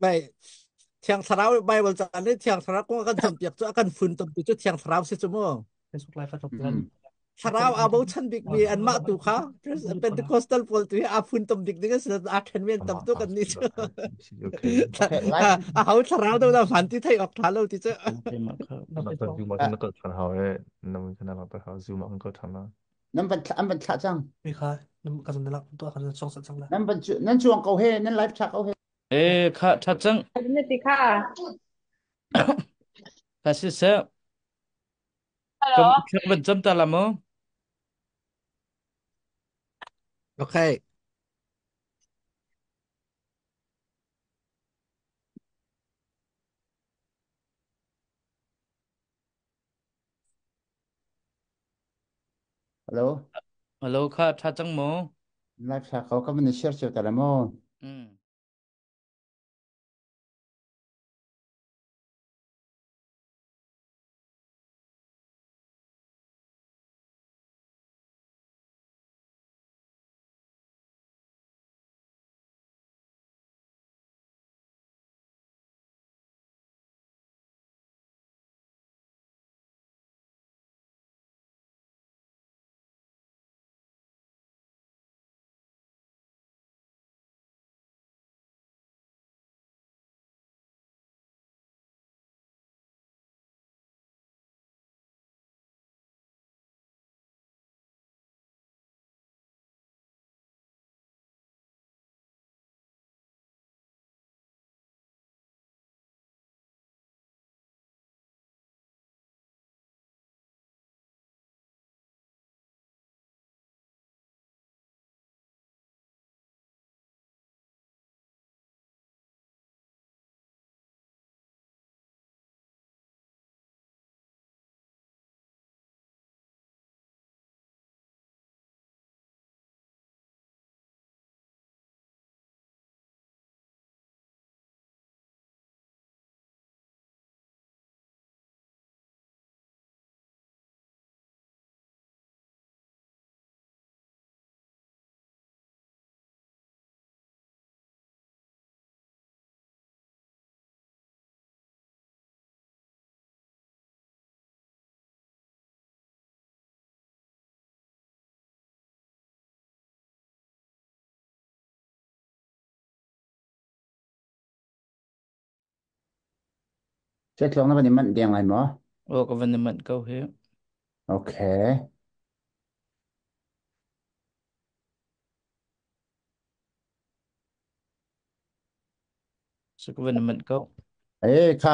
ไม่เที่างสาราวไบเบิลจานไดเที่างสาราวก็กันจำเปียกจะกันฟื้นตำปีจุดที่างสาราวสิจมูกเสาราวอาบุชันบิ๊กมีอันมาตุค่ะเป็นตคอสตัลพอลตุยอาฟื้นตำบิ๊กนี่ก็สุดอาเทนเวนตำตุกันนี่จ้ะอาเขาสาราวตัวเราฝันที่ไทยออกทาเราที่จ้ะนั่นเป็นยูมาที่นักเกิดันเขาเอ้นั่นเป็นขนาดเราไปเฮาซูมาอังก็ทำนะนั่นเป็นอันเป็นชาจังไม่ค่ะนั่นกันแนักตัวกันสองสัตว์จังละนั่นเป็นนั่นช่วงเขาเฮนั่นไลฟ์ชาเขาเฮ chăng? เอข้าทัดจังอันนี้ติค่ะข้าสิเสฮัลโหลจำจำเป็นจำตาละมั้งโอเค Hello. Hello, kha tha chăng mo. Live kha khau ka man share chaw ta mo. Mm. chắc luôn nó vẫn nhấn mạnh đèn lại mà Ủa, có vấn đề mạnh câu hiếu. Ok. Sẽ có vấn đề mạnh câu. Ê, khá.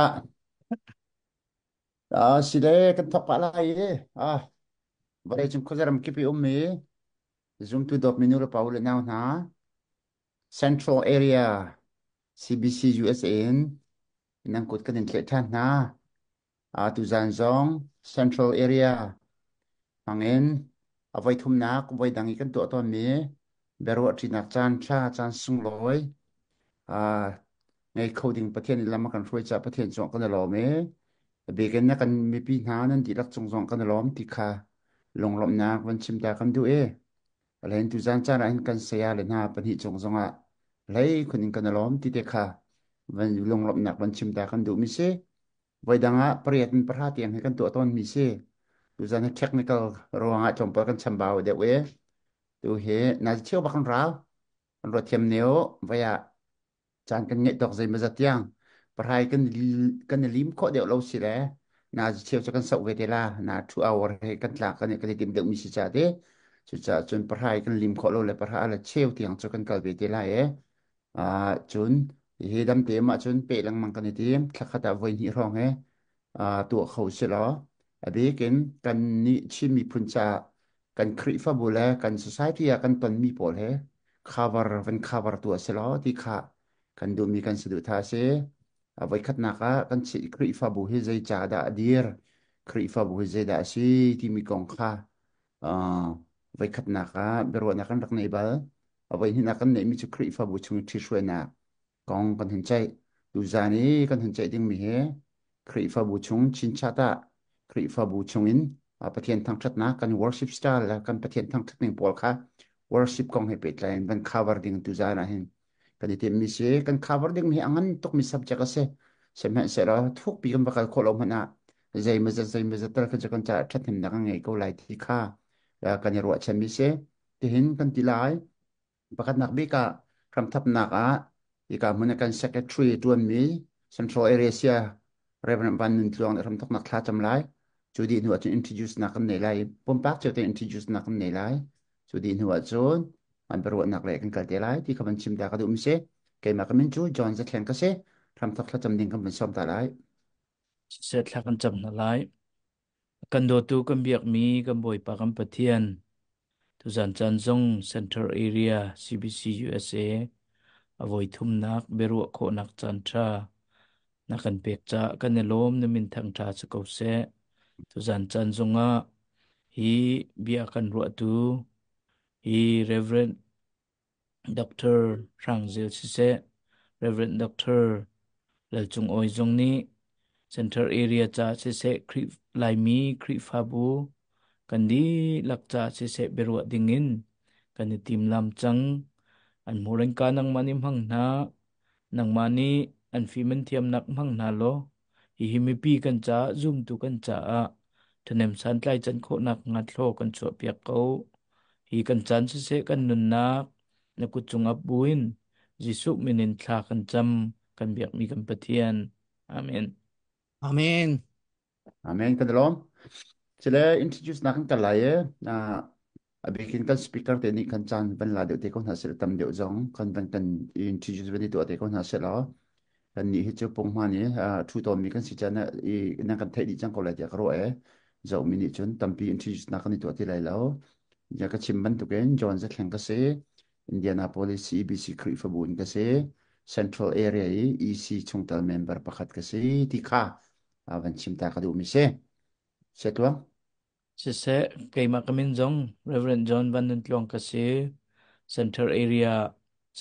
아, 시대에 끈턱 빨라이. 아, 뭐래 지금 그 사람 깊이 음미. Zoom to dot menu Paul nào na Central Area CBC USN ินังกูดก็เดินเข็ดนนะอาตุจันจงเซ็นทรัลเอเรียฟังเอ็นเอาไว้ทุ่มนักไว้ดังอีกันตัวตอนนี้บริุอที่นักจันชาจันสุงลอยอ่าในโคดิงประเทศนี้ละมัากันรวยจากประเทศจงกันหลอมเอเบเกนนักกันมีปีนานั่นที่รักจงจงกันหลอมี่ขาลงหลอมนักวันชิมตากันดูเออะไรตุจันจันอะไรกันเสียเลยนะปัญหาจงจงอ่ะไรคนนึงกันหลอมี่เตคา van long lop nak van chim ta kan du mi se vai danga priyatin parhati ang kan tu aton mi se tu zan technical roanga chompa kan chambao de we tu he na chiu ba kan rao kan ro thiam neo vaya chan nghệ thuật gì zai ma tiếng, phải cần kan lim kho de lo si le na chiu cho kan sau về de là na 2 hour he kan tla kan kan tim de mi si cha de chu cha chun parhai kan lim kho lo le parha là cheu tiếng cho kan kal về de là e a chun เฮดัมเปมาจนเปลังมังกันเตียมทักตะวันฮีรองเฮอตัวเขาเชลออันนี้กันกันนิชมีพุนจากันคริฟบุแลกันสุสัยที่ยากันตอนมีปอลเฮคาวร์เป็นคาวร์ตัวเชลอที่ขะกันดูมีกันสะดุดท่าเสอาไป้คัดหนักกันชิคริฟบุเฮใจจ่าดาดีร์คริฟบุเฮใจดาสีที่มีกองข้าไป้คัดหนักกันเบรวนักกันรักในบอลเอาไว้นักกันไหนมีชุดคริฟบุชงที่ช่วยนักกองกันห็นใจดูจานี้กันห็นใจดึงมีเหครีฟาบูชงชินชาตาครีฟาบูชงอินประเทียนทางชัดนะกันวอร์ชิปสตาร์และกันประเทียนทางชัดหนึ่งปอลค่ะวอร์ชิปกองให้เปิดใลนกันคาวร์ดิงดูจานะเห็นกันเดียมีเสกันคาวร์ดิงมีอังนั้นตกมีสับจักเสสมัยเสราทุกปีกันประกาศโคลมันะใจมันจะใจมันจะตระกันจะกันจะชัดเห็นนักไงก็ไล่ที่ค่ะแล้วกันรัวเชมิเสที่เห็นกันตีไลประกาศนักบิกะคำทับนักอ่ะ ika munakan secretary tuan mi central asia reverend van nun tuang ram tok nak thla cham lai chudi nu atun introduce nak ne lai pom pak chaw te introduce nak ne lai chudi nu atun an berwa nak lai kan ka te lai ti khaman chim da ka dum se ke ma kamen chu john za thlen ka se ram tok thla cham ding kam som ta lai se thla kan cham na lai kan do tu kan biak mi kan boi pa kan pathian tu zan chan zong central area cbc usa อวยทุมนักเบรุโคนักจันทรานักันเปียกจะกันในลมนมินทางชาสกเซตุจันจันทรงะฮีเบียกันรัวตูฮีเรเวนด็อกเตอร์รังเซลซิเซเรเวนด็อกเตอร์เลจงโอยจงนี้เซ็นเตอร์เอเรียจะาเซเซคริไลมีคริฟฟาบูกันดีหลักจะาเซเซเบรวดิงินกันทีมลำจังอันมูรังกานังมานิมังนานังมานีอันฟีมันเทียมนักมังนาโลอีฮิมิปีกันจ้าซุ่มตุกันจ้าถนมสันไลจันโคนักงัดโลกันสวเปียกเขาฮีกันจันเสเซกันนุนนักนักุจงอับบุินจิสุมินินทากันจำกันเบียกมีกันปะเทียนอาเมนอาเมนอาเมนกันลอมจะเลย introduce นักกันไลเออบิคินกันสปิการ์เดนิคันจันเป็นลาเดียวเด็กคนหาเสร็จตัมเดียวจังกันเป็นกันอินทิจูสเป็นตัวเด็กคนหาเสร็จอล้วันนี่เหตุจะปงมานี่อ่าทูตอนมีกันสิจันน่ะนักการเทคนิคจังก็เลยเดียกรู้เอจะมีนี่จนตั้มปีอินทิจูสนักการนี่ตัวที่ไรแล้วอยากจะชิมบันทุกเองจอห์นจะแข่งกันเสีอินเดียนาโพลิสีบีซีครีฟบุญกันเอเรียอีซีช a l area ม n i isi cung tal member pakat kesi tika awan cinta kadu m เ s i setua ชเสเกมากมินจงเรเวน์จอห์นวันนันทลองกเสเซ็นเตอร์เอเรีย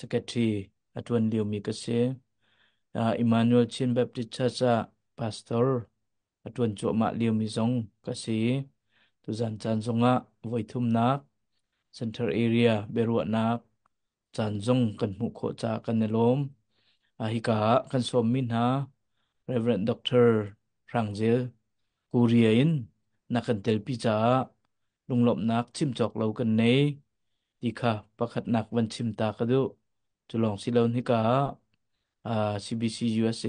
สเกตรีอัตวนเลียวมีกเสอิมานูเอลชินแบปติชาซาปาสตอร์อัตวนจวมาเลียวมีจงกเสตุจันจันจงะวอยทุ่มนักเซ็นเตอร์เอเรียเบรัวนักจันจงกันมุโคจากันในลมอาฮิกากันสวมมินฮาเรเวนด็อกเตอร์รังเซลกูเรียนนักกเดลพิจาลุงหลบนักชิมจอกเรากันเนดีค่ะประคัดนักวันชิมตากระดูจะลองสิเลานี้กะอ่า CBC USA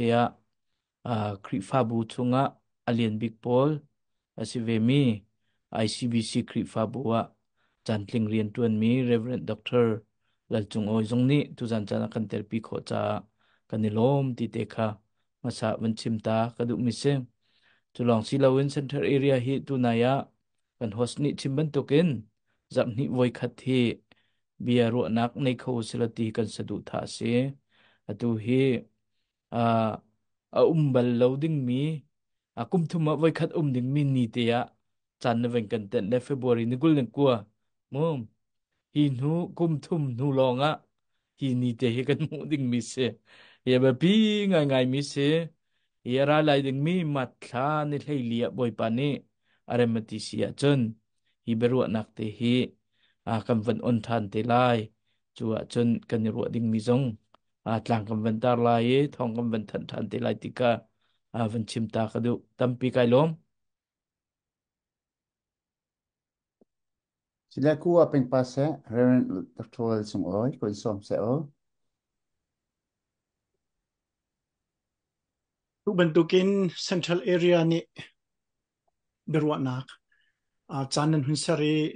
อ่าคริฟาบูชงะอเลียนบิ๊กพอลอาิเวมี ICBC คริฟาบัวจันทิงเรียนตวนมีเรเวนด็อกเตอร์ลัจุงโอยจงนี้ทุจันจานักเตลปีโคจากันนิลมติเตค่ะมาสาวันชิมตากระดูมิเซจุลองซิลาวินเซ็นเตอร์เอเรียฮิตุนายะกันฮอสนิชิมันตุกินจับนิวยคัดทีเบียรัวนักในเขาสิลตีกันสะดุดท่าเสียตุฮีอาอาอุมบอลลูดิงมีอากุมทุมไวยคัดอุมดิงมินิเตียจันนวันกันเต็นเดฟเฟบรีนกุลนกัวมุมฮินหูกุมทุมนูลองอะฮินิเตียกันมุดิงมิเสียเยบบีง่ายงมิเสีย yara laiding mi matla ni lei lia boy pani aremati sia chun hi beru nak te hi a kam van on than te lai chua chun kan ru ding mi zong a tlang kam van tar lai e thong kam van than than te lai tika a van chim ta ka du tam pi kai lom Sila kuwa ping pase, Reverend Dr. Wilson Oy, kung isom sa o, bentukin central area ni beruanak a ah, chanan hunsari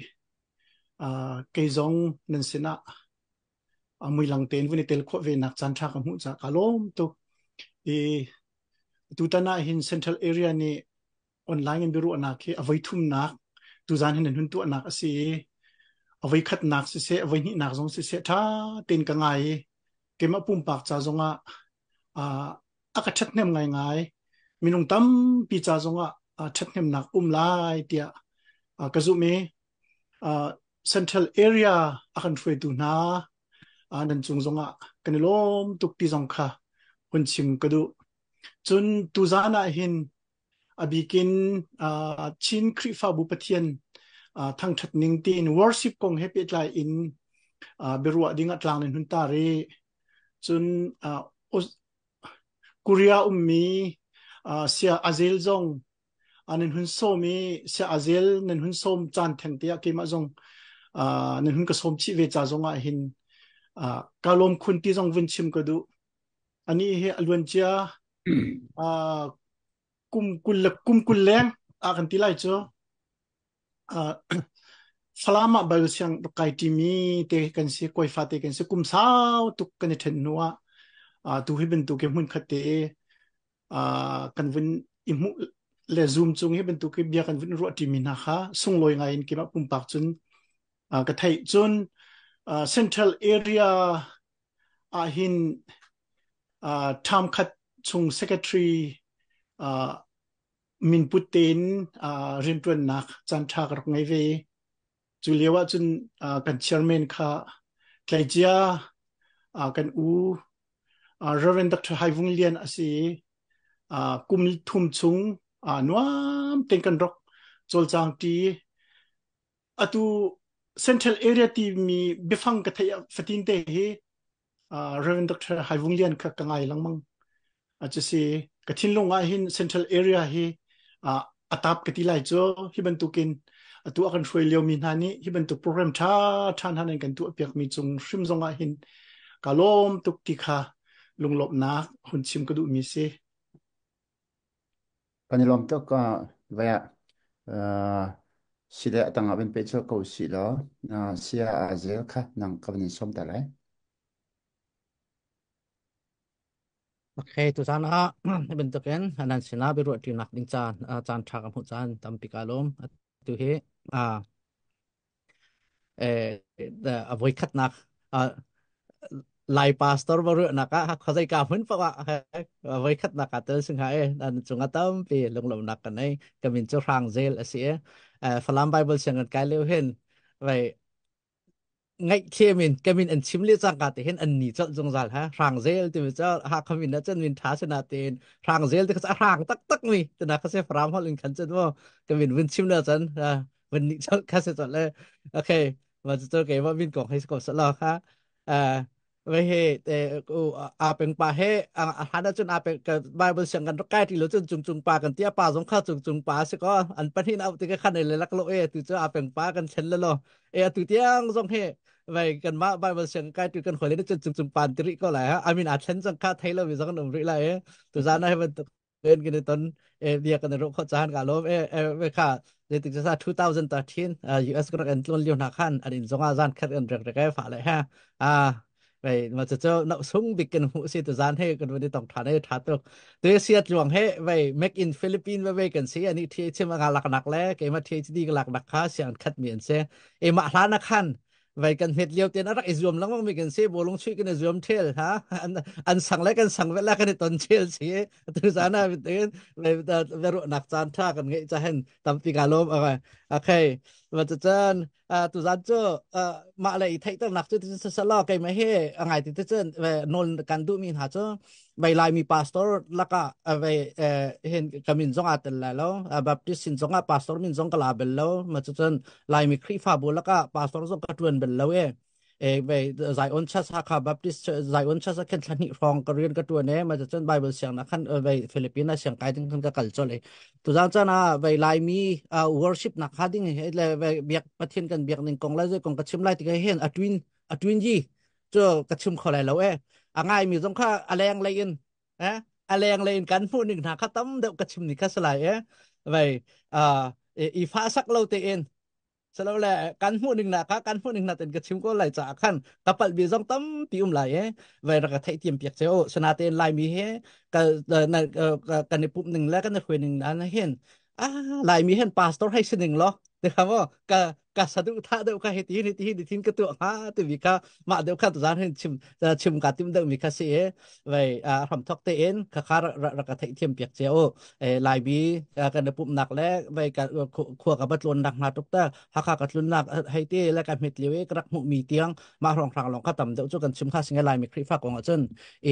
a ah, keizong nansina a ah, muilang ten vuni tel kho ve nak chan tha ka mu cha kalom tu i tutana hin central area ni online in beru anak ki avai thum nak tu zan hin hun tu anak asi avai khat nak si se avai ni nak zong si se tha ten ka ngai kema pum pak cha zonga a aka thatnem ngai ngai minung tam pi cha zonga thatnem nak um lai tia ka zu me central area akan thwe tu na anan chung zonga kanilom tuk pi zong kha hun chim kadu chun tu zana hin abikin chin khri fa bu pathian thang that ning tin worship kong happy lai in berwa dinga tlang hun ta re chun Korea ummi ah, sia azel zong anin ah, hun somi sia azil nen hun som chan ten tia ke ma zong ah, nen hun ka som chi ve cha zong a hin ka lom khun ti zong vun chim ka du ani he alwan cha kum kul lak kum kul leng a kan ti lai cho falama bal siang kai ti mi te kan si koi fa te kan si kum sao tuk kan ten nuwa อ่าทุกเห็นตัวเก็บมันคดเตะอ่าการวินอิมุเลซูมจุงเห็นตัวเก็บยาการวินรัวทีมินะคะส่งลอยไงกี่มาปุ่มปักจุนอ่ากระไทจุนอ่าเซ็นทรัลเอเรียอ่าหินอ่าทามคัดจุงเซกเตอรีอ่ามินปุตินอ่าเรียนตัวนักจันทากรกไงเว จุเลวะจุนอ่ากันเชียร์แมนค่ะไกลเจียอ่ากันอู a reverend dr haivung lien asi a kum thum chung a noam ten rok chol chang ti atu central area ti mi bifang ka thai fatin te he a reverend dr haivung lien ka kangai langmang a chi se ka lo nga hin central area he a atap ka lai jo hi ban atu akan kan shoi leo mi na ni tu program cha than han kan tu apek mi chung shim zonga hin kalom tuk tikha lunglopna hunchim kadu mi se panilom to ka vaya sile atanga ben pecho ko silo na sia azel kha nang ka ni som ta lai Okay, tu sana bentuk kan anan sina biru ti nak ding chan chan tha kam chan tam pikalom tu he a eh the avoid khat nak lai pastor baru naka hak khazai ka hun pa wai khat naka tel sing ha e dan chunga tam pi long lom naka nei kamin chu rang zel asi e falam bible sing an kai leu hen wai ngai khe min kamin an chim le chang ka te hen an ni chal jong zal ha rang zel ti cha ha khamin na chen min tha se na ten rang zel te kha rang tak tak mi te na kha se fram hol in khan chen wo kamin win chim na chan win ni chal kha se chal le okay ว่าจะเจอเกว่าวินกองให้สกอตสลอค่ะอ่าเว้ยเตกูอาเป็นปาเฮอาฮานาจุนอาเป็นกับใบบนเสียงกันใกล้ที่เราจุนจุงจุงปากันเตี้ยป่าสงข้าจุงจุงป่าสิก็อันปันที่นับติกขั้นเลยลักโลเอตือเจ้าอาเป็นปากันเช่นละลเอตุเตี้ยงสงเฮไว้กันมาใบบนเสียงใกล้ตือกันหัวเลยนี่จนจุงจุงปานตริก็แลฮะอามินอาเช่นสังข้าไทยเราวิสังนุ่มริละเอตือซานะให้มันตเป็นกันในตอนเอเดียกันในรถข้าจานกาลมเอเอเวค่ะในตุกจะทา2013อ่าเอสก็รักเันต้นเลี้ยวนาขันอันอินสงอาจารแคทอันเรกเรกฝาเลยฮะ อ่าไปมาจะเจ้าสุงบิกเกันหุนสิตุจานให้กันวันนี้ต้องทานให้ทาตัวตัวเสียดลวงให้ไปแม็คอินฟิลิปปินส์ไปไปกันเสียอันนี้เทีเชื่อมนหลักหนักแล้วเกมาเทีที่ดีกั็หลักหนักค่าเสียงคัดเหมียนเสียเอมาลานะคัน vậy cần hết liều tiền rắc zoom lắm không mình cần xe bố lông suy cái zoom chill ha anh anh sang lại cần sang về lại cái này tuần chill xí từ giờ na mình tiền về về rồi nạp chan tha cần nghĩ cho hen tâm tì gà lôm ok à, ok và từ chân à từ giờ cho à mà lại thấy tao nạp cho từ sơ lo cái mà he ngày từ chân về nôn cản đủ mình hả cho ไวลายมีพาสตอร์ลัก็ไเอ่อเห็นกมินจงอาตลแล้วแบติี่สินจงอาพาสตอร์มินจงกลาเบลแล้วมาจนลายมีครีฟาบุลักะพาสตอร์จงกระดวนเบลแล้วเอเอไวไซออนชัสฮักบัพติสไซออนชัสแค่ทันิฟองก็เรียนกระดวเนี่ยมาจนไบเบิลเสียงนะขันเออไปฟิลิปปินส์เสียงไกดิท้งทั้งก็เกิดเลยตัวจังจัน่ะไวลายมีอ่าวอร์ชิปนะกฮันดิ้งเฮ้ยเลยไปเบียกประเทศกันเบียกหนึ่งกองแล่ด้วยกองกระชิมไล่ที่เห็นอัดวินอัดวินยี่เจะกระชิมขอะไรแล้วเอ้ angai mi zong kha aleng lain eh aleng lain kan mu ning na kha tam de ka chim ni kha salai eh vậy à i pha sắc lâu tiền sau đó là cán phụ đình là các cán phụ đình là tiền cái chim có lại trả khăn các bạn bị dòng tâm bị um lại ấy vậy là cái thấy tiền việc sẽ ô sau này tiền lại mi hết cái này cái này phụ đình là cái này khuyên đình là nó hiện à lại mi hiện pastor hay sinh đình lo được không ạ กาสดุท่าเดวคาเหตีเฮตี่ฮตินกตัวมาตัววิคามาเดวคาตัวานเหนชิมชิมกาติมเดวมิคาเสียไว้อ่าทำทอกเตนคาคาระระกะเทียมเปียกเจียวเอลายบีกันเดปุ่มหนักแล้วไว้กันขัวกับบัตรลนหนักมาตุกตาฮักกากัดลุนหนักเฮตีและกันเมตเลเวกรักมุมีเตียงมารองทางหลงข้าต่ำเดวจุกันชิมข้าสิงลายมีคริฟ้ากองอาจารย์เอ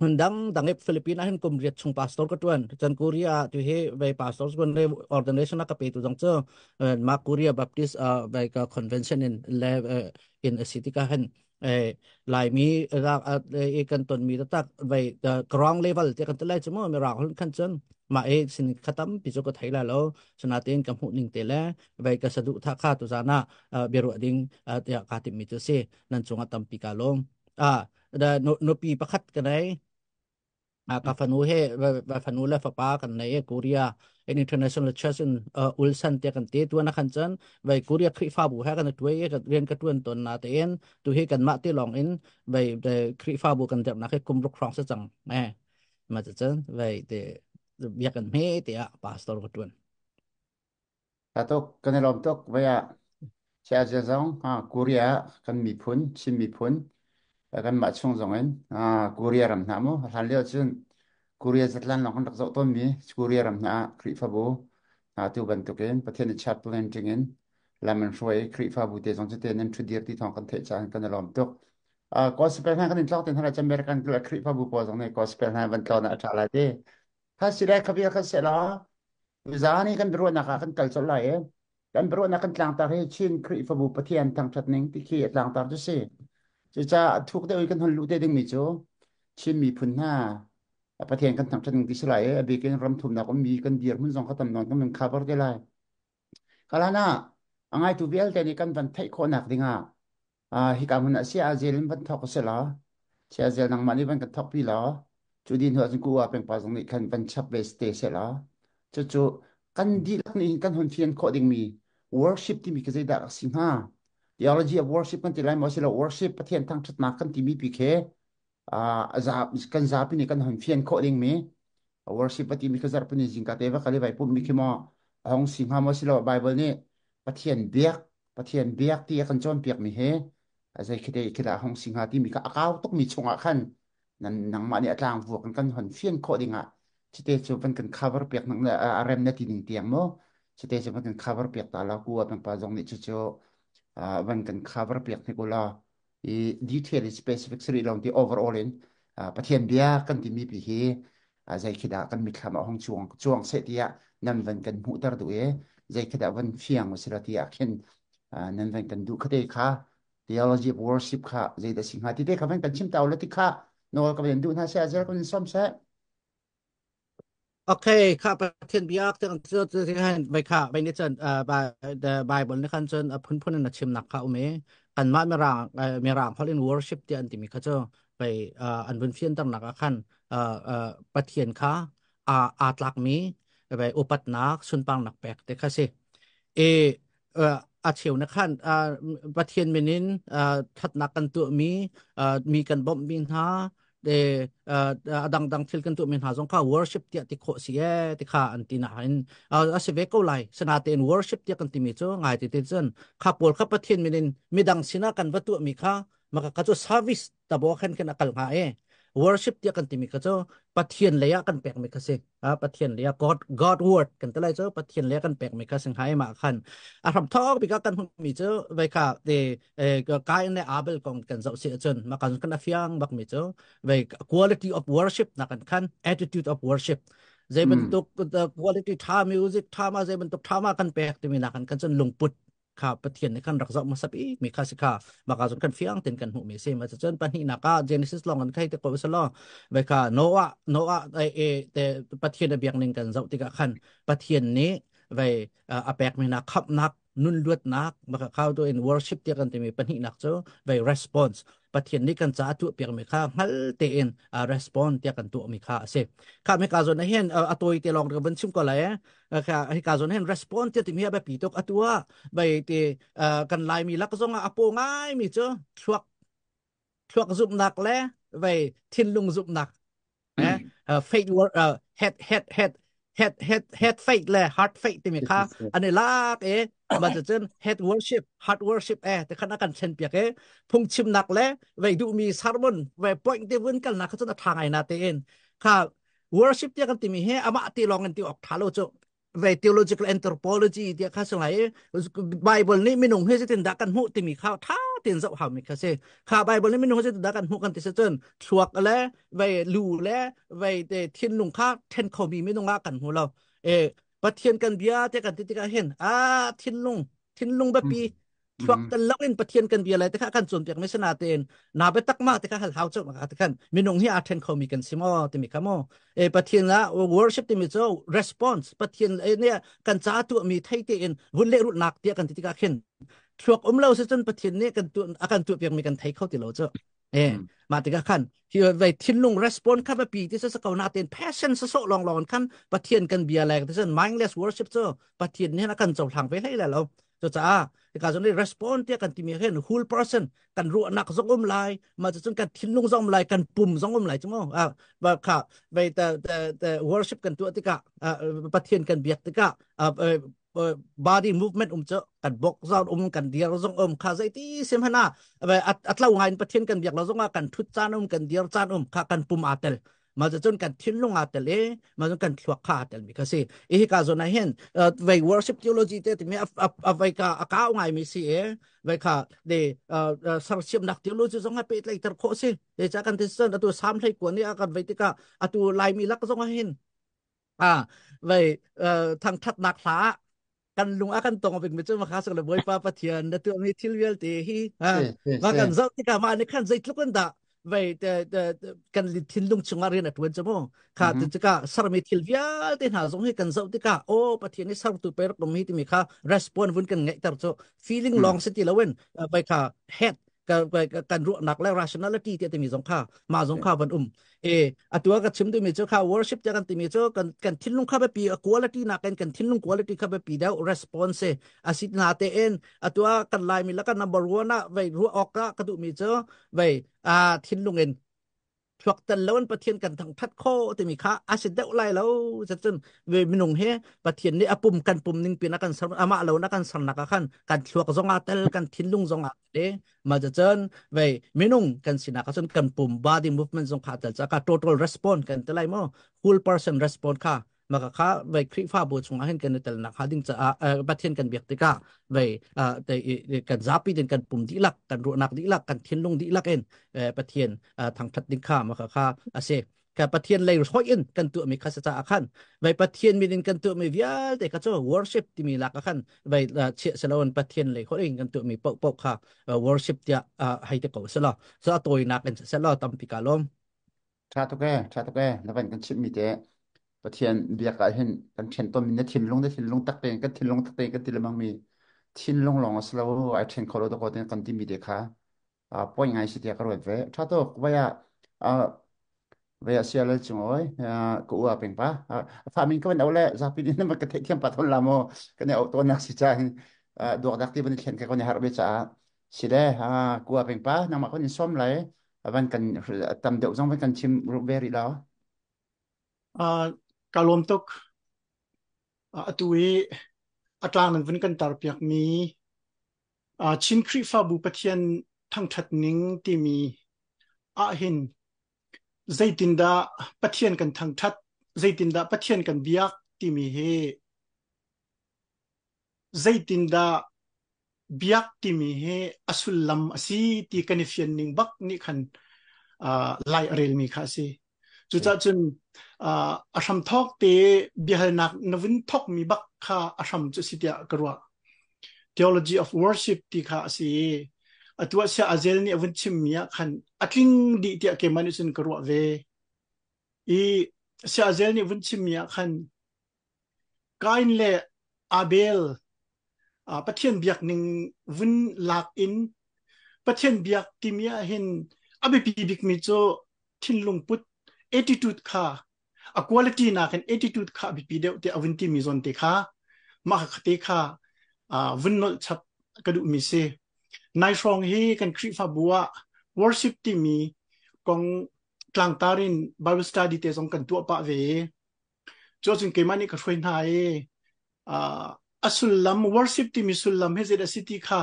หุ่นดังดังเอฟฟิลิปปินส์เห็นกลุ่มเรียดชงพาสตอร์กตัวนจันกุเรียตัวเฮไว้พาสตอร์กตวนเรลยออร์แกเนชั่นนักเปิดตัวจังเจ้อมาคุเรียบัพติสอ่าบก็คอนเวนชั่นในเลเอินสิติกาเห็นเอหลายมีรักเออกันตนมีตักไปกรองเลเวลที่กันตั้งใจมั่วมีรักคนขั้นจนมาเอกสินคตัมพิจกไทยแล้วลชนะเตียนกับหุ่นิงเตละไปกระสดุทักข้าตุจานาเบรุดิงเอที่กาติมิตุเซนันจงกตั้มปิกาลงอ่าเดนโนปีประคัดกันไห kakafanuhe fanula fapa kan na Korea an international church in Ulsan te kan te tuan kan chan vai Korea khri fa bu ha kan tuai ye kan rian ka tuan ton na te en tu he kan ma te long in vai de khri fa bu kan dap na ke kum lok khong sa chang eh ma cha chan vai te bia kan me te a pastor ko tuan ta to kan lom tok vai a cha cha song ha Korea kan mi phun chin mi phun kan mà chung zong en a ah, Korea ram na mo han le chun Korea zatlan long kan zok to mi Korea ram na kri fa bo a ah, tu ban to ken pathen chat plan ting en lam shoi kri fa bu te zong che ten en thu dir ti thong kan the chan kan lom to a ah, gospel na kan in tlok ten hara cham ber kan kri fa bu po zong ne gospel na ban to na tha la te ha si ra khabi kha se la zani kan ro na kha kan kal chol la e kan ro na kan tlang ta he chin kri fa bu pathian tang that ning ti khi tlang tar tu se จะจะทุกเดือนกันฮันรูได้ดึงมิจูชิมมีพุนหน้าประเทศกันทำชาติอิสราเบลเบกันรำทุมนะก็มีกันเดียร์มุ่งสองขขาตำนอนก็มันคาบรได้ไรกแลวน่าอังไงตุเบลแต่ในกันวันไทยคนหนักดิงาอ่าฮิกามุนอาเซียอาเจลินวันทอกเสลาเชียเจลนังมันนี่วันกันทอกพี่ละจุดินหัวจังกูว่าเป็นปาสงนิกันวันชับเวสเตเสลาจู่ๆกันดีลักนี้กันหุ่นเทียนโคดิงมี worship ที่มีกระจายดักสิงหา theology of worship kan tilai mo sila worship pathian tang thatna kan timi pi khe a za kan za pi ni kan han fian kho ding mi worship pati mi khazar pani jing ka teva kali vai pu mi khimo hong sing ha mo sila bible ni pathian biak pathian biak ti kan chon piak mi he azai khite khila hong sing ha ti mi ka akaw tok mi chunga khan nan nang ma ni atlang vu kan kan han fian kho dinga chite chu pan kan cover piak nang a rem na ti ding tiang mo chite chu pan kan cover piak ta la ku a pan pa jong ni chu chu uh, one can cover particular i detail specific sri long the overall in pathian bia kan ti mi pi hi a zai khida kan mi khama hong chuang chuang se tia nan van kan mu tar du e zai khida van fiang usra ti a khen nan van kan du khade kha theology of worship kha zai da singha ti de kha van kan chim taw la ti kha no ka van du na se a zer kan som se โอเคข้าไปเทียนพิีักเจ้าจ้าที่ให้ไปข้าไปนี่จนเอ่อใบใบบนนี่ขันจนพุ่นพุ่นนั่นชิมหนักข้าอุ้มกันมาเมรังเอ่อเมรังเพราะเรื่อวอร์ชิพที่อันติมีข้าเจ้าไปเอ่ออันบนเฟียนตั้งหนักขันเอ่อเอ่อประเทียนข้าอาอาตลักมีไปอุปัตนาสุนปังหนักแปลกแต่ข้าสิเอเอ่ออาเฉียวนะขันเอ่อประเทียนเมนินอ่อทัดหนักกันตัวมีอ่อมีกันบ่มบินท้า de adang dang thil kan tu min ha zong kha worship ti ti kho si e ti kha an ti na in a se ve ko lai sana te in worship ti kan ti mi chu ngai ti ti chen kha pol kha pathin min midang sina kan watu mi kha maka ka chu service ta bo khan kan akal nga e worship dia kan timi kacho pathian leya kan pek me khase a pathian leya god god word kan tala cho pathian leya kan pek me khase hai ma khan a ram thok bi ka kan hum mi cho vai kha de kai ne abel kong kan zau se chon ma kan kan afiang bak mi cho vai quality of worship na kan khan attitude of worship เจมันตุกคุณคุณภาพมิวสิกทามาเจมันตุกทามากันแปลกที่มีนักกันกันจนลงปุดขคาปฏิเนี่ยคันรักษามาสับอีมีขคาสิกามากาจนคันฟียงเต็นกันหูมีเซมาจะจนปัญหานาคาเจนิสิสลองกันใครแะ่กวิสลองปขคาโนอาโนอาไอเอแต่ประเนี่ยเบียงหนึ่งกันเจ้าติกาคันประเนี่ยไปอาแปกมีนักขับนักนุนลวดนักมาเข้าตัวเองวอร์ชิปที่กันี่มีปัญหาหนักเจ้าไปรีสปอนส์ปัจจัยนี้กันจะถูกเปลี่ยนไมคข้าฮัลเตียนอ่ารีสปอนส์ที่กันตัวมีข้าเซฟข้าไม่การจนเห็นเอ่ออัตโนมัตลองกับบัญชิมก็เลยเออข้า้ารจนเห็นรีสปอนส์ที่ติมีแบบปีตกอัตัวไปที่อ่อกันไล่มีลักษณะอโปง่ายมีเจ้าชัวชัวจุ่มหนักเลยไปทิ้งลงจุ่มหนักเนะเอ่อเฟดเอ่อเฮดเฮดเฮดเฮ็ดเฮ็ดเฮ็ดเฟกเลยฮาร์ดเฟกติมีค่ะ อันนี้ลากเอ๋มาจะเจนเฮ็ดวอร์ชิปฮาร์ดวอร์ชิปเอ๋แต่ขณะกันเช่นเปียกเอ๋พุ่งชิมหนักเลยไปดูมีซาร์มอนไป้ปล่อยเดวินกันนะเขาจะทางไอ้นาเตนค่ะวอร์ชิปเดียกันติมีเฮอมาตีลองกันที่ออกทาโลจูไว้ theological anthropology เดียกันสงไหลไบเบิลนี่ไม่หนุ่มเฮ้ยจะเต็นดักกันหูติมีข้าวท้าตินเจาหามิคะเซข้าไปบนนี้ไม่รู้จะดักันหุกันติเซจนชวกและไป้ลูและไว้เตียนลุงข้าเทนเขามีไม่ต้องรักกันหัวเรา เอปะเทียนกันเบียเตกันติติกาเห็นอ่าเทียนลุงเทียนลุงแบบปีชวกกันลักเล่นปะเทียนกันเบียอะไรแต่ข้ากันส่วนเปียกไม่ชนะเตนนาไปตักมากแต่ข้าเฮาเจ้ามาแต่ขนไม่ต้องให้อาเทนเขามีกันซิมอตมิคามอเอปะเทียนละ worship ตมิเจ้า response ปะเทียนเอเนี่ยกันจ้าตัวมีไทยเตนวุ่นเล่รุนหนักเตียกันติติกัเห็นทรวกอมเล่าเะจนประเทศนี้กันตัวอาการตัวเปียงมีกันไทยเข้าติเราเจ้าเอมาติกาขันที่ไปทิ้งลงรีสปอนส์ขรับปีที่ซะสกาวนาเต็นเพ s ชันสซสโซลองลองขันประเทศกันเบียร์แรกที่ซะ m i n d เลสวอร์ชิ i เจ้าประเทศนี้นะกันจบทางไปให้แล้วเ้าจะจ้าการจนได้รีสปอนส์ที่กันที่มีเห็น whole person กันรัวนักซงอมลายมาจะจนกันทิ้งลงซงอมลายกันปุ่มซงอมลายจังมั้งอ่าว่าค่ะไปแต่แต่แต่วอร์ชิ p กันตัวติกาอ่าประเทศกันเบียร์ติกาอ่าบาร์ดี้มูฟเมนต์อุ้มเจอกันบกซอวอุ้มกันเดียร์ร้องอุ้มข้าใจที่เสียมน้าไปอัตเล่าไงประเทศกันเบียร์ร้องว่ากันทุจานอุ้มกันเดียร์จานอุ้มข้ากันปุ่มอาเตลมาจะจนกันทิ้งลงอาเตลเอมาจนกันขวักขาอาเตลมีกษีอีกการจนนั้นเห็นเอ่อไว้วอร์ชิปเทโลจีเต็มมีอ่ะอ่ะอ่ะไว้ก้าอาะก้าวานมีสิเอไว้ข้าเดอเอ่อเอ่อสารเชื่อมดักเทโลจีส่งให้เป็ดไล่ตะโคสิเดี๋ยวจะกันทิ้งส่วนอัตุสามไล่กว่นี้อ่กันไว้ที่ก้าอัตุลายมีลักษณะห้เห็นอ่าไว้เอ่อทางทัดนักหลากันลุงอากันตรงเป็นเมื่อมาค้าสกเลบอยป้าปะเทียนนัตัวมีทิลเวียลเีฮีฮะว่ากันเจ้าติกามาในขั้นใจทุกคนด่าวัยแต่แต่กันลิทิลลุงชงอารีนัตวเนจะมองขาดจิกาสารมีทิลเวียลีตหาสงให้กันเจ้าติกาโอปะเทียนนี่สารตุเปรักตรงมีที่มีข้ารีสปอนส์วุ่นกันไงแต่เจ้า feeling long สติละเว้นไปข้า head กานไปกันรูนักและ rationality ที่ตมีสองข้ามาสองข้าบรรุมเออตัวก็ชิมตัวมีเจ้าข้า worship จะกันตัวมีเจ้ากันกันทิ้งลงข้าไปปี quality นักกันกันทิ้งลง quality ข้าไปปีแล้ว response อาศิตนาเตเอนตัวกันลายมีแล้วกันนับรว r นะไปรู้ออกก็กระตุมีเจ้าไปอ่าทิ้งลงเองพวกตันแล้วนประเทียนกันทางพัดโคแต่มีค่าอาศัยเดาไล่แล้วจะจนเวมินงเฮประเทียนนี่อปุ่มกันปุ่มนิ่งปีนักกันสรอามาเราหนักกันสนักกันกันชวกจงอาเตลกันทิ้นลุงจงอาเดมาจะจนเวมินงกันสินักจนกันปุ่มบอดีมูฟเมนต์จงขาดจะกัโตทัลรีสปอนกันแต่ไรมั่ว full person response ค่ะมากะค่ะวัยคริฟ้าบูชงาเห็นกันในแต่ละนักฮัดดิ้งจะเอ่าบัดเทียนกันเบียดติกาวัยอ่าแต่กันับปีเดินกันปุ่มดีลักกันรัวนักดีลักกันเทียนลงดีลักเองเออบัดเทียนอ่าทางทัดดิ้งข้ามากค่ะอาเซกับประเทียนเลยร้อยเอินกันตัวมีข้าสตาอาคันไปประเทียนมีดินกันตัวมีวิอาแต่ก็จะวอร์ชิปที่มีลักอาคันไปเชื่อสละวันประเทียนเลยคนเองกันตัวมีปอกปอกค่ะวอร์ชิปจะให้ติดกัขสละสละตัวนักกันสละตั้มปีกาลมชาตุเก้ชาตุเก้แล้วเป็นกันชิมีเจปะเทียนเบียกอะเห็นกันเทียนตัวมีนทินลงได้ทินลงตักเตงกันทินลงตักเตงกันทิมังมีทินลงลองสลาวไอเทียนเขาเราตัวก็เต็นกันที่มีเด็กค่ะอ่าป่วยางสิเดียกรวยเว้ถ้าตัวว่าอ่าว่ยเสียเลยจังเอ้ยอ่ากูว่าเป็นปะอ่าฟามินก็ม็นเอาแหละจาปินนี่มันก็เทียมปัทนลามอกันเนี่ยเอาตัวนักสิจางอ่าดวงดักที่มันเทียนก็คนเนี่ยฮาร์เบจ้าสิได้อ่ากูว่าเป็นปะนั่งมาคนนี้ส้มเลยวันกันตำเดืยวจ้องวันกันชิมรูเบอรี่แล้วอ่า kalom tok uh, atui atang nan vinkan tar pyak mi a uh, chin kri fa bu pathian thang that ning ti mi a ah hin zaitin da kan thang that zaitin da kan biyak ti mi he zaitin biyak biak ti mi he asul lam asi ti kanifian ning bak ni khan uh, lai rel mi kha จุดจุนอาชัมทอกเตเบียนักนวินทอกมีบักค่าอาชัมจุสิทธิกรัว theology of worship ตีค่าสิอตัวเสียอาเจลนี่อวินชิมมีขันอัตลิงดีเตียเกมันจุนกรัวเวอีเสียอาเจลนี่อวินชิมมีขันกายเลอาเบลอาปะเทียนเบียกหนึ่งวินลากอินปะเทียนเบียกติมีหินอเบปีบิกมีโจทิ้นลงปุต attitude ค่ a quality นาคัน attitude ค่บิปีเดียวเตอวินที่มีส่วนเตค่ามาคติค่าอ่าวินนชับกระดูมีเซนายฟรองฮีกันคริฟาบัว worship ที่มีกองกลางตาริน Bible study เตสองกันตัวปะเวจอจึงเกมานี่ก็ช่วยนายอ่าอสุลลัม worship ที่มีสุลลัมเฮเซดสิติค่า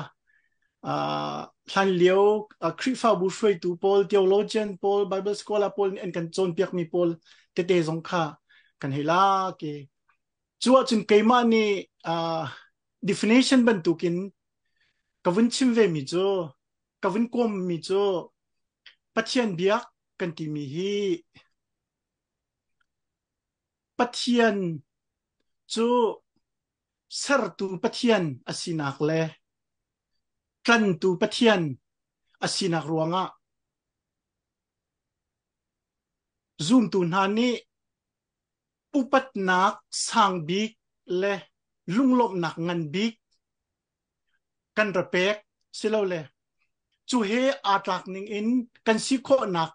uh, han leo a à, krifa bu shwe tu pol theologian pol bible scholar pol en kan chon piak mi pol te te zong kha kan hela ke chua chun keima ni à, definition ban tu kin kavun chim ve mi cho kavun kom mi cho pathian biak kan ti mi hi pathian chu ser tu pathian asinak le รันตูปเทียนอาศินักรวงะ zoom ตูนานี้อุปตนักสร้างบิกและลุงลบนักงันบิกกันระเปกสิเลวเลยจูเฮอาตรักนิงอินกันสิโคนัก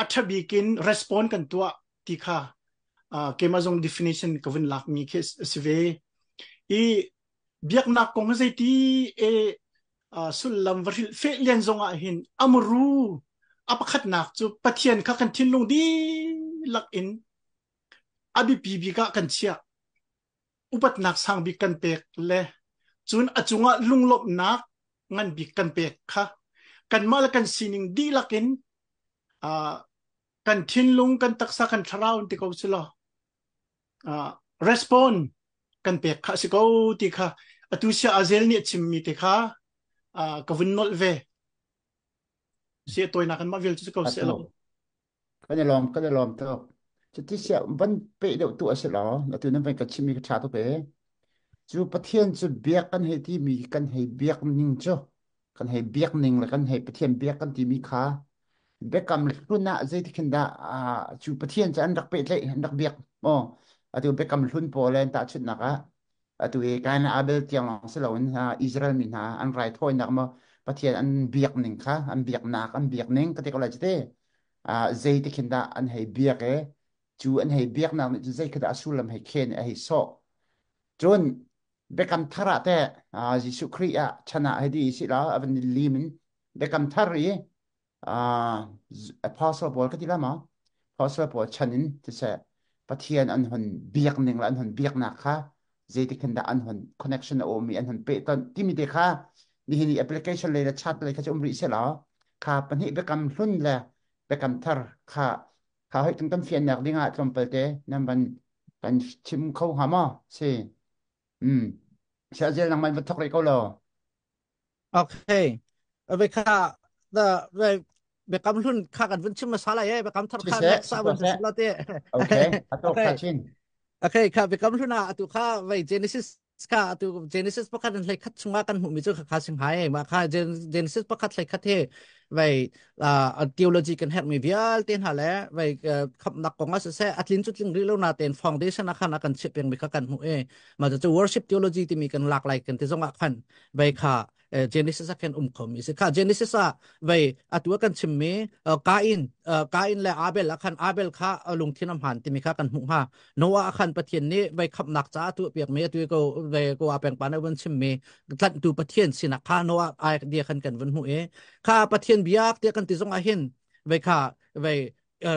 อัจบีกินรีสปอนกันตัวที่ค่ะเกมาจง definition กวินลักมีเคสิเวอีบียกนักกงใจดีเอสุลัมวริลเฟลียนจงอาหินอเมรูอาปะขัดนักจูปะเทียนขักันทิ้งลงดีลักอินอบิบีบีกะกันเชียอุปตนักสังบิกันเปกเลจูนอาจุงะลุงลบนักงันบิกันเปกค่ะกันมาละกันสินิงดีลักอินอ่ากันทิ้งลงกันตักสักกันทราวนติกอุสิลอ่ารีสปอนกันเปกค่ะสิกอุติค่ะ atu sia azel ni chimmi te kha a kavun nol ve se toy na kan ma vel chu ko se lo ka ne lom ka ne lom to chu ti sia ban pe de tu ase lo na tu na ve ka chimmi ka cha to pe chu pathian chu biak kan he ti mi kan he biak ning cho, kan he biak ning la kan he pathian biak kan ti mi kha be kam lu na zai ti khin da a chu pathian chan rak pe đặc rak biak mo atu be cầm hlun bò lên ta chut nào cả. ตัวการอาเบลเตียงหลังสลาวนฮะอิสราเอลมีนะอันไรทอยนักมาประเทศอันเบียกหนึ่งค่ะอันเบียกหนักอันเบียกหนึ่งก็ที่ก็เลยจีเต้อ่าใจที่คิดได้อันให้เบียกเอจูอันให้เบียกนักมัเจตใจคิดได้สุลมให้เคนให้อกจนเบกัมทาระแต่อ่าจิสุครีอะชนะให้ดีสิละอันลีมินเบกัมทารีอ่าพอสละบอลก็ติดละมั้งพอสลบอลชนินจะเสประเทศอันหันเบียกหนึ่งละอันหันเบียกหนักค่ะจทีดขคันได้อันหนึ่งคอนเนคชันโอมีอันหนึ่งเปดตอนที่มีเด็กค่ะนี่นี่แอปพลิเคชันเลยนะชัดเลยค่ะจะอุ้มรีเชลล์ค่ะปัญหาเป็นคำรุ่นแหละเป็นคำทัร์ค่ะค่ะให้ถึงกันเสียนอยากดีงามจอมเปิดเจนั่นมันกันชิมเข้าหามอใช่อืมเชื่อใจนั่นมันวัตถุอะไรก็รอโอเคเอาไปค่ะเดแต่ไปเป็นคำรุ่นค่ากันว่นชิมมาซาลายเป็นคำทัร์ค่เนี่ยสาวันสุดอดเต้โอเคโอเคชินโอเคครับไปกำลังนะตัวข้าไปเจนิสิสข่ะตัวเจนิสิสประกาศในคัดชงวากันหุ่มมิจฉา้าสิงหายมาข่ะเจนิสิสประกาศในคัดเทไปอ่าทีโอโลจีกันแฮกมีวิอาลเต็นฮาเล่วไปับนักกงอาเัยอัตลินจุดจริงรีเลวนาเต็นฟองเดชันนะคะนักกันเชื่อเพียงไปค่ะกันหุ่มเอมาจะจะวอร์ชิปทีโอโลจีที่มีกันหลากหลายกันที่จงอักขันไปข่ะเจนิสซ์กันอุ้มขมอิสิค่ะเจนิสซ์ไว้อตวกันชิมเมอกาอินกาอินและอาเบลละคันอาเบลค่ะลุงที่น้ำหันที่มีค่ะกันหุ่งห้าโนอาขันประเทศนี้ไว้ขับหนักจ้าตัวเปียกเมื่อตัวก็ไว้ก็อาเปียงปานในวันชิมเมตัดดูประเทศสินะค่ะโนอาไอเดียขันกันวันหุ่งเอค่ะประเทศบียกเดียกันติดสงอาเห็นไว้ค่ะไว้เอ่อ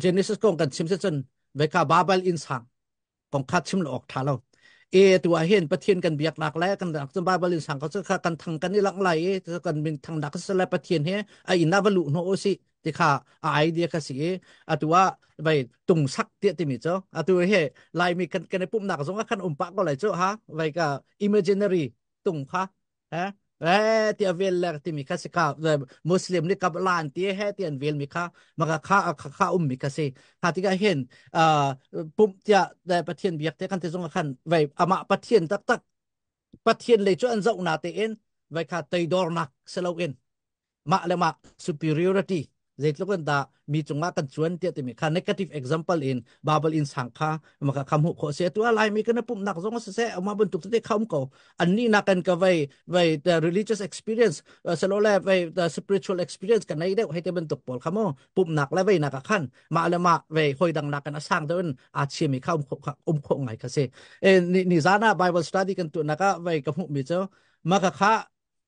เจนิสซ์กงกันชิมเซจันไว้ค่ะบาเบลอินสังกงขัดชิมลอกทาเราเอตัวเห็นประเทียนกันเบียกหลักแล้วกันนักสบายบริสังเขาจะกันทางกันนี่หลักไหลกันเป็นทางดักสลายประเทียนเฮไออินาบลุโนโอสิติค่ะอเดียกสิอะตัวไปตุงสักเตียติมิจ้อะตัวเฮไลมีกันกันในปุ่มหนักสงกันอุมปะก็ไหลจ้ะฮะไป้ก็อิมเมจินารีตุงค่ะฮะเอ้เตียเวลเลกที่มีคาสิกาเดมุสลิมนี่กับลานเตียเฮเตียนเวลมีค่ามากค่าค่าอุ้มมีคาสิถ้าที่ก็เห็นอ่าปุ่มเตียแต่ปเะียนเบียกเทียกันที่รงขันไว้อามาประเทศตักตักประเทศเลยช่วนเจ้าหน้าเตียนไว้ค่าเตยดอร์นักเซลาวินมาเลยมาสุพิเรียริตี z ด i t l o k a n da mi chunga kan chuan te te mi kha negative example in b u b b l in sangkha maka khamu kho se tu alai mi kana pum nak zong se se ma bun tuk te kham ko anni na kan ka vai vai the religious experience salo la vai the spiritual experience kan nei de hai te bun tuk pol khamo pum nak la vai na ka khan ma la ma vai hoi dang nak kan asang de un a chi mi kham kho um kho ngai ka se ni ni zana bible study kan tu na ka vai ka mu mi cho maka kha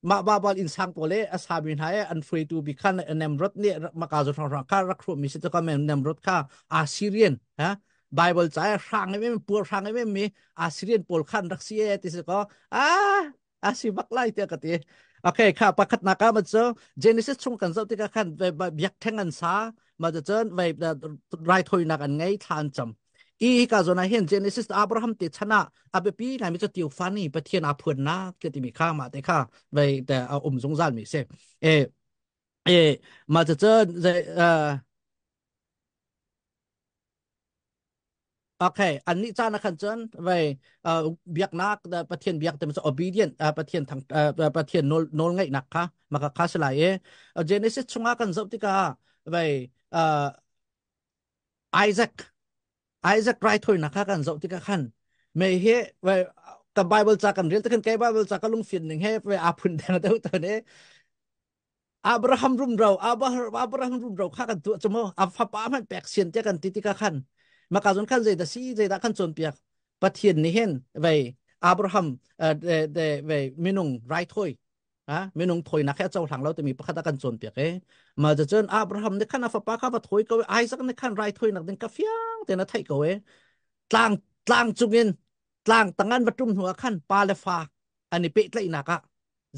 mababal insang pole asabin hai an free to be kan nemrod ni makazo thong thong ka rakhro mi se to ka mem nemrod ka assyrian ha bible chai rang me pu rang me mi assyrian pol khan raksia ti se ko a asibak lai te ka ti โอเคค่ะประคัดนาคามาเจอเจนิซิสชงกันเจ้าที่กันไปยักแทงกันซามาจะเจอไปรายถอยนักอันไงทานจำอีกาจนาเห็นเจเนซิสอับราฮัมติชนะอาเปปีนายมิจะติวฟันนี่ประเทศอาพวนนาเกติมีข้ามาแต่ข้าไปแต่เอาอมสงสารมีเซเอเอมาจะเจอเอ่อโอเคอันนี้จานะคันเจนไว้เอ่อเบียกนักประเทศเบียกแต่มันจะอบีเดียนอ่าประเทศทางเอ่อประเทศโนโนงนไงนักค่ะมักะค้าสลายเอเจเนซิสชงากันจบที่กาไว้เอ่อไอแซคไอ้จะใครถอยนะคะกันจ้ที่กันไม่เหวไปกับไบเบิลจากกันเรียนตะกันแก่ไบเบิลจากกันลุงฟินหนึ่งเหวไปอาพุนแดงเดือดเนี่อับราฮัมรุมเราอับราฮัมอับราฮัมรุมเราข้ากันตัวจมูกอับฟ้าม่นแปลกเสียนเจ้ากันติดกันมาการจนขั้นใจแต่สีใจดาขั้นจนเปียกปะเทียนนี่เห็นไปอับราฮัมเอ่อเดเดไปมินุงไรถอยอะมินุงถอยนักแค่เจ้าหลังเราแต่มีประคตกันจนเปียกเอ๊ะมาจะเจออับราฮัมในขั้นอับฟ้าข้าวถอยก็ไอ้สักในขั้นไรถอยหนักดึงกาแฟแต่นะไทยก็เวตลางตลางจุงเงินตลางตังงานประรุมหัวขั้นปาเลฟาอันนี้เป๊ะลยนักอะ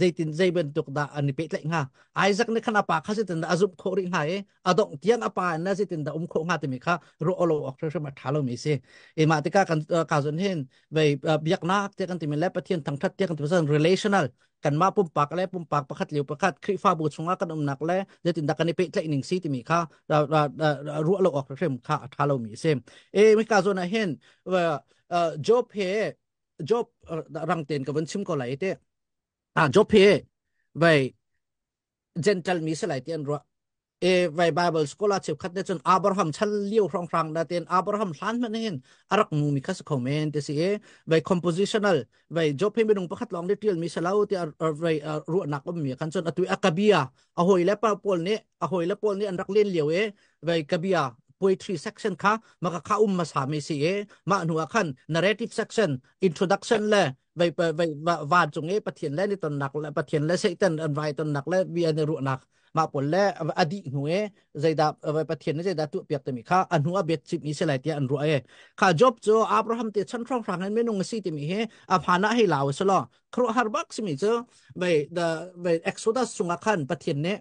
zaitin zaiben tukda ani pe tle nga isaac ne khana pa khase tin da azum khori nga e adong tiang apa na zaitin da um kho nga te mi kha ro olo akre shama thalo mi se e ma te ka kan ka zon hen ve biak na te kan ti mi le pathian thang that te kan ti san relational kan ma pum pak le pum pak pakhat liu pakhat khri fa bu chunga kan um nak le je tin da kan pe tle ning si ti mi kha ru lo ok rem kha thalo mi se e mi ka zona hen job he job rang ten ka ban chim ko lai te อ่าจบพี่ไว้เจนทัลมิสไลเตียนรัวเอไวปบาเบิลสกอลาชิบคัดเดจนอับราฮัมชั้นเลี้ยวครองครังนาเตียนอับราฮัมสันมันเองอรักมูมิคัสคอมเมนต์เดซี่เอไปคอมโพสิชันัลไวปจบพี่ไปนุ่งประคัดลองดีเทลมีสลาวทียอไว้่ารัวนักบมีคันจนอตุยอักาบิยาอโหยเล็บปอลานี่อโหยเล็บปูนี่อันรักเลี้ยนเลี้ยวเอไว้กาเบิยา poetry section k a makakaumma sami si e ma nu akhan narrative section introduction le vai vai va chung e pathian le ni ton nak le pathian le se tan an vai ton nak le b i an ru nak ma pol le adi nu e zaida vai pathian z a i da tu piak te mi kha anu a bet chip ni se lai ti an ru e kha job cho abraham te chan trong rang me nong si ti mi he a phana he l a o s e lo kro har bak si mi cho vai da vai exodus sunga khan pathian ne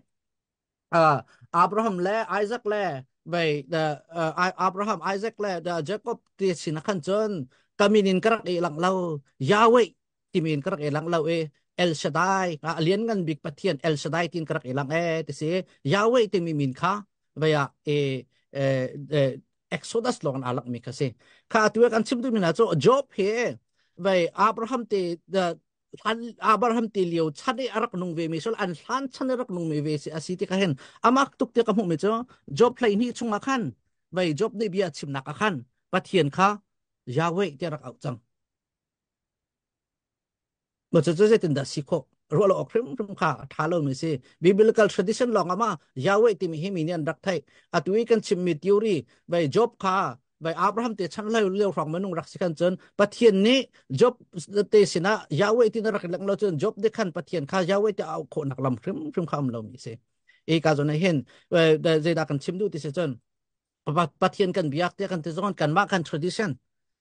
อับราฮัมและไอแซคและบไปเดออาอับราฮัมไอแซคเลยเดอะเจคอบตีสินักขันจนกามินินกรักเอลังเลายาเวทีมินกรักเอลังเลาเอเอลชาไดอาเลียนกันบิกปะเทียนเอลชาไดทีนกรักเอลังเอติเสียาเวทีมินค่ะบายเอเอเอเอ็กซ์โอดัสลอง่าลักมิค่ะเสียข้าตัวกันชิมดูมินาโจจบเฮ้ไปอับราฮัมตีเดอ an Abraham ti liu chade arak nung ve Mesol, sol an hlan chan arak nung mi ve si asiti ka hen amak tuk te ka mu me cho job play ni chunga khan bai job ne bia chim na khan pathian kha Yahweh ti rak au chang mà cho cho tin da si khô rồi là okram rum kha thalo lâu mình biblical tradition long ama Yahweh tìm hi mình nhận đặc thay à tụi cần chim mi theory về job kha by Abraham te chang lai leo rang manung rak sikan chen pathian ni job te sina Yahweh tin rak lang lo chen job de khan pathian kha Yahweh te au kho nak lam khrim khrim kham lo mi se e ka zone hen ze da kan chimdu ti se chen pathian kan biak te kan te zon kan ma kan tradition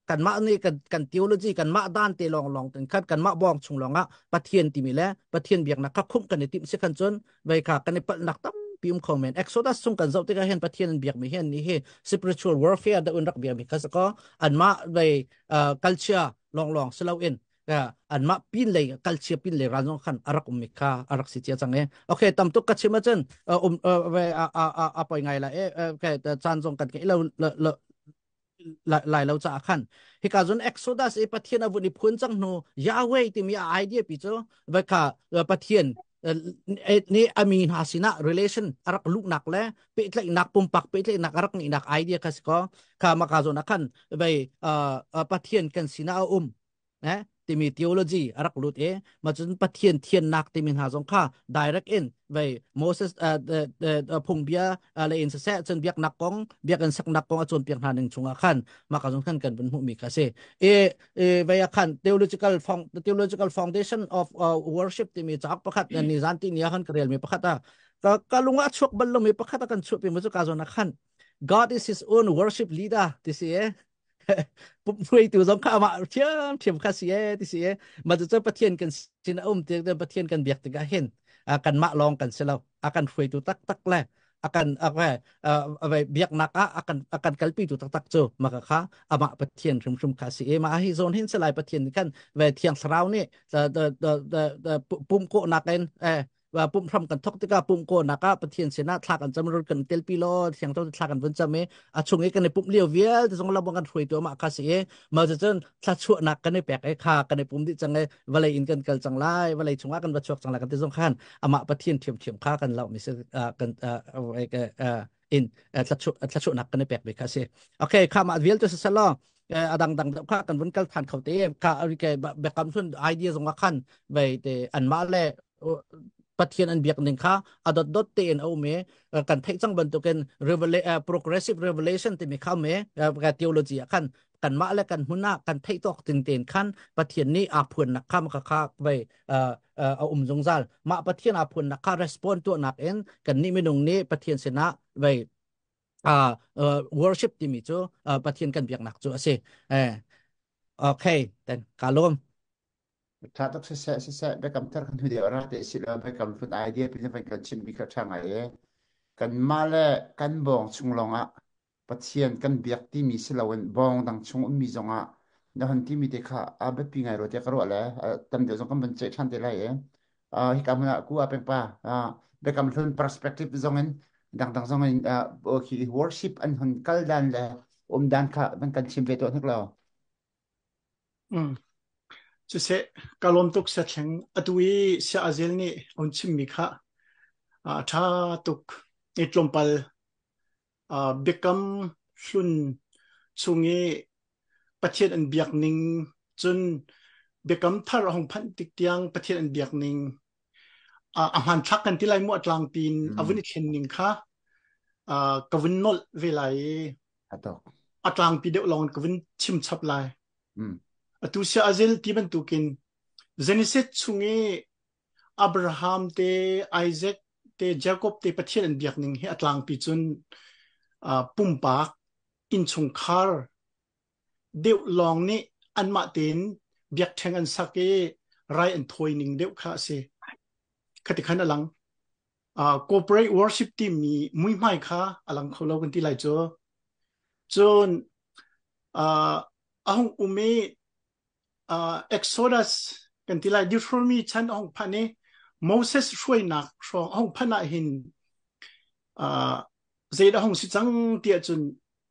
kan ma ni kan kan theology kan ma dan te long long ten khat kan ma bong chung longa pathian ti mi le pathian biak nak khum kan ti se kan chen bai kha kan pal nak tam pium comment exodus sung kan zau te ka hen pathian biak mi hen ni he spiritual warfare da un rak biak mi kas ko an ma lei uh, culture long long slow in ka an ma pin lei culture pin lei ranong khan arak um mi ka arak si chia chang e okay tam tu ka chima chen uh, um uh, ve a a a a poi ngai la e ka chan jong kan ke lo lo lại lâu trả khăn thì cả dân Exodus ấy e bắt thiên ở vụ đi phun chẳng nó Yahweh thì mi idea bị cho và cả bắt ni amin hasina relation arak luk nak le pe itlak nak pumpak pe itlak nak arak ni nak idea kas ko ka makazo nakan bay pathian kan sina um eh ติมีเท e o l o g y รักลุดเอมาจนปะเทียนเทียนนักติมีหาสงค่าได i r e c t in ไว้ m o s ่ s เอ่อเอ่อพงเบียอะไรอินเสะจนเบียกนักกองเบียกันสักนักกองอจนเปียงหาหนึ่งชงอาคันมากระจงขันกันเป็นผู้มีกระเซเอเอไว้อาคัน theological found theological foundation of uh, worship ติมีจากประคัดนิ่ันตินียขันกระเรียนมีประคัดอ่ะก็ก็ลุงอาชกบัลลงมีประคัดกันชกเป็นมุสกาจนอาคัน God is his own worship leader ที่เสียปุ๊บวยตัวสองข้ามาเชื่อมเทียมข้าเสียที่เสียมาจะเจอปะเทียนกันชินอุ้มเจอประเทียนกันเบียกติกาเห็นอาการมะลองกันเสร็จแล้วอาการฟวยตัวตักตักแลอาการอะไรอะไรเบียกนักอาการอาการกลัลปีตัวตักตักเจอมากระคาอามาปะเทียนชุ่มชุ่มข้าเสียมาให้โซนเห็นสลายปะเทียนกันเวทียงสราวนี่จะจะจะเดปุ่มโกนักเองเออว่าปุ่มพร้อมกันทกติกาปุ่มโกนักปะเทียนเสนาทากันจำรถกันเตลปีโลทีียังต้องทากันวันจำเมอาชงเอกันในปุ่มเลียวเวียจะ้องระวังกันถุยตัวมาคาเสียมาจะจนทดชั่วนักกันในแปลกไอ้ขากันในปุ่มที่จังไงวัเลยอินกันกันจังไรวัเลยชงว่ากันบัดชกจังไรกันที่สงขันอามาปะเทียนเทียมเทียมขากันเราไม่ใช่อ่ากันอ่าไอ้อ่าอินทัดชั่วทัดชั่วนักกันในแปลกไปคาเสียโอเคข้ามาเวียลตัวสั่นล่ออดังดังข้ากันวันกันผ่านเขาเตะข้าอะไรแกแบบคำชวนไอเดียสงวขันไปแต่อันมาแลปัจเจนอันเบียกนึงค่ะอาดดดตีเอ็นโอเมกันเทคจังบันตุกนเรเวลเอ่า progressive revelation ที่มีเข้าเมกับ theology ขั้นการมาและการหุ่น่ากันเทคตอกตึงเตียนขั้นปัจเจกนนี้อาพูนนักข้ามค่ะค้าไปเอ่อเอ่อเอาอุ้มจงซาลมาปัจเจนอาพูนนักข้า respond ตัวนักเอ็นกันนี้ไม่ดงนี้ปัจเจกเสนาไปอ่าเอ่อ worship ที่มีจู่ปัจเจกกันเบียกนักจู้่สิเออโอเคแต่การลมถ้าต้องเสียเสีได้กำทักันทุเดียวรัตเตสิ่งเลาไปกำฟุนไอเดียพิจารณาชินมีกระชังไอเกันมาเลกันบองชงลงอ่ะปัจเจียกันเบียดที่มีสิ่ลาวนบองดังชงมีจงอ่ะนั่นที่มีเด็กค่ะอาเบปีไงโรเจกรัวเลยตั้มเดียวจงกันบันเจชันเดียรเลยอ่าฮิกามุนักูอาเป็นป้าอ่าไปกำฟุนเปอรสเปกทีฟจงเงินดังดังจงเงินอ่าโอเคฮิวอร์ชิปอันหุ่นกัลดันเลยอุ้มดันค่ะมันกันชิมเวทตัวนักแล้วอืม chu se kalom tuk sa thleng atui sa azel ni onchim mi kha a ah, tha tuk itlom pal a ah, bekam hlun chungi pathian an biak ning chun bekam thar hong phan tik tiang pathian an biak ning a ah, aman thak kan tilai mu atlang pin hmm. avuni thleng ning kha a kavun nol velai atok atlang pi de long kavun chim chap lai hmm. तुस्य अजिल तिमन तुकिन Genesis छुंगे Abraham ते Isaac te jacob te pathian an biak ning he atlang pi chun ah, pumpa in chung khar deu long ni an ma tin biak theng an sake rai an thoi ning deu kha se khati lang alang ah, corporate worship team mi mui mai kha alang kholo kan ti lai cho chon ah, ahong ume เอ็กโซดัสกันทีไรดิฟรมีชั้นองพันนี้โมเสสช่วยหนักช่วงองพันาหินเอ่าเจดองสิจังเตียจุน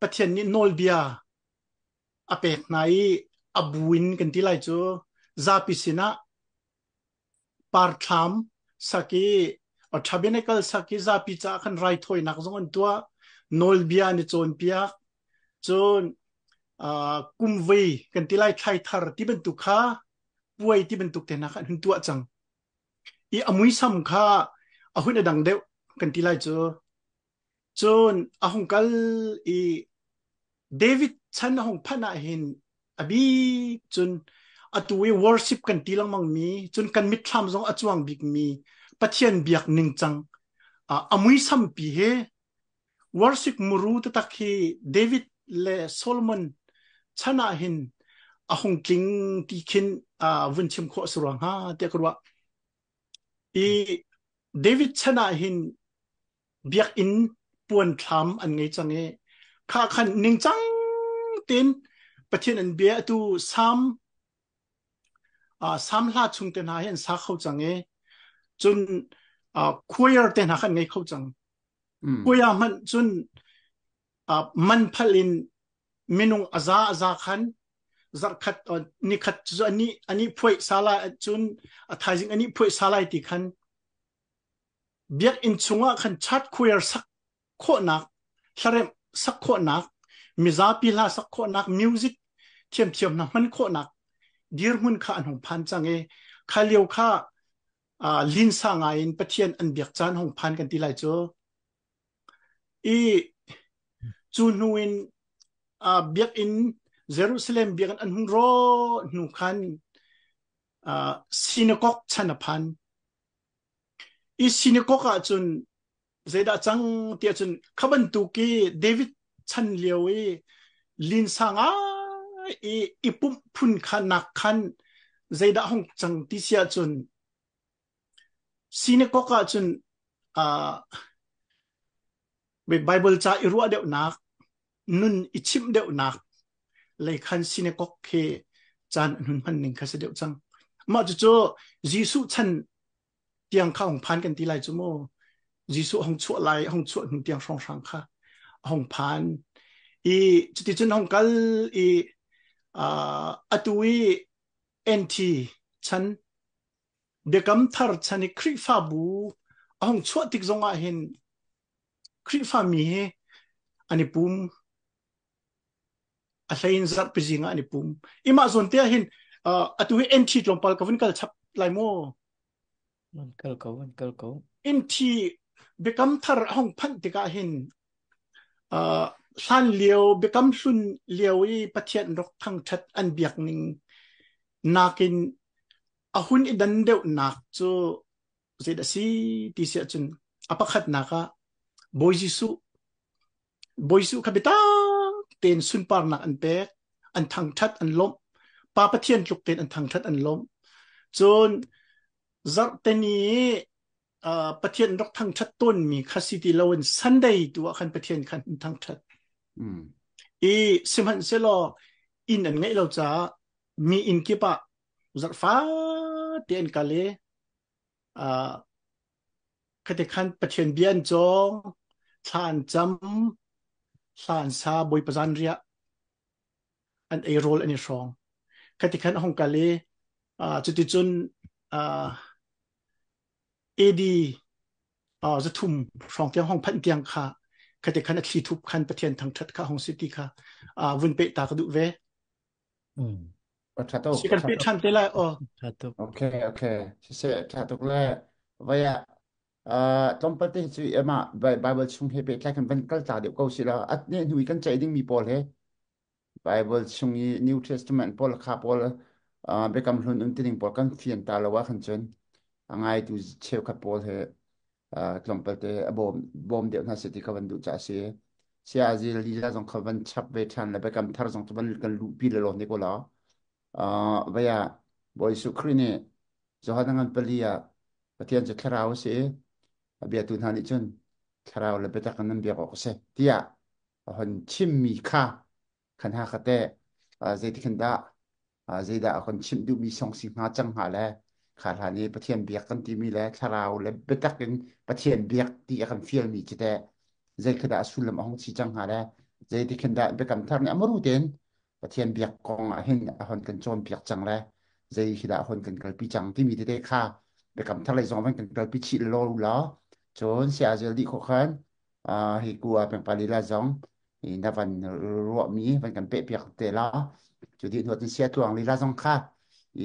ประเทศนี้นอลเบียอเปกไหนอบุินกันทีไรจูซาปิสินะปาร์ทามสักีอัตบินกัลสักีซาปิจ้าคันไรถอยหนักจงอันตัวนอลเบียนี่จนเปียกจนกุมวีกันที่ไล่ไทยทารที่เป็นตุค้าป่วยที่เป็นตุกเทนักหุ่นตัวจังอีอมุยซ้ำค่าอาหุ่นดังเดียวกันที่ไล่จจนอาหงกัลอีเดวิดฉันหงพันอาเห็นอบีจนอตัวเวอร์ชิปกันที่ลังมังมีจนกันมิดรทมจงอจวงบิกมีปะเทียนเบียกหนึ่งจังอาอมุยซ้ำปีเฮวอร์ชิปมรูตะตะคีเดวิดและโซลมอน chana hin a hong king ti kin a vun chim kho su rang ha te kwa e david chana hin biak in puan tham an ngei chang e khan ning chang tin pathin an bia tu sam a sam chung te na hin sa khau chang e. hmm. man man มนุงอาซาอาซาคันขัดอนี่ขัดจุอันนี้อันนี้พวยสาลาจุนทาายจิงอันนี้พวยสาลาติคันเบียกอินชงอ่ะคันชัดคุยสักโคนักสรมสักโคนักมิซาปิลาสักโคนักมิวสิกเทียมเทียมนะมันโคนักดีร์มุนข้าหน่งพันจังเอข้าเลียวข้าอ่าลินสางไงเป็นเทียนอันเบียกจานหงพันกันทีไรจจออีจูนูอิน uh, biak in Jerusalem biak an hun ro nu khan uh, synagogue chana phan i synagogue a chun zeda chang ti chun khaban tu ki david chan lewi lin sanga i ipum phun khan nak khan zeda hong chang ti sia chun synagogue a chun uh, Bible cha irua deuh nak นุนอิชิมเดวนักเลยคันสินก็เคจานนุนพันหนึ่งคัอเดวจังมาจะโจยิสุชันเตียงข้าของพันกันทีไรจุโมยิสุหงชวไรหงชวหน่งเตียงสองสังค่ะองพันอีจุดที่จุนหงกัลอีอ่าอตุวีเอ็นทีฉันเด็กกำทารฉันคริฟาบูหงชวติกจงอาเห็นคริฟามีอันนี้ปุ่ม a hlein zar pizinga ani pum ima zon te hin uh, atu hi en thi tlompal kavun kal chap lai mo man kal ko man kal ko in thi bekam thar hong phan te ka hin a uh, san leo bekam sun leo i pathian rok thang that an biak ning nakin ahun i dan deuh nak chu zeda si ti se chun apakhat naka boisu boisu kabita เตนสุนปานักอันเปกอันทังทัดอันล้มปาปะเทียนจุกเตนอันทังทัดอันล้มจนจักเตนีปะเทียนกทังชัดต้นมีคาสิติเลวันสันได้ตัวคันปะเทนคันทังชัดอีสิมันเซลออินอันไงเราจะมีอินกี่ปะจักฟ้าเตียนกะเลอ่าคติคันปะเทนเบียนจงทานจำสานซาบุยปะจันเรียอันเอรอลอันนี้ฟองคติคันของกาเลจุดจุนเอดีอ่าจะทุ่มฟองเตียงห้องพันเตียงค่ะคติคันอัที่ทุบคันประเทศทางทัดค่ะห้องสิติค่ะอ่าวุ่นเปตากระดุเวอืมประชาตุกสิกันเปิดชันได้ละออปราตุกโอเคโอเคเสียประชาตุกแล้ววัย tlom palte chu ema bible chung he pe tla kan ban kal ta deu ko si la at ne hui kan chai ding mi pol he bible chung i new testament pol kha pol a be kam hlun un tining pol kan fian ta la wa khan chen angai tu cheu kha pol he tlom palte bom bom deu na se ti ka ban du cha se se a ji li la jong kha ban chap ve than la be kam thar jong tu ban kan lu pi le lo ne ko la a vaya boy su khri ne johadangan palia patian je kharao se เบียตุนานิจุนแคราวเลบตากนั้นเบียกออกเสียที่อ่ะคนชิมมีค่าคันหาคาเตอาเจติคันดาอาเจดาหุ่นชิมดูมีสรงสิงหาจังหาแลขาลานี้ประเทศเบียกกันที่มีแล้วคราวเลบตากกันประเทศเบียกที่กันเฟียลมีจิตเจดันดาสุลมองชิจังหาแลเจติคันดาเปันทั้งนี้มารู้เด่นประเทศเบียกกองเห็นคนกันโจมเบียกจังแลเจติขันดาคนกันกระปิจังที่มีที่ได้ค่าเปันทั้งมเลยจอมันกันกระปิชิลโลลู้วจนเสียเจดีขันอ่าฮิกัวเป็นปริลาจงอินดาฟันรัวมีเป็นกันเปียกเตล่าจุดที่หนวดเสียตัวองลิลาจงค่ะอี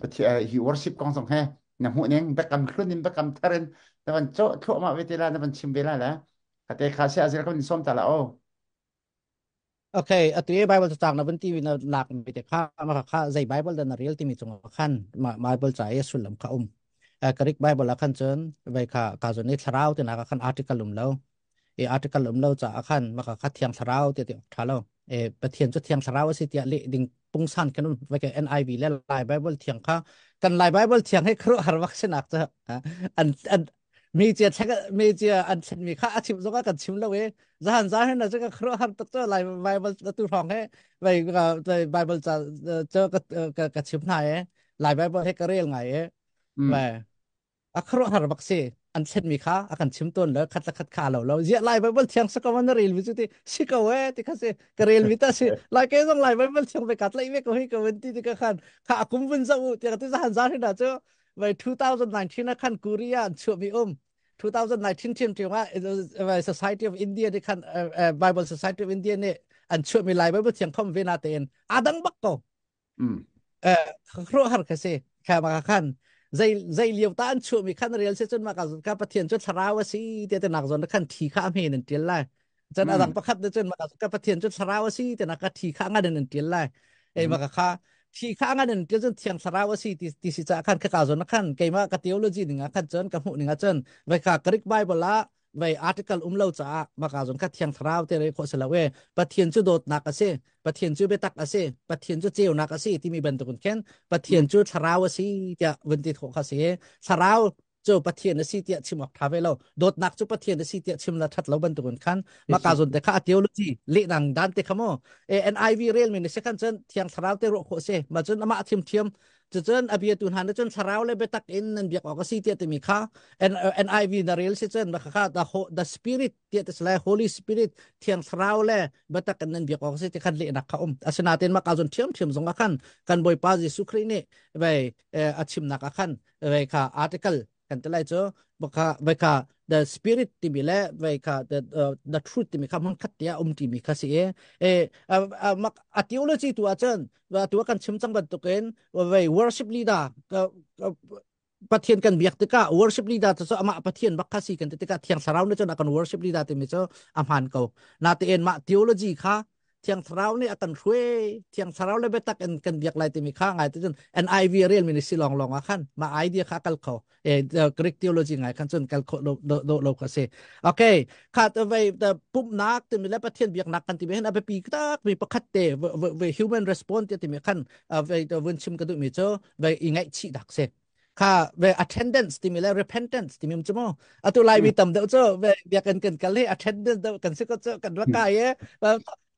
ปฏิเอฮิวอร์ชิปกองสองแห่นำหัวเนียงป็นกำครุ่นนี่เป็นกำเทเรนดาฟันโจทั่วมาเวทีลาดาฟันชิมเวลาแล้วคาเตคาเสียเจลก็มีส้มตาละโอโอเคอตัวไบเบิลจะต่างนะบันทีวินาหลักมีแต่ข้ามาข้าใจไบเบิลดันเรียลที่มีตรงขั้นมาไบเบิลใจสุลลัมข้าอุ้มเอกริกไบบิลขั้นจนไปค่ะกาจนนี้ทราวที่นะขันอาร์ติคัลลุมเล่าเออาร์ติคัลลุมเล่าจะขั้นมาขัดเทียงสราวเตียวทราวเอประเทียนจุดเทียงสราวสิเตียลิดิงปุ้งสั้นกันไปกับเอ็นไอวีและลายไบเบิลเทียงค่ากันลายไบเบิลเทียงให้ครัวหรือว่าชนะจะอันอันมีเจียเช็คมีเจียอันชันมีข้าชิมจงก็กันชิมเล้วเว้ยจะหันซ้ายนะจะก็ครัวหรืตัวลายไบเบิลตัวทองให้ไปกับไบเบิลจะเจอก็ก็ชิมไหนลายไบเบิลให้กระเรียงไงเอไม่อัครหารบักซีอันเช่นมีค่ะอาการชิมต้นแล้วคัดละคัดขาเราเรา เยอะลายไปบนเชียงสกมันเรียนวิจุติสิกเวติคัสเซกเรียนวิตาสิลายเกยต้องลายไปบนเชียงไปกัดไล่เวกห้กเวนที่ที่กันขันข้าคุ้มเป็นซาอที่กันที่สหันซาที่ดาเจ้าไว2019นะขันกุริยานชั่วมีอุ้ม2019ที่ที่ว่า Society of India ที่ขัน Bible Society of India เนี่ยอันชั่วมีลายไปบนเชียงคอมเวนาเตนอาดังบักโตเออครัวหันคัสเซแค่มาขัน zai zai liu ta an chu mi khan real se chun ma ka ka pathian chu tharawa si te te nak zon khan thi kha me nen tel lai chan adang pakhat de chun ma ka ka pathian chu tharawa si te nak ka thi kha nga nen tel lai ei ma ka kha thi kha nga nen tel chun thiang tharawa si ti ti si cha khan ka ka zon khan ke ma ka teology ninga khan chon ka mu ninga chon vai kha karik bible la ไปอาร์ติเคิลอุ้มเล่าจ้ามาการสนคัดเทียงทราวเทเรโคสลาเวปะเทียนจูโดดนักเสปะเทียนจูเไปตักเสปะเทียนจูเจียวนักเสที่มีบันทุกคนแค้นปะเทียนจูทราวเสีจะวันที่หกเสทราวโจปะเทียนสิเตียชิมออกทาเวลาโดดนักจุปะเทียนสิเตียชิมละทัดเราบรรตุกันขันมากาจนแต่ข้าเตียวลุจีลิหนังดันเตขโมเอ็นไอวีเรียลมินเสกันเจนทียงสราวเตโรโคเซมาจนมาทิมเทิยมจะเจนอเบียตุนหันจนสราวเลยไปตักเอ็นนันเบียกออกสิเตียตมีข้าเอ็นเอ็นไอวีนาเรียลสิเจนมาข้าดาโฮดาสปิริตเตียตสลายโฮลีสปิริตเทียงสราวเลยไปตักเอ็นนันเบียกออกสิเตียขันลิหนักข้าอมอาชนาเตนมากาจนทีมทีมสงกันกันบอยปาจิสุครีเนไปอาชิมนักขันไปค่ะอาร์ติเคิล kan te lai cho baka baka the spirit ti mi le baka the uh, the truth ti mi kha man khat ya um ti mi kha si e e mak a theology tu achan wa tu kan chim chang ban to uh, ken uh, wei worship leader pathian kan biak te ka worship leader to so ama pathian bakha si kan te ka thiang sarau na chon kan worship leader te mi cho am han ko na te en ma theology kha ทียงสาวนี่อาการวยเทียงสาวเลยไปตักเอ็นกันเดียกไรที่มีข้างไงจนเอ็นไอวีเรียลมินิสิลองลองอ่ะขันมาไอเดียข้ากันเขาเอ่อเกรกเทโลจีไงขันจนกันเขาโดโลโดโลกเซโอเคขาดไปแต่ปุ๊บนักตีมีแล้วประเทศเบียกนักกันที่มีเห็นอะไรปีกตักมีประคตเตอร์เวเวฮิวแมนรีสปอนส์ที่มีขันเอ่อไปตัววันชิมกันดูมีเจอไปอีกไงชีดักเซค่ะเว attendance ที่มีแล้ว repentance ที่มีมั้งจ๊ะอะตัวไลนวิตามเดี๋ยวเจอเวียกันกันกันเลย attendance เดี๋ยวกันสิก็เจอกันว่าไงเอ๊ะ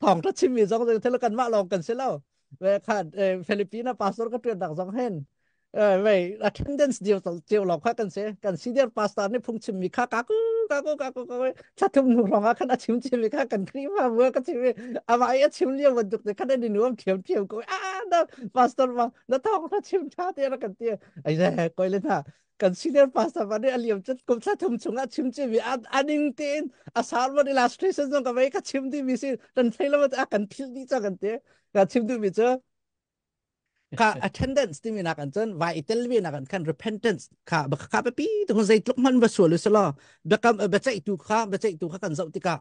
ทองทัชิมีจองเทลกันมาลองกันเสียแล้วเวลาเอฟิลิปปินส์นะพาสโต์ก็เตือนดักจองเห็น Uh, right, attendance deal deal lo kha kan se consider pastor ne phung chim mi kha ka ku ka ku ka ku ka cha thum nu rong a khana chim chim mi kha kan kri ma wa ka chim a ma ya chim lia wa duk de khana ni nuam thiam thiam ko a da pastor ma na thong na chim cha te ra kan te ai da ko le tha consider pastor ma ne aliam chat kum cha thum chunga chim chim mi ad aning ten a sal wa illustration jong ka wai ka chim di mi si tan thaila wa a kan phil di cha kan te ka chim du mi cha ka attendance ti mina kan chen vai itel bi na kan kan repentance ka ba ka pa pi to kon zait lok man ba sual so la ba ka ba chai tu kha ba chai tu kha kan zau ti ka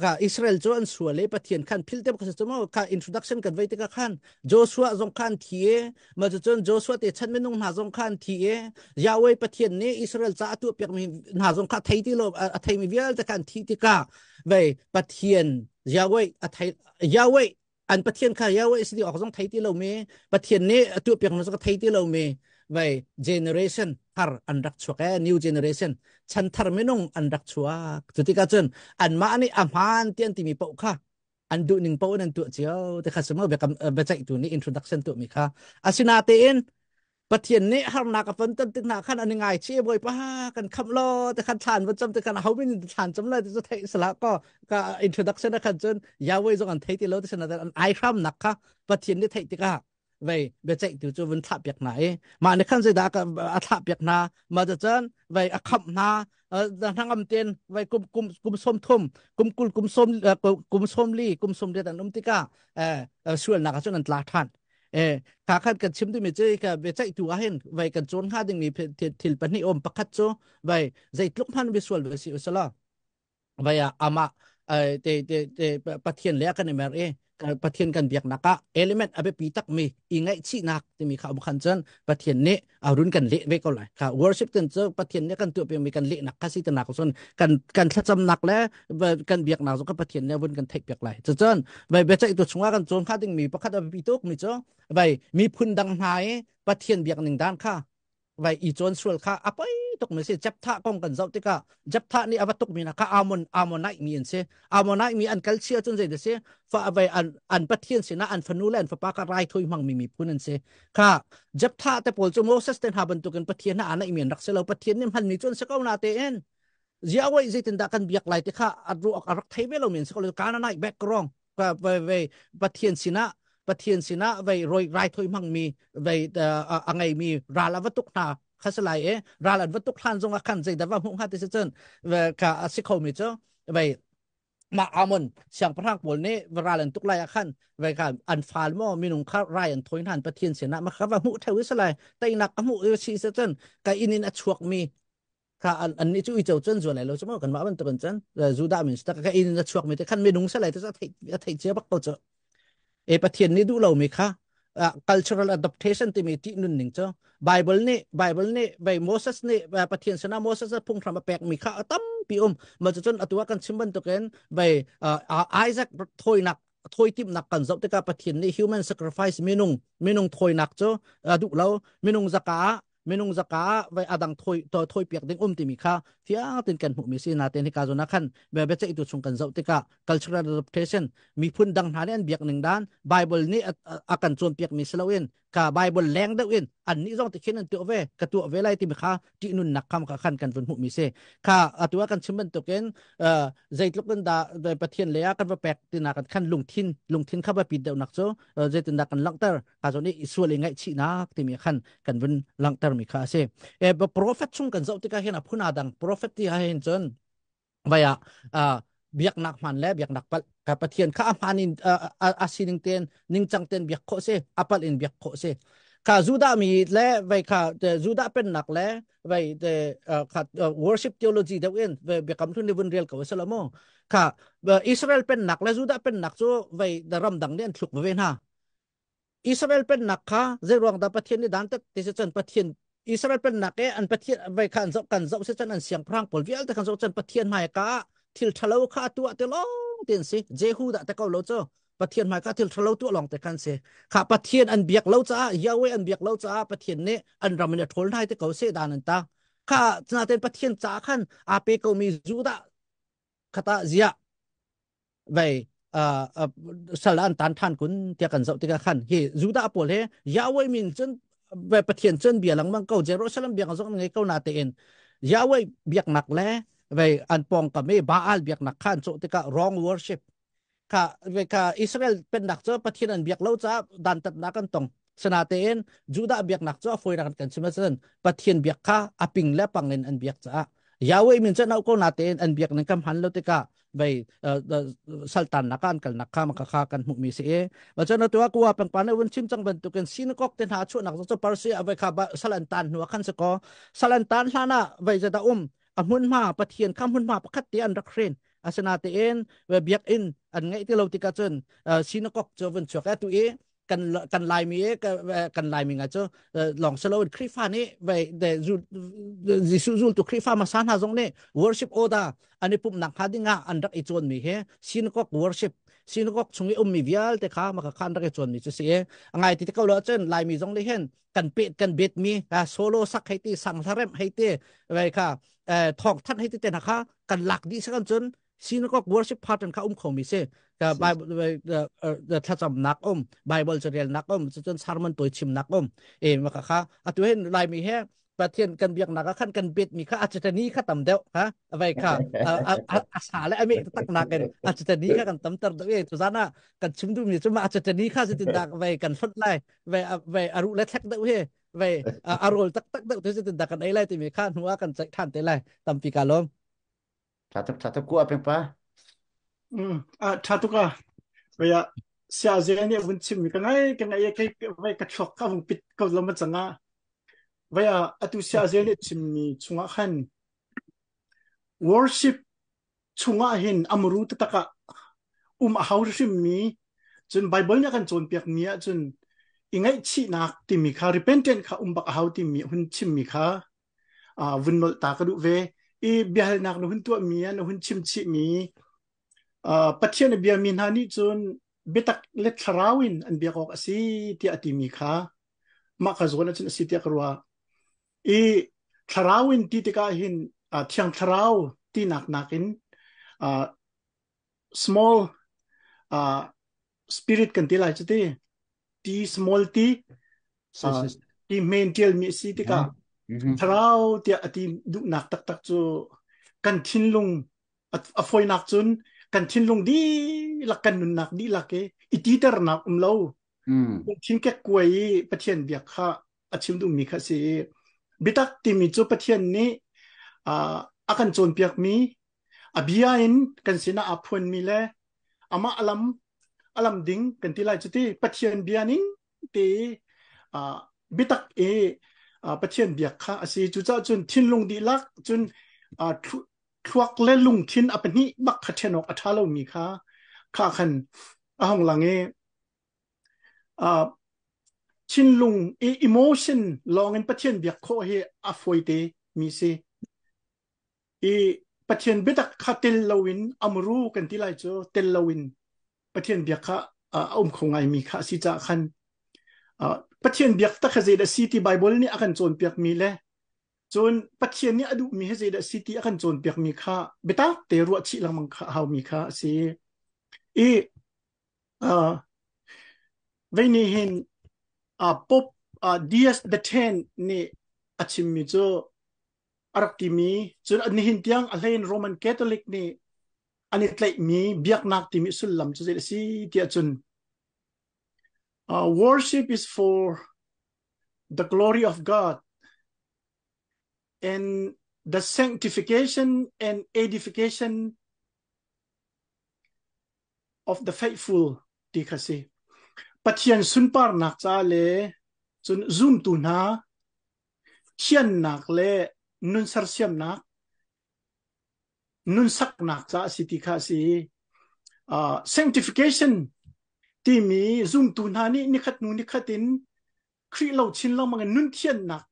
ka Israel jo an sual le pathian khan phil tep ka chama ka introduction kan vai ti ka khan Joshua jong khan thie ma jo chon Joshua te chan menung na jong khan thie Yahweh pathian ne Israel cha tu pek mi na jong kha thai ti lo a thai mi vial ta kan thi ti ka vai pathian Yahweh a thai Yahweh อันประเทียนขายาวอิสทีออกซ่องไทยที่เราไม่ประเทียนนี้ตัวเปียกมันก็ไทยที่เราไม่ไว้เจเนอเรชันทาร์อันรักชัวแก new generation ฉันทารไม่นงอันรักชัวจุดที่กาจนอันมาอันนี้อามานเตียนที่มีป้าค่ะอันดูหนึ่งป้านั้นตัวเจียวแต่ข้าสมมติแบบแบบใจตัวนี้ introduction ตัวมีค่ะอาสินาเตนปะเทียนนี้ห้ามนากับฝนต้นตึกหนาขันอันยังไงเชี่ยบ่อยป้ากันคำล้อแต่ขันทานประจำแต่ขันเขาไม่ทานจำเลยแต่จะไทยสละก็ก็อินโทรดักชันนะขันจนยาวไว้จงอันไทยที่เราที่ชนะแต่อันไอครั้มหนักค่ะปะเทียนนี้ไทยที่ก็ vậy bây giờ tiểu chu vẫn tháp biệt mà nếu khăn gì đã à tháp biệt na mà giờ chân vậy à khẩm na thằng âm tiền vậy cùng cùng cùng xôm thum cùng cùng cùng xôm cùng xôm ly cùng xôm điện đàn ông tika ờ sửa nào cho là than เอคาคัดกันชิมที่มีเจอค่ะเวจัยตัวเห็นไว้กันจนข้าดึงมีทิลปนิอมประคัดโจไว้ใจลุกพันวิสวลวิสิอุสลาไว้อามาเอเตเตเตปะเทียนเลี้ยกันในเมรเอประเทศกันเบียกนักเอลิเมนต์อาเปปีตักมีอีไงชีนักจะมีข่าวบุคคลจนประเทศนี้อารุ่นกันเละไว้ก็เลยค่ะวอร์ชิปกันเจอประเทศนี้กันตัวเป็นมีกันเละนักก็สิตนักส่วนกันกันชัดจำนักแล้วกันเบียกนักส่วนก็ประเทศนี้วุ่นกันเทคเบียกเลยจะจนไปเบจิตุชงว่ากันจนข้าดึงมีประคัตอาเปปีตุกมีเจ้าไปมีพื้นดังไหาประเทศเบียกหนึ่งด้านข้าไว้อีจนส่วน่าอภัยตกมัเสียจับท่ากงกันเจ้าิี่าจับท่านี่อวตกมีนะค่าอามอนอามอนไนมีอันเสียอามอนไนมีอันกัลเชียจนเสียเสียฟาไวอันอันปะเทียนเสียนะอันฟนูแลนฟ้าปากไรทุยมังมีมีพูนันเสียขาจับท่าแต่ปอลจโมเสสเตนหาบันตุกันปะเทียนนะอันไนมีรักเสลราปะเทียนนี่มันมีจนสกาวนาเตนเจ้าไว้ใจตินดากันเบียกไหลที่าอัดรูออกรักไทยไม่เราเหมือนสกาวเลยการนั่นไนแบกกรองไปไปปะเทียนสินะ và thiền sĩ na vậy rồi rai thôi mang mi vậy ờ, ờ, à ngày mi ra là vật tục na khá sẽ lại ấy ra là vật tục han dùng khăn dây đã vào hung hạt thì sẽ chân về cả sĩ khẩu mi chứ vậy mà amon sang prak bol ne varalan tuk lai khan ve ka an fal mo minung kha ryan thoin han pathian sena ma kha wa mu thawi salai taina ka mu si se chen cái inin a chuộc mi ka an an ni chu i chau chen zo lai lo chmo kan ma ban tan chen zu da min sta ka inin a chuak mi te khan minung salai te sa thai thai che bak ko cho เอปะเทียนนี่ดูเราไหมคะ cultural adaptation ที่มีที่นุ่นหนึ่งเจ้า Bible นี่ Bible นี่ by Moses นี่ปะเทียนชนะ Moses พุ่งทำมาแปลกมีค่าตั้มปีอมมาจนอตัวกันชิมบันตัวกัน by Isaac ถอยหนักถอยทิมหนักกันจบแต่กาบปะเทียนนี่ human sacrifice เมนุ่งเมนุ่งถอยหนักเจ้าดูเราเมนุ่งจักาเมนุงจักาไว้อดังทอยตัวถอยเปียกดึงอุ้มติมีค่ะที่อ้างตินกันผู้มีสินาเตนิกาจุนักขันเบเบจะอิทุชงกันเจ้าติกา cultural adaptation มีพื้นดังหาเรียนเบียกหนึ่งด้านไบเบิลนี้อากานจวนเปียกมีสลาวินกาบายบนแรงเด้กเออันนี้ต้องติเขนันตัวเวกตัวเวไลที่มค่าจีนุนนักคำขันกันฝนหุ่มีเซค่าอตัวกันชิมันตัวเกนเอ่อใจลุกกันดาโดยประเทศเลียกันว่าแปลกตินากันขันลุงทินลุงทินเข้าไปปิดเดวนักโซเอ่อใจตินากันลังเตอร์ค่ะตอนนี้อิสวเลยไงชีนักที่มีขันกันฝนลังเตอร์มีค่าเซเอ่อโปรเฟสชุ่มกันเจ้าติดกเห็นอพูนาดังโปรเฟสที่เห็นจนวายอ่าบียกนักมันและเบียกนักปัลกับปะเทียข้าพันอินอ่อาศินิงเตียนนิงจังเตียนเบียกโคเซอัปัลอินเบียกโคเซข้าจูดามีแล้วไปข้าเดจูดาเป็นนักและไปเดข้าเอ่อวอร์ชิปเทโลจีเดวินบียกคำทุนในวันเรียลกับอิสลามอข้าอิสราเอลเป็นนักและวจูดาเป็นนักจู่ไปดรัมดังเนียนถูกเวนฮะอิสราเอลเป็นนักข้าเจรวงดาปะเทียนนี่ดันเตติสเซนปะเทียอิสราเอลเป็นนักเออันปะเทียนไปขันจบขันจบเซจันอันเสียงพรางปลเวียงแต่ขันจบเซจนปะเทียหม่ก้าทิลทะเลข้าตัวเตลองเตียนสิเจฮูดะตะเกาเราเจ้าปะเทียนหมายข้าทิลทะเลตัวลองแต่กันสิข้าปะเทียนอันเบียกเราจ้ายาเวอันเบียกเราจ้าปะเทียนเนี่ยอันรามันจะทนได้ตะเกาเสดานันตาข้าจะนาเตนปะเทียนจ้าขันอาเปเกามีจูดะคาตาเจียไปอ่าสลันตันท่านคุณเตียกันเจ้าติกาขันเฮจูดาปุ่นเฮยาวเวมินจนไปปะเทียนจนเบียหลังมังเกาเจโรสลัมเบียงันเจงาไงเกานาเตนยาวเวเบียกหนักแล้ May anpong kami, baal biak nakkan, so tika wrong worship. Ka, ka Israel pendakso patinan biak law sa dantat nakan tong sanatein juda biak nakso foy nakan kan simasan patien biak ka aping la pangin an biak sa Yahweh minsan na ko natin an biak ng kamhan law tika bay uh, saltan nakan kal nakka makakakan mu misi e baca na tuwa kuwa pang pana wen chim chang bentuken sinukok ten hachu nak so parsi abai ka ba salantan nuakan seko salantan hlana bay jada um อันหุนมาประเทียนคำหุ่นมาประคติอันรักเรนอาสนาเตียนเวเบียกอินอันไงที่เราติกาจนเอ่อชินกอกเจอวันชัวแค่ตัวเอกันกันลายมีเอกกันลายมีไงเจ้าเลองสโลว์คริฟานี่เวเดจูดจิสุจูตุคริฟามาสานฮาจงเน่วอร์ชิปโอดาอันนี้ปุ่มนักฮัดดงาอันรักอิจวนมีเหี้ฮชีนกอกวอร์ชิปสิ่งก็ชงอุ้มมีวิ่งแต่ข้ามาขันระกจนมีจุดเสียง่ายที่เขาเล่าเช่นลายมีจงเลยเห็นกันเปิดกันเบิดมีอ่โซโลสักให้ตีสังสารมให้ตีไว้ค่ะเอ่อทองท่านให้ตีเตนะคะกันหลักดีสักจนสิ่งก็ w o r s ชิพพาร์ตันข้าอุ้มเขามีเสียกับไบเบิลเอ่อถ้าจำนักอุ้มไบเบิลจะเรียนนักอุ้มจนชาร์มันตัวชิมนักอุ้มเอ็มมาค่ะอ่ะตัวเห็นลายมีแห่ประเทศกันเบียกนักขั้นกันเบ็ดมีข้าอาจจะนี้ข้าต่ำเดียวฮะอะไรค่ะอาสาและอเมริกตักนักกันอาจจะนี้ข้ากันต่ำเติร์ดเวทุจานะกันชิมดูมีชิมอาจจะนี้ข้าจะติดดักไปกันฟัดไล่ไปไปอารุและแท็กเดียวเฮไปอารุตักตักเดียวที่จะติดดักกันไอ้ไล่ที่มีข้าหัวกันใจท่านเตะไล่ต่ำปีกาลมทับทับกูอะไรเป็นปะอืมอ่าทับตุกะเวียเสียเสียเนี่ยวุ่นชิมกันไงกันไงยังไงไปกระชอกกับวุ่นปิดกับลมจันนะ veya atusia zene chimmi chunga khan worship chunga hin amru ta taka um ahau mi chun bible na kan chon piak mia chun ingai chi nak ti mi kha repentant kha um bak ahau ti mi hun chim mi kha a vunnol ta ka du ve e bial nak no hun tu mi an hun chim chi mi a pathian bia min hani chun betak let tharawin an bia kok asi ti ati mi kha ma kha zona chun asi ti karwa อีทราวินติติกาหินอ่าเทียงทราวที่หนักนักินอ่า small อ่า spirit กันที่ไรจะทีที่ small ที่ที่ m e n t a l มีสิติกาทราวที่อที่ดุหนักตักตักจูกันทิ้นลงอฟอยนักจุนกันทิ้นลงดีลักกันนุนักดีลักเออีตีเตร์นักอุ้มเราทิ้งแก่กวยประเทียนเบียกค่ะอาชิมดุมีค่ะสิบิตักติมีจูปะเทียนนี้อ่าอาการจนเปียกมีอาบียอินกันสินะอาพวนมีเลอามาอลัมอลัมดิงกันที่ไรจุดที่ปะเทียนเบียนิงตีอ่าบิตักเออ่าปะเทียนเบียกค่ะอาจุดเจ้าจนทิ้นลงดีลักจนอ่าทวักเละลุงทิ้นอัปนี้บักขัดเทนอกอัฐาเรามีค่ะค่ะคันอาหงหลังเออ่าชินลุงอีอิโมชันลองเงินปะเทียนเบียกโคเฮอฟวยเตมีสิอีปะเทียนเบตักคาเตลลาวินอัมรู้กันที่ไรเจอเตลลาวินปะเทียนเบียกคาอ่าอุ้มของไงมีคาสิจักขันอ่าปะเทียนเบียกตะคาเจดซิตีไบเบิลนี่อักันจนเบียกมีแลจนปะเทียนนี่อดูมีเให้เจดซิตีอักันจนเบียกมีคาเบตักเตรัวชิลังมังคาเฮามีคาสิอีอ่าเวนี่เห็น uh, pop uh, DS the 10 ni achim mi chu arab ti chu ni hin a lein roman catholic ni ani tlai mi biak nak ti mi sul lam si ti chun uh, worship is for the glory of god and the sanctification and edification of the faithful kasi. pathian sunpar nak cha le chun zoom tu na khian nak le nun sar siam nak nun sak nak cha si ti kha si uh, sanctification ti mi zoom tu na ni ni khat nu ni khatin khri lo chin lo mang nun khian nak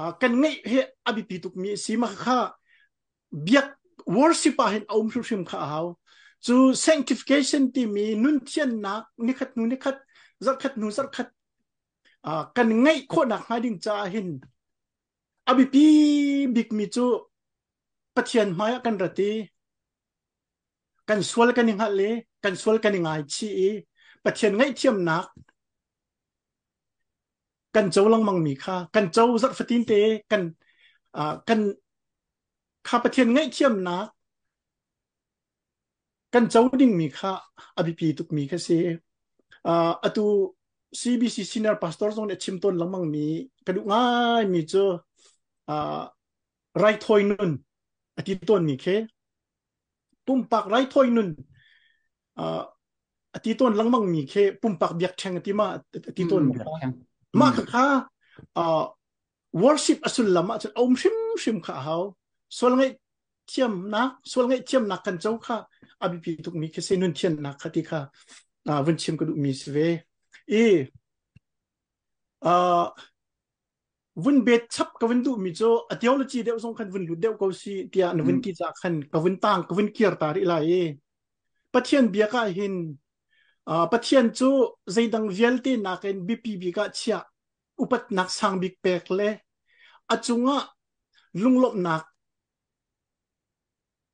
a kan ngai he abi pi tuk mi si ma kha biak worship a hen aum hrim kha hau จู sanctification ที่มีนุ่นเทียนนักนิคัดนุนิคัดรักคัดนุรักคัดอากันง่ายโคนักหาดึงใจเห็นอาบิปีบิกมิจูปัจจัยมาอยากันรัตีกันสวลกันยังหาเลกันสวลกันยังไงชีปัจจัยง่ายเทียมหนักกันเจ้าลังมังมีค่ะกันเจ้ารักฟตินเตกันอากันข้าปัจจัยง่ายเทียมหนักกันเจ้าดิ่งมีค่าอภิปีตุกมีแค่เสียอ่ตซี c ีซี e n i o r Pastor ตรงเนี่ชิมต้นละมังมีกระดูกง่ายมีเจ้าอ่ไรทอยนุนอติต้นมีแค่ปุ่มปากไรทอยนุนอ่ติต้นละมังมีแค่ปุ่มปากเบียกเชงอติมาอติต้นมาค่ะอ่ะวอร์ชิปอสุลละมาจะอมชิมชิมข้าวส่วนไง chiêm na số ngai chiêm na kan chau kha abi pi tuk mi kese nun chen na khati kha na vun chiêm ka du mi sve e a vun be chap ka vun du mi cho atiaw la chi deu song khan vun lu deu ko si tia na vun hmm. ki cha khan ka vun tang ka vun kier ta ri la e pathian bia ka hin a pathian chu zaidang vialte na ken bpb ka chia upat nak sang big pek le achunga lunglop nak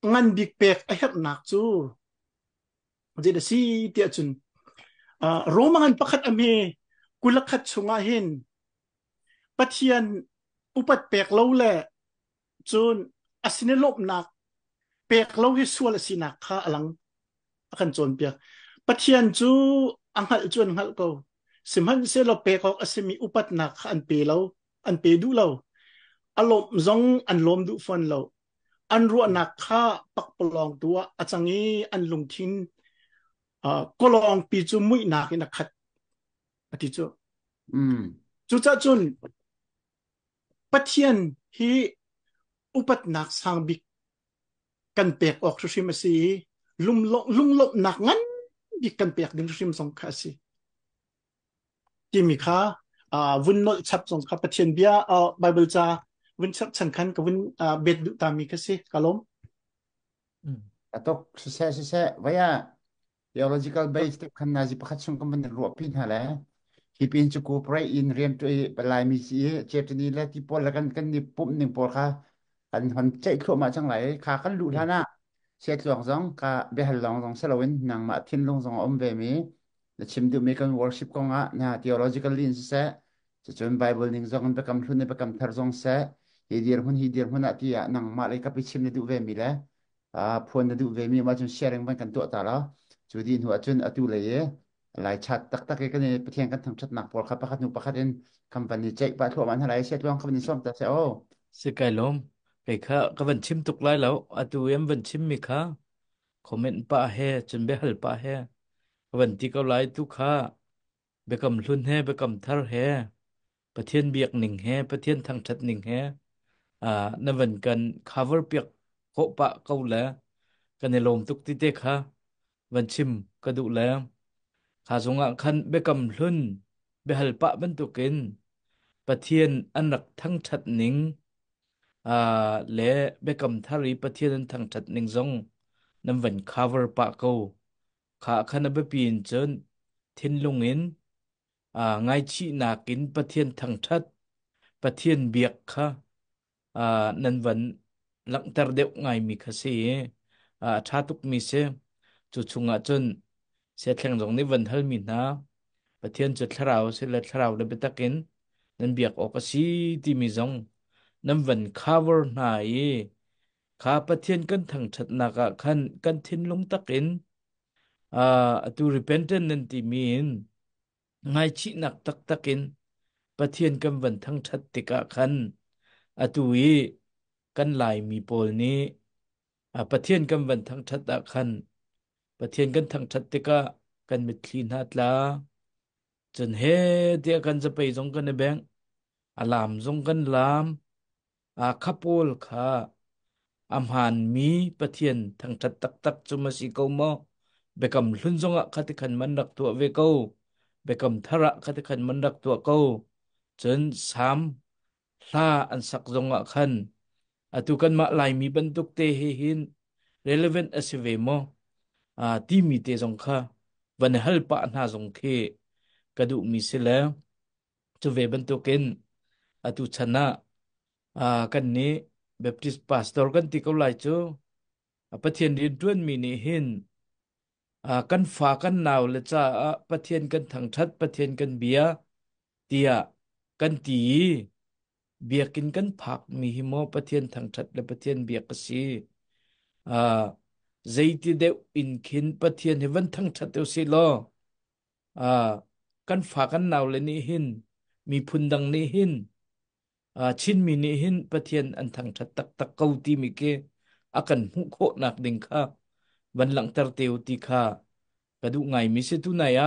ngan bik pek a hep nak chu je da si ti chun ah, roma ngan pakhat ame kulakhat chunga hin pathian upat pek lo le chun asine lop nak pek lo hi sual sina kha alang akan chon pek pathian chu angal chuan ngal ko simhan se lo pek ok asimi upat nak an pe lo an pe du lo alom zong an lom du fon lo อันรัวนักข้าปักปลองตัวอาจัรงี้อันลงทิ้งก็ลองปีจุมุยนักนักขัดอธิจูจูจ้าจุนปจเทียนฮีอุปตนักสังบิกกันเปียกออกสุชิมสีลุมลงลุงลบหนักงั้นบิกกันเปียกดึงสุชิมสงคาสีที่มีค่าวุ่นนอลชับสงคาปจเทียนเบียอ่าไบเบิลจ้าวินชักสังคันกับวินเบ็ดดุตามีกันสิกลมอะตกเสียเสียเวียเยอโลจิคอลเบสต์ขันนาจิพัชชงกับมันรวบพินอะไร้วฮิปินจูกูเพรอินเรียนตัวปลายมีสีเจ็ตนีและที่ปอลกันกันนี่ปุ่มหนึ่งปอลค่ะอันหันใจเข้ามาจังไรขากันดูท่านะเช็ดลองสองกาเบหลองสองเซลวินนางมาทิ้นลงสองอมเวมีและชิมดูมีกันวอร์ชิปกองอะนะเทโลจิคอลลินเสะจะจนไบเบิลนิ่งสองเป็นประคำทุนเป็นประคำเทอรสองเสะเดียร์หุ่นเดียร์หุ่นอะไรที่อ่ะนั่งมาเลยก็ไปชิมในดูเวมีเลยอ่าพูดในดูเวมีมาจนแชร์งกันกันตัวต่อแล้วจุดินหัวจนอตุเลยหลายชัดตักตักกันเนยระเทศกันทงชัดหนักพอดครับปะคันหนุ่มปะคันเอนคำบรรยายปะทั่วมันอะไรเช็ดร้องคำบรรยายส้มแต่เสียอสกายลมไปค่ะก็บันชิมตุกไล่แล้วอาตุยมวันชิมมีค่ะคอมเมนต์ป้าเฮจนเบลป้าเฮวันที่ก็ไล่ตุกค่ะเบกำลุนเฮเบกำทาร์เฮประเทศเบียกหนิงเฮประเทศทางชัดหนิงเฮอ่านั่นเปนการ cover เปียกหกปะเก่าแล้วกันในลมทุกทีเด็กฮะวันชิมกระดูแล้วขาสง่ะคันเบกำลุ่นเบหลปะเป็นตุกินปะเทียนอันหนักทั้งชัดหนิง อ่า และเบกำทารีปะเทียนทั้งชัดหนิงซงนั่นเป็น cover ปะเก่าขาคันเบปีนเจนทินลงอินอ่าไงชีนากินปะเทียนทั้งชัดปะเทียนเบียกค่ะ Ờ, nên vẫn lặng tờ đeo ngày mi khá sĩ à cha tục mi sẽ chú chung à chân sẽ thằng giống này vẫn hơi mi na và thiên chú thảo sẽ là thảo để biết takin nên việc ở cái sĩ thì mi giống nên vẫn cover này khá bắt thiên cân thằng chất nạc à khăn cân thiên lung takin à ờ, tu repentant nên thì mi in ngay chỉ nạc tắc takin bắt thiên cân vẫn thằng chất tịch à khăn อตุวี กันลายมีโปลนี้อประเทียนกันวันทั้งชัดตะคันประเทียนกันทั้งชัดตะกะกันมิดลีนัดลาจนเฮเดียกันจะไปจงกันในแบง อาลามจงกันลาม อาขาบโอลค่ะอำหานมีประเทียนทั้งชัดตักตักจุมาสเกมอเบกำลุนจงอะคัดขันมันรักตัวเวกเบกำทระคัดขันมันรักตัวเกาจนสามลาอันสักจงอ่ะขันอตุกันมาไลมีบรรทุกเตเหินเรเลเวนอสเวโมอาทีมีเตจงค่ะวันฮัลปะนาจงเคกระดูกมีเสลจะเวบรรทุกเกนอตุชนะอ่ากันนี้เบปติสปาสตอร์กันที่เขาไล่จูอพัทยันเรียนด้วนมีนิหินอ่ากันฟ้ากันหนาวและจ้าป่ะเัทยนกันทางชัดพัทยันกันเบียเตียกันตีเบียกินกันผักมีหิมอประเทียนทางชัดและประเทียนเบียกสีอ่าใจตีเดวอินขินประเทียนเหวันทางชัดเดวสิลออ่า กันฝากันนาวเลยนี่หิน มีพุนดังนี่หินอ่าชินมีนี่หินประเทียนอันทางชัดตักตักเกาตีมีเกอากันหุโคนักดิงค่ะวันหลังเตอรเตียวตีค่ะกระดูไงมีเสตุนายะ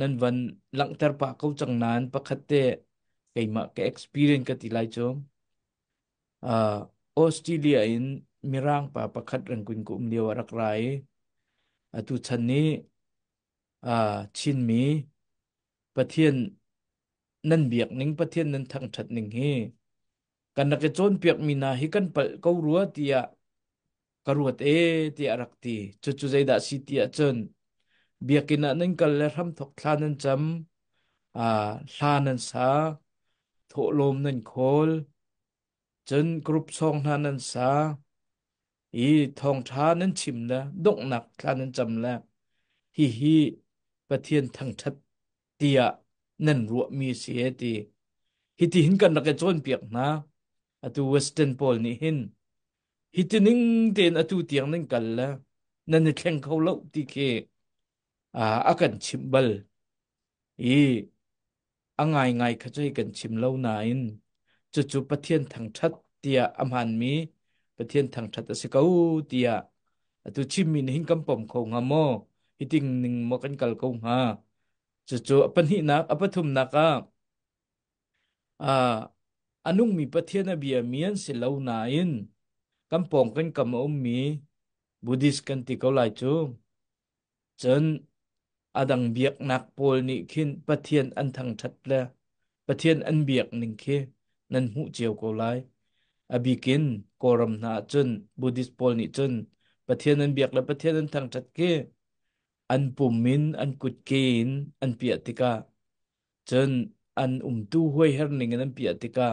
นั่นวันหลังเตอรปะเขาจังนานประคตเต cái mà cái experience cái tỷ lệ uh, Australia in mirang pa pa pakhat rang kun kum liwa rak rai atu chan ni uh, chin mi pathian nan biak ning pathian nan thang that ning he kan na ke chon piak mi na hi kan pal ko ruwa tia karuat e ti arakti chu chu zai da si ti achon biakina nan kal le ram thok thlan nan cham a thlan nan sa โทลมนั่นโคลจนกรุบซองนานันสาอีทองท้านั้นชิมละดกหนักทานั้นจำแล้วฮิฮิประเทียนทั้งทัดเตียนั่นรัวมีเสียตีฮิติหินกันนักจนเปียกนะอตูเวสเทนพอลนี่หินฮิตินิงเตนอตูเตียงนั่นกันละนั่นแข่งเขาเล่าตีเคอ่าอากันชิมบัลอีองไงไงขจกันชิมเล่านายนจุจุปะเทียนทางชัดเตียอหานมีปะเทียนทางชัดสิเกาเตียตุชิมมีหินกำปอมเขางามอฮิติงน่งมกันกัลกงฮาจุจุปะนินักอปะทุมนักอ่าอันุงมีปะเทียนเบียเมียนสิเล่านายินกำปองกันกำอมมีบุดิสกันติเขาไลจูจนอดังเบียกนักโพลนิคินปะเทียนอันทังชัดและปะเทียนอันเบียกหนึ่งเคนั้นหูเจียวกไลอาบีกินกอรมนาจนบุดิสโพลนิจนปะเทียนอันเบียกและปะเทียนอันทังชัดเคอันปุ่มมินอันกุดเกินอันเปียติกาจนอันอุ่มตู้ห้วยเฮรนิงอันเปียติกา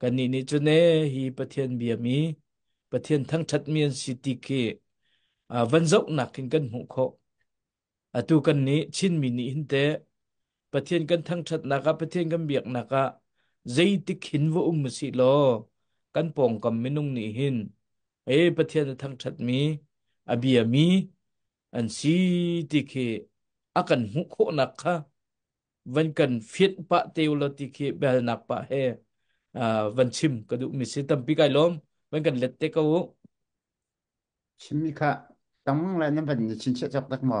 กันนี้นี่จนเน่ฮีปะเทียนเบียมีปะเทียนทังชัดเมียนสิติเคอาวันจกหนักกึนกันหูโคอตูกันนี้ชินมีนิหินเตประเทศกันทั้งชัดนักประเทศกันเบียกนักใจติขินว่าอุ้มสิโลกันปองกันมินุงนี่หินเอประเทศทั้งชัดมีอเบียมีอันสีติเคอากันหุกโคนักรัะวันกันฟิตปะเตียวลติเคเบลนักปะเฮอวันชิมกระดูกมิสิตัมปิกายลมวันกันเล็ดเตกาวชิมิค่ะตั้งแล้วนั่เป็นชิ้นเชื่อจับตักหมอ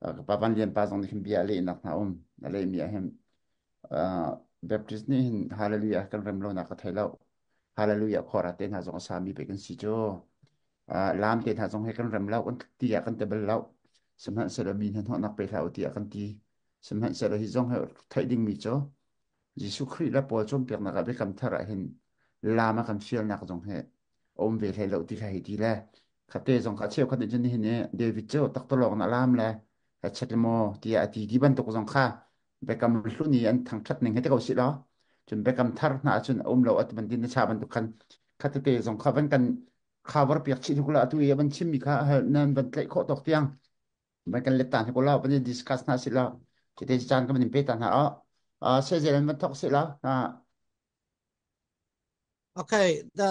طبعا اليوم بازون نحن بيا علي نقنا أم علي ميهم بابتسنين هاللويا كان رملونا قتلو هاللويا كوراتين هازون سامي بيكن سيجو لام تين هازون هيكن رملو أنت تيا كنت بلو سمعت سلامين هن هناك بيلاو تيا كنتي سمعت سلامين هن تايدين ميجو يسوع كريست لا بوجون جون بيرنا غابي كم ترى هن لام كم فيل ناق جون هن أم بيلاو تيا هيدي لا كتير جون كتير كتير جن هن ديفيد جو تقتلون لام لا เฉลโมที่อดีตที่บันตุกสงครามไปกำลังุนีอันทางชัดหนึ่งให้ที่เขาสิล้อจนไปกำทาร์นาจนอุ้มเราอัตมันดินชาบันตุกันคาเตเตสงครฆ์บันกันข่าวรับเปียกชิทุกละตุยบันชิมีิกาเนนบันเตข้อตกเตียงไปกันเลตันทุกละวันจะดิสคัสนาสิล้อจิตใจจานก็มันเป็นตานะอ๋ออ่าเสียใจมันทุกสิล้ออ่าโอเค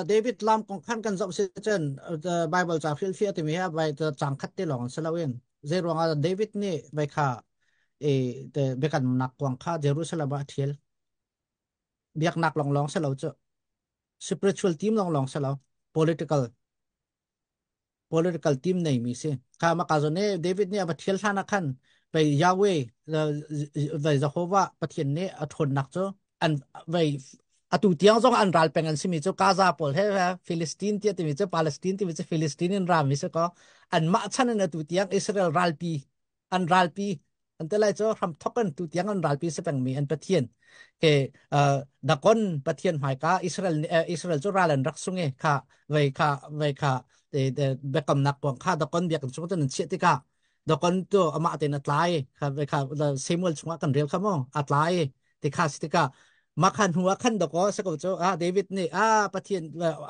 เดวิดลัมของขั้นกันสมเชจน์เดอะไบเบิลจากฟิลเฟียติมีฮะไปจะจังคัดที่หลงเซลาเวนเจรวงอาเดวิดนี่ไปค่าเอตเบกันนักกวางค่ะเยรูซาเล็มเทียลเบียกนักลองลองเสลาจ้สปริตชวลทีมลองลองเสลา political political team นี่มีสิค่ะมาการ์เนเดวิดเนี่มาเทียลท่านักขันไปยาเวไปจะโฮว่าประเทศนี้ทนนักจ้อันไปอตุเตียงจงอันรัลเป็นอันสิมีจ้กาซาปอลเฮ้ฟิลิสตินที่มีจ้ปาเลสไตน์ที่มีจ้ฟิลิสตินอินรามมีสก็อันมาชันนันตุเตียงอิสราเอลรัลปีอันรัลปีอันเตลัยจะทำทักกันตุเตียงอันรัลปีสเปงมีอันประเทียนเอเอ่อดะกอนประเทียนหมายกาอิสราเอลอิสราเอลจะรัลันรักสุงเอค่ะไว้ค่ะไว้ค่ะเดเดเบกำนักกว่งค่ะดะกอนเบียกันสุงตันเชียติกาดะกอนตัวอมาเตนัดไลค่ะไว้ค่ะเซมูลสุงกันเรียวค่ะมั้งอัดไลติคาสติกามาขันหัวขันดอกสกุลเจ้าอาเดวิดนี่อาประเทียน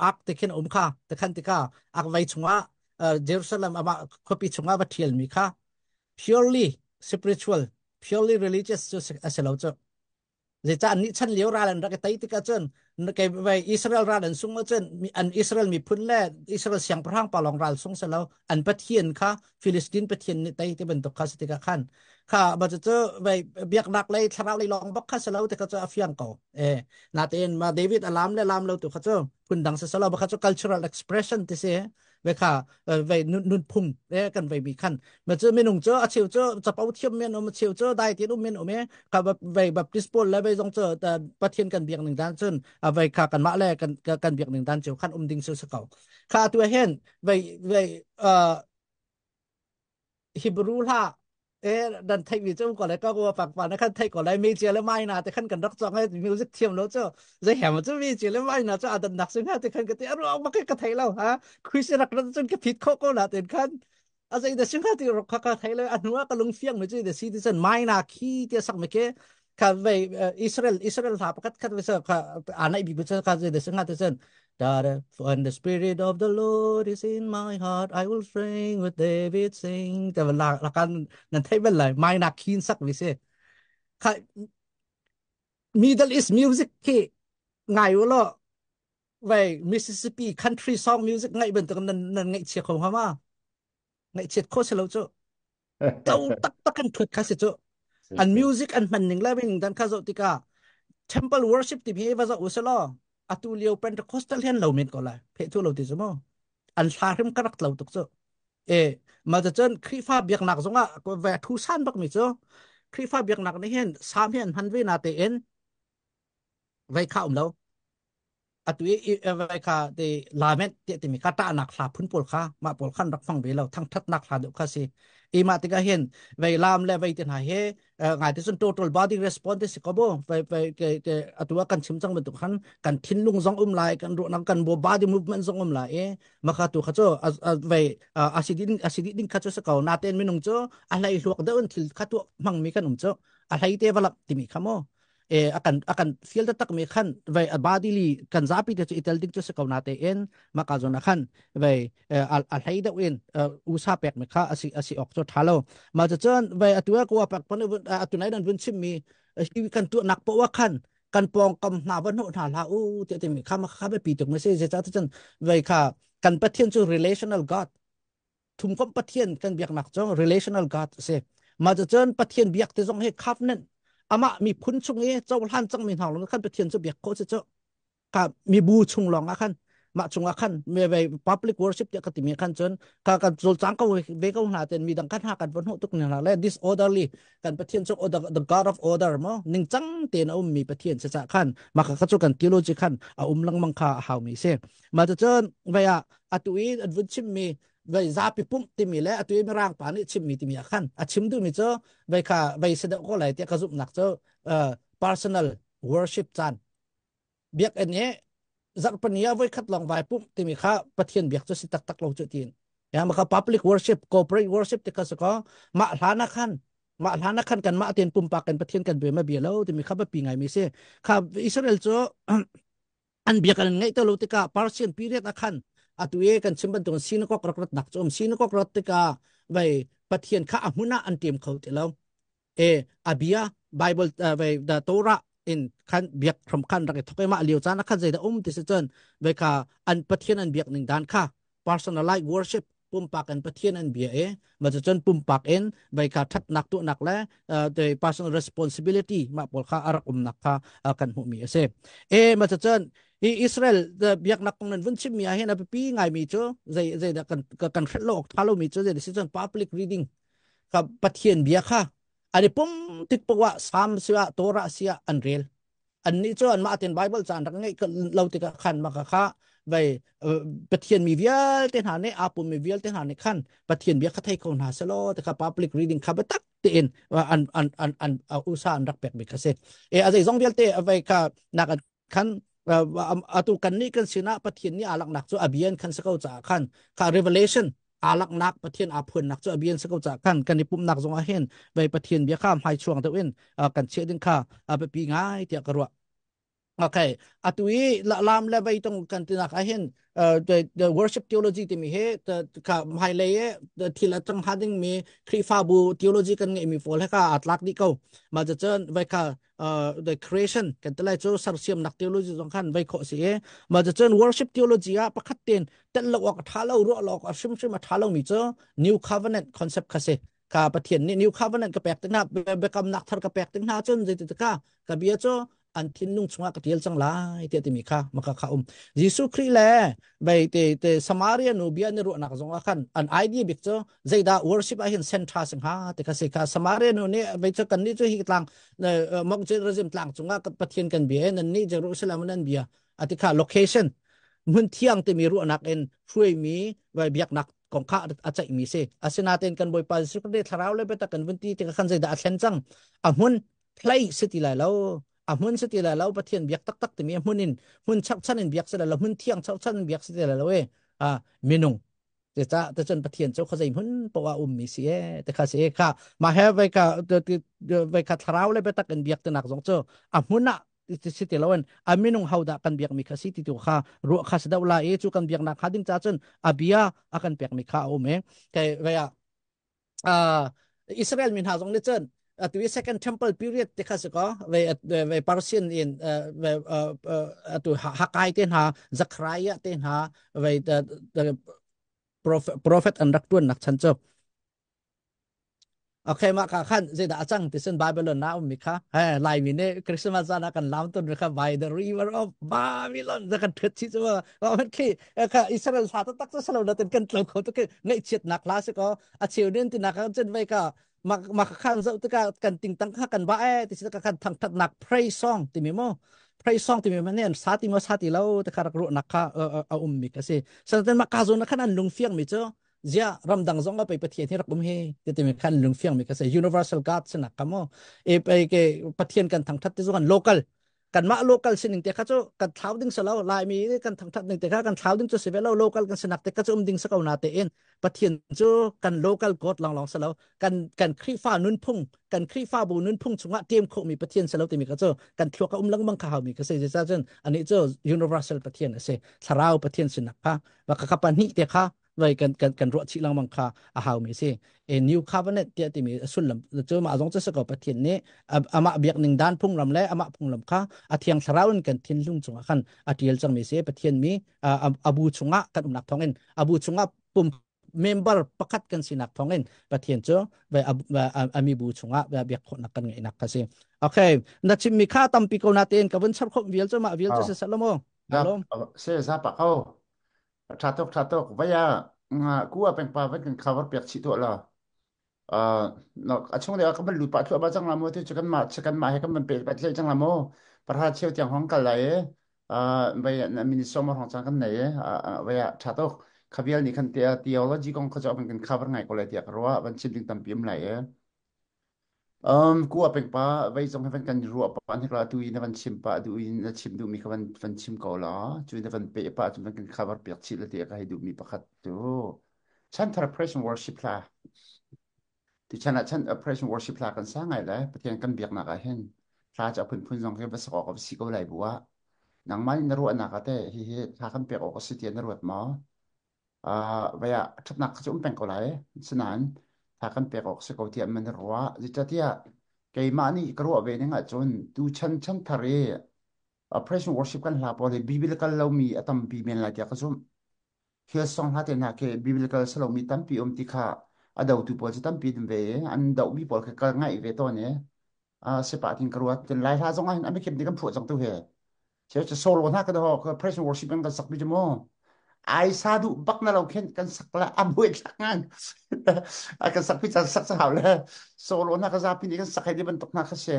อักตะขันอมค่ะตะขันติกาอักไว้ชงว่าเยรูซาเล็มอามาคบิชงาบัติลมิค่ะ purely spiritual purely religious จุสเอเซลจ์จะอันนี้ฉันเลี้ยวรานรักเตยติกาจนเกไปอิสราเอลรานสุงมาจนมีอันอิสราเอลมีพื้นแร่อิสราเอลเสียงพระห้างปลองรานสุงเสร็จล้วอันปะเทียนค่ะฟิลิสตินปะเทียนเตยี่เป็นตุกคาสติกาขันค่ะบัจจุบไปเบียกนักเลยทราเลยลองบักค่ะเสร็จแล้วติก็จะอฟียงเก่าเอ๋นาเตนมาเดวิดอัลลัมเลยลัมเราตุกคาจูคุณดังเสร็จแล้วบักค่ะจู cultural expression ที่เสียเวค่ะเออไวนุ่นพุ่งเอกันไวมีขั้นมันจะไม่นุ่งเจอเชียวเจอจะเป่าเทียมเมนอมเชียวเจอได้ที่นุ่มเมนอมเอค่ะแบบไวแบบดิสโพลแล้วไวจงเจอแต่ประเทียนกันเบียงหนึ่งด้านเช่นเอาไวค่ะกันมะแลกันกันเบียงหนึ่งด้านเชียวขั้นอมดิงเชียวสเก่าค่ะตัวเห็นไวไวเอ่อฮิบรูล่า eh dan thai mi chum ko le ka ko pak pa na khan thai ko lai mi che le mai na te khan kan rak chang music thiam lo cho je hem chu mi che le mai na cho adan nak sing ha te khan ka te ro ma ka thai lo ha khuis rak rak chun ka phit kho ko la te khan a zai da sing ha ti ro kha ka thai le anwa ka lung fiang mi chu de si ti san mai na khi te sak me ke ka ve israel israel ha pakat khat ve sa ka anai bi bu cha ka je de sing ha te san Dada, when the spirit of the Lord is in my heart, I will sing with David sing. แต่เวลาละกันนั่นเทเป็นไรไม่นักคินสักวิเศษค่ะ Middle East music คือไงวะล่ะไว้ Mississippi country song music ไงเป็นตัวนั้นนั่นไงเชียร์ของพ่อมาไงเชียร์โคเชลรจ้เต้าตักตักกันถูกค่ะสิจอันมิวสิกอัน d มันหนึ่งเลยเป็นดันข้าศึกติกา Temple worship ที่พี่เอว่าจะอุศล่ะอตูเลียวเป็นคอสตาเลียนเราเมิดก็เลยเพทุเราติสมออันชาเริมกระุกเราตกซะเอมาจะเจนครีฟ้าเบียกหนักสงะก็แวทูสันบักมิซะครีฟ้าเบียกหนักในเห็นสามเห็นพันวินาเตเอ็นไว้ข้าวเราအတူအဝိုင်ခါတေလာမက်တေတေမီကတာနခလာဖုန်ပေါ်ခါမပေါ်ခန်ရက်ဖန်ဝေလောသန်ထတ်နခလာဒုခါစီအီမာတေကဟင်ဝေလမ်လေဝေတင်ဟာဟေငါတေစွန် total body response စကဘောပဲပဲတေအတူကန်ချင်ချင်မတုခန်ကန်ထင်းလုံဇုံအုံလိုက်ကန်ရုနကန်ဘော body movement ဇုံအုံလိုက်မခါတူခါချောအဝေအစီဒီအစီဒီခါချောစကောနာတေမီနုံချောအလိုက်လှောက်ဒေါန်ထီခါတူမန်မီကန်ုံချောအလိုက်တေဝလပ်တိမီခမော eh, akan akan sial tak me khan vai badili kan zapi te itel ding to se kauna te en makazo na khan vai al al haida win usa pek me kha asi asi ok to thalo ma cha chan vai atua ko pak pan atunai dan bun chim mi ki kan tu nak po wa khan kan pong kam na ban ho na la u te te mi kha ma kha be pi tok me se je cha chan vai kha kan pathian chu relational god thum kom pathian kan biak nak chong relational god se ma cha chan pathian biak te jong he khap nen อามามีพุ่นชงเอเจ้าหลานจังมีหาองลงขั้นไปเทียนจะเบียกโคจะเจ้ากับมีบูชงหลงอาขั้นมาชงอาขั้นเมื่อไปพับลิกวอร์ชิพเด็กกติมีขั้นจนกับกับจลจังก็เวก็ขาหนาเต็มมีดังขั้นหากันบนหุ่นตุกเนี่ยนะและ disorderly กันไปเทียนจง order the god of order มั้งหนึ่งจังเตียนอุ้มมีไปเทียนจะจากขั้นมาขั้นจุกันติโลจิขั้นอุ้มลังมังค่าหาวมีเสียมาจะเจไปอ่ะอัตุวีอัตวิชิมีวซาปิปุ่มติมีเลอตุยม่ร่างปานีิชิมมีติมีขันอชิมดูมีเจอวัยคาวัยเสด็ก็ไหลเตะกระจุบนักเจอเอ่อ personal worship จันเบียกอันนี้จักปัญญาไว้คัดลองวัปุ่มติมีข้าปียนเบียกเจอสิตักตักลงจุดทีนยามาค่ะ public worship corporate worship ที่เขาสกอมาหลานักขันมาหลานักขันกันมาเทียนปุ่มปากกันปียนกันเบียมาเบียแล้วที่มีข้าไปปีไงไม่ใช่ข้าอิสราเอลเจออันเบียกันไงตลอดที่ก้า p e r s i a n period อักขัน atuye kan chimban tong sin ko krak rat nak chom sin ko krat te ka vai pathian kha amuna an tim khau te lo e abia bible vai da torah in khan biak khram khan rak thokai ma liu chana khan jaida um ti se chon vai ka an pathian an biak ning dan kha personal life worship ปุ่มปากกันประเทศอันเบียเอมาจะจนปุ่มปากเอ็นใบขาทัดนักตุนักและเอ่อแต่ eh? eh? eh, personal responsibility มาปอลค่าอารักุมนักค่ากันหุ่มีเซเอมาจะจน um Israel the biak nak kong nan vun chim mi a hen a pi mi cho zai zai da kan ka kan thlo ok mi cho zai decision public reading ka pathian bia kha ari pum tik sam sia tora sia unreal an ni cho an ma ten bible chan rak ngai ka lo ti ka kha ไว้ประเทียนมีเวียลเทนหาเนอาปุ่มมีเวียลเทนหาเนขั้นประเทียนเบียคาเทยคนหาเซลโลแต่ารับลิก l i c reading คตักเตนว่าอันอันอันอันอุตสาห์รักแปดมีกาเซเออาจจะยองเวียลเตเอาไว้ครับนักขั้นว่าอัตุกันนี้กันชนะประเทียนนี้อาลักหนักจู่อาเบียนขั้นสกุลจากขั้นคาะ r e v e เลชั่นอาลักหนักประเทียนอาพื้นนักจู่อาเบียนสกาวจากขั้นกันในปุ่มหนักสงอาเห็นไว้ประเทียนเบียข้ามหายช่วงเทวินกันเชื่อดึงข้าเอาไปปีง่ายเทียกระวะ Okay. At we lam leba itong kantinakahin uh, the the worship theology ti mi he the ka mai le ye the thila tang hading mi khri fa bu theology kan nge mi fol he ka atlak di ko ma ja chen vai ka the creation kan tla chu sarsiam nak theology jong khan vai kho si ye ma ja chen worship theology a pakhat ten tel lo ak thalo ro lo ak sim sim a thalo mi chu new covenant concept ka se กาประเทียนนี่นิวคาวันนั้นกระแปกตึงหน้าเบกำนักทารกระแปกตึงหน้าจนจิตตะกากระเบียจ้ an thin lung chunga ka tial chang lai te te mi kha maka kha um jisu khri le bai te te samaria nu bia ne ru na ka zonga khan an idea bik cho zaida worship a hin centra sing ha te ka se kha samaria nu ne bai cho kan ni chu hi tlang mok je rajim tlang chunga ka pathian kan bi en ni jerusalem nan bia ati kha location mun thiang te mi ru nak en hrui mi bai biak nak kong kha acha mi se asinaten kan boi pa jisu khri tharaw le beta kan bunti te khan zaida athen chang a mun play siti lai lo อามุนสติละเราปะเทียนเบียกตักตักตมีมุนินมุนชักชันินเบียกสละเราหุนเที่ยงชักชันเบียกสติละเราเออะมีนุงจดจะแต่จนปะเทียนเจ้าเขาจะมุนปะว่าอุ้มมีเสียแต่เขาเสียค่ะมาเฮไปกะเดดเดไปกะทราวเลยไปตักกันเบียกตนักสองเจ้าอามุนะสี่ละเวนอามีนุงเฮาดักกันเบียกมีขสิติตัวค่ะรัวขสดาวลาเอจูกันเบียกนักฮัดิงจ้าจนอาบียาอาการเบียกมีข้าอุ้มเองแกเวียอ่าอิสราเอลมีหาสองเดือน at the second temple period teka sa ko ve ve Persian in ve at Hakai ten ha Zakaria ten ha ve the prophet prophet and raktuan nak chan chop okay ma ka khan je da chang ti sen bible na um mi kha ha lai mi ne christmas ana kan lam ton kha by the river of babylon da kan thit chi chwa wa man ki kha israel sa ta tak sa lo na ten kan lo kho to ke ngai chet nak la se ko a chiu den ti nak chen vai ka มามาขันจะตกกันติงตั้งขันบ้าเอติสตะกันทังทัดนักเพย์ซองติมิโมเพรย์ซองติมิโมเนี่ยสาธิมิโสาธิเล่าตะการกรุนักข้าเอออุ้มมิกาเซ่แสดงมาคาโซนักขันลุงฟิยงมิเจ zia ram dang zong pa pa thien rak bum he te te khan lung fiang mi ka se universal god se nak ka m ี e pa ก e บปฏิ i e n กันท h a n g t h a ที่สุ k ัน local กันมาโลกลสินิงเตะข้าจะกันท้าวดิ้งสลาวลายมีกันทำทัดหนึ่งเตะข้ากันท้าวดิ้งจะเสียเวลาโลกลกันสนักเตะข้าจะอมดิ้งสกาวนาเตเอนปะเทียนจะกันโลกลกดลองลองสลาวกันกันครีฟ้านุ่นพุ่งกันครีฟ้าบูนุ่นพุ่งชงะเตรียมโคมีปะเทียนสลาวเตมีข้าจะกันทัวกับอมลังบังข่าวมีก้าเสียจ้าจนอันนี้จะ universal ปะเทียนเสียสลราวปะเทียนสนักพะว่าข้าปันนี้เตะข้า like kan kan kan ro chi lang mang kha a hau mi se a new covenant ti ti mi sul lam chu ma zong cha sa ko pathin ne ama biak ning dan phung lam le ama phung lam kha a thiang thraun kan thin lung chunga khan a tiel chang mi se pathin mi abu chunga kan um nak thongen abu chunga pum member pakat kan sinak thongen pathian cho ba ami bu chunga ba biak khot nak kan ngai nak kasi okay na chim mi kha tam pi ko natin ka bun chap khom vial cho ma vial cho se salomo Alo. Se sa pa ko. Ṭhaṭawk ṭhaṭawk vaya nga kua pengpa vankan khawar piak chi tuah la Uh, no achung le kaman lupa tu ba chang lamo te chukan ma chukan ma he kaman pe pat le chang lamo par ha cheu tiang hong kal la ye a bai na min so ma hong chang kan ne ye a bai a tha to khabial ni khan te theology kong khaja ban kan khabar ngai ko le te karwa ban chim ding tam pim la ye อืกูอ่เป็นปะ ไว้จงให้ฟันกันรัวป้ันี้เราดูยินะฟันชิมปะดูยินะชิมดูมีคนฟันชิมกาหลีจุ่นี้ฟันเปียป้าจุดนันกันข่าวเปียกชิลเดียก็ให้ดูมีประคัตดูฉันทรัพย์ชั่นวอร์ชิพลาดูฉันอ่ะฉันทรัพย์ชั่นวอร์ชิพละกันสร้างไงเลยประเทศกันเบียกหนักเห็นพราจะพุ่นพุ่นจงให้ภาษาออกับสีก็เหลบัวนางไม้นรัวหนักแต่เฮ้ยถ้าคันเปียกออกสิเทียนรัวมาออ่าเวียทับหนักจะอุ้มเป็นกาหลีฉะนั้นถ้ากันเปกออกสกอเทียมันรัวจิตติยาไกมานี่กรัวเวนังอจนดูชันชันทะเลอพะ praise and w o r กันลาปอเลบิบิลกันเรามีอตัมบีเมนลาเดียกซุมเฮียซองฮาเตนาเคบิบิลกันสลามีตัมปีอมติคาอะดาวตุปอจิตัมปีดเวอันดาวบีปอลคกันง่ายเวตอนเนี่ยอ่าเสปาทิงกรัวจนไลท่าซองอันอเมเข็มดิกันผัวจังตัวเฮเชื่อจะโซโลนักก็ได้กพ praise วอร์ชิป h i p กันสักบิจมอ ay sadu bak na law ken kan sakla amuit langan akan sakpit sa sak sa hawla solo na ka zapin ikan sakai di bentuk na ka she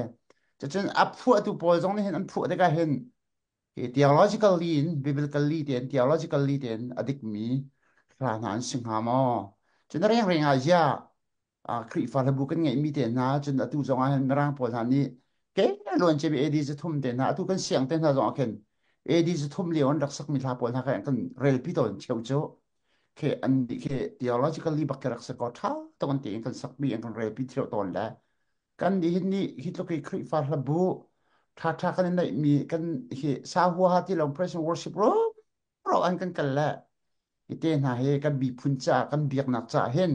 chachen aphu atu pol jong ne hen an phu de ka hen theological lean biblical lead and theological lead and adik mi ra nan sing ha mo chen reng reng a ya a kri fa la bu kan ngai mi te na chen atu jong a hen rang pol han ni ke lon che bi edi je thum te na atu kan siang te na jong ken เอดีจะทุ่มเลี้ยงรักษาไม่ลลาปอลนะครับกันเรลพี่ตอนเชียวโจ้าเคอันเคทีโอโลจิคอลลี่บักกรักษาก็ท้าต้องกนตีอกันสักมีกันเรลพี่เทียวตอนแล้กันดีนี่คิดลูกคริสฟาร์ลบูท่าท่ากันได้มีกันเคสาหัวหัดที่เราพรสเนวอร์ชิปรู้เราอันกันกันและวอีเต้นหาเฮกันบีพุนจ่ากันเบียกนักจ่าเห็น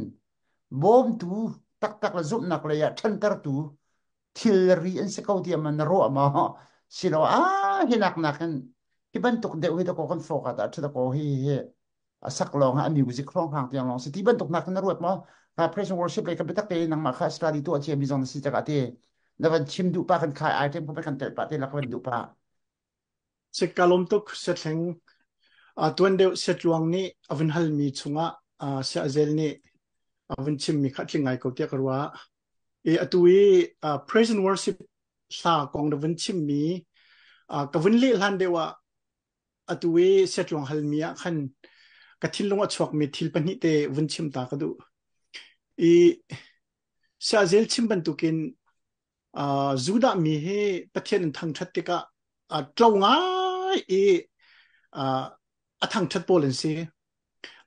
บอมตูตักตักละจุบนักเลยอะฉันตรตูทิลรีอันสกาวเทียมันรัวมาสิโลอาเห็นหนักหนักกันคิดบันตกเดียวให้ตะโกันโฟกัสอ่ะตะโกให้สักลองฮะมิวสิครองหางเตียงลองสิที่บันตกนักนรวดมอพระเพรสวอร์ชิปเลยกันไปตักเตนังมาค่ะสตาดิตัวเชียมิซองสิจักรเตแล้วมันชิมดูปากันขายไอเทมเพราะไม่กันเตะปะเตแล้วก็เป็นดูปะสิกาลมตกเสถียงอ่าตัวเดียวเสถีองนี้อวินฮัลมีชงะอ่าเสียเซลนี่อวินชิมมีขัดจังไงก็เกี่ยวกัว่าเออตัวเออพระเพรสวอร์ชิปสากองเดวินชิมมีกวินล่ลันเดว่ atuwe setlong halmia khan ka thillong a chhok mi thil pani te vun chim ta ka du i sa zel chim ban tukin a zuda mi he pathian thang that te ka a tlonga i a a thang that polen se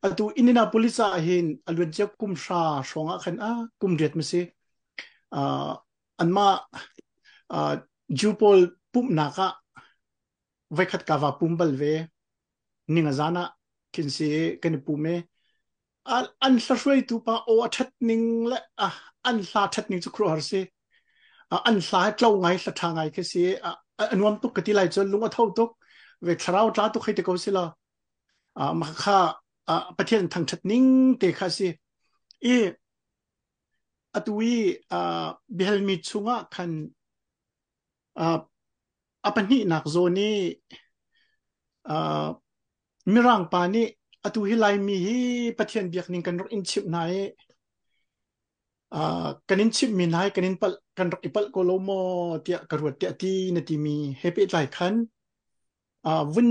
atu inina polisa hin alwen je kum sha shonga khan a kum riat mi se a anma a jupol pum naka vai khat ka va pumbal ve ninga zana kin se kan pu me an sa shwei tu pa o a that ning la a an sa that ning chu khro har se an sa tlo ngai sa tha ngai ke se anwam tu kati lai chon lunga thau tok ve thrau tra tu khite ko se la a ma kha a pathian thang that ning te kha se e atui a bihel mi chunga khan a apani nak zoni uh, ah, mirang pani atu hilai mi hi pathian biak ning kan in chip nai uh, ah, kanin chip mi nai kanin pal kan rok ipal ko lo mo tia karuat tia ti na ti mi happy lai khan uh, vun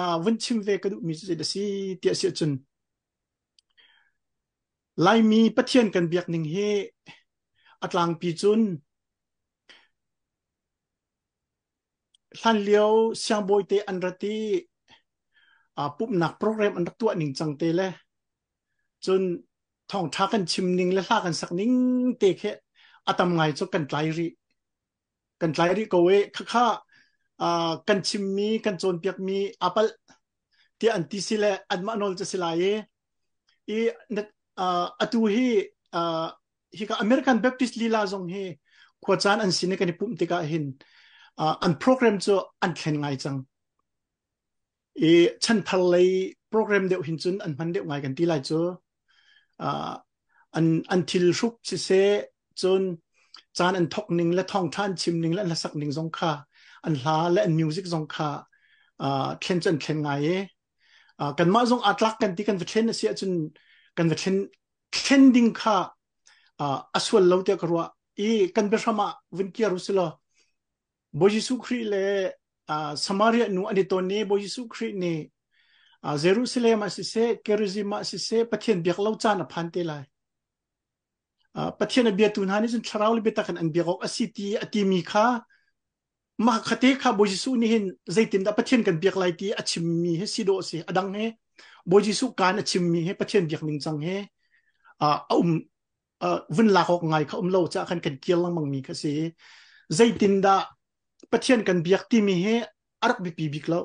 uh, vun chim ve kadu mi se da si tia si chun lai mi pathian kan biak ning he, atlang pi chun ท่นเลี้ยวเสียงบอยเตอันรตีอ่าปุ๊บหนักโปรแกรมอันรัตัวหนึ่งจังเตเลยจนท่องทากันชิมนิ่งและท่ากันสักนิ่งเตะแค่อาตมไงจะกันไกลรีกันไกลรีก็เวค่าค่าอ่ากันชิมมีกันโจนเปียกมีอาปัลที่อันที่สิเลอันมาโนลจะสิลายอีนัดอ่าอตูฮีอ่าฮิกาอเมริกันแบปติสลีลาจงเฮขวาจานอันสินกันปุ่มติกาหินอันโปรแกรมจะอันเขียนไงจังเอฉันพัลเลยโปรแกรมเดียวหินจุนอันพันเดียวไงกันที่ไรจ้อันอันทิลชุกสิเซจนจานอันทกหนึ่งและทองท่านชิมหนึ่งและละสักหนึ่งสองค่อันลาและอันมิวสิกสองค่าเขียนจนเขียนไงกันมาสงอัดลักกันที่กันเทนเสียจนกันเทนเทนดิ้งค่ะอส่วนเราเดียกรัวอีกันเนสมาวินเกียรุสิโลบยิสุครีเลอาสมาริยนูอันนี้ตัวนี้บยิสุครีเนี่ยาเยรูซาเล็มสิเซเกเรซิมาสิเซปัะเทนเบียกเล่าจานพันเตลัยอาประเทนเบียตุนฮานิสุนชราวลเบตักันอันเบียกอสิตีอติมีคามาคติคาบยิสุนี่เห็นใจติมดาปัะเทนกันเบียกไลตีอชิมมีเฮสิโดสิอดังเฮบยิสุการอชิมมีเฮปัะเทนเบียกหนึ่งจังเฮอาอุ่มวุ่นลากออกไงเขาอุ้มเล่าจะกันกันเกียวลังมังมีคาเซใจติมดาปทียนกันเบียกที่มีเฮอารักบีปีบิกเล้ว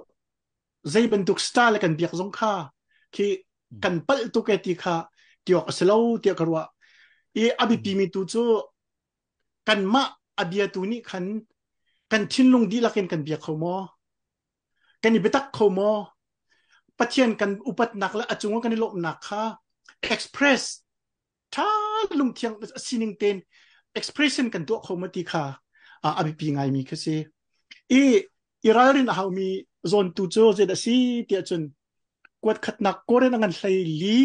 ใจบรรทุกสตาร์และกันเบียกสงฆ่าคือกันปัลตุกเอติค่ะเกี่ยวกับสโลว์เกี่ยวกรว่าอีอาบีปีมีตัวจกันมาอเดียตัวนี้คันกันทิ้งลงดีละกันกันเบียกเขามอกันอีไปตักเขามอปทียนกันอุปตนักและอาจุงว่ากันลบหนักค่าเอ็กซ์เพรสท่าลงเทียงสิ่งหนึ่งเต็นเอ็กซ์เพรสเซนกันตัวเขามาตีค่ะอาบีปีไงมีคืออีอิรารินเฮามีโซนตูโจเจดสีเตียจนกวดขัดนักก็เรนังันใส่ลี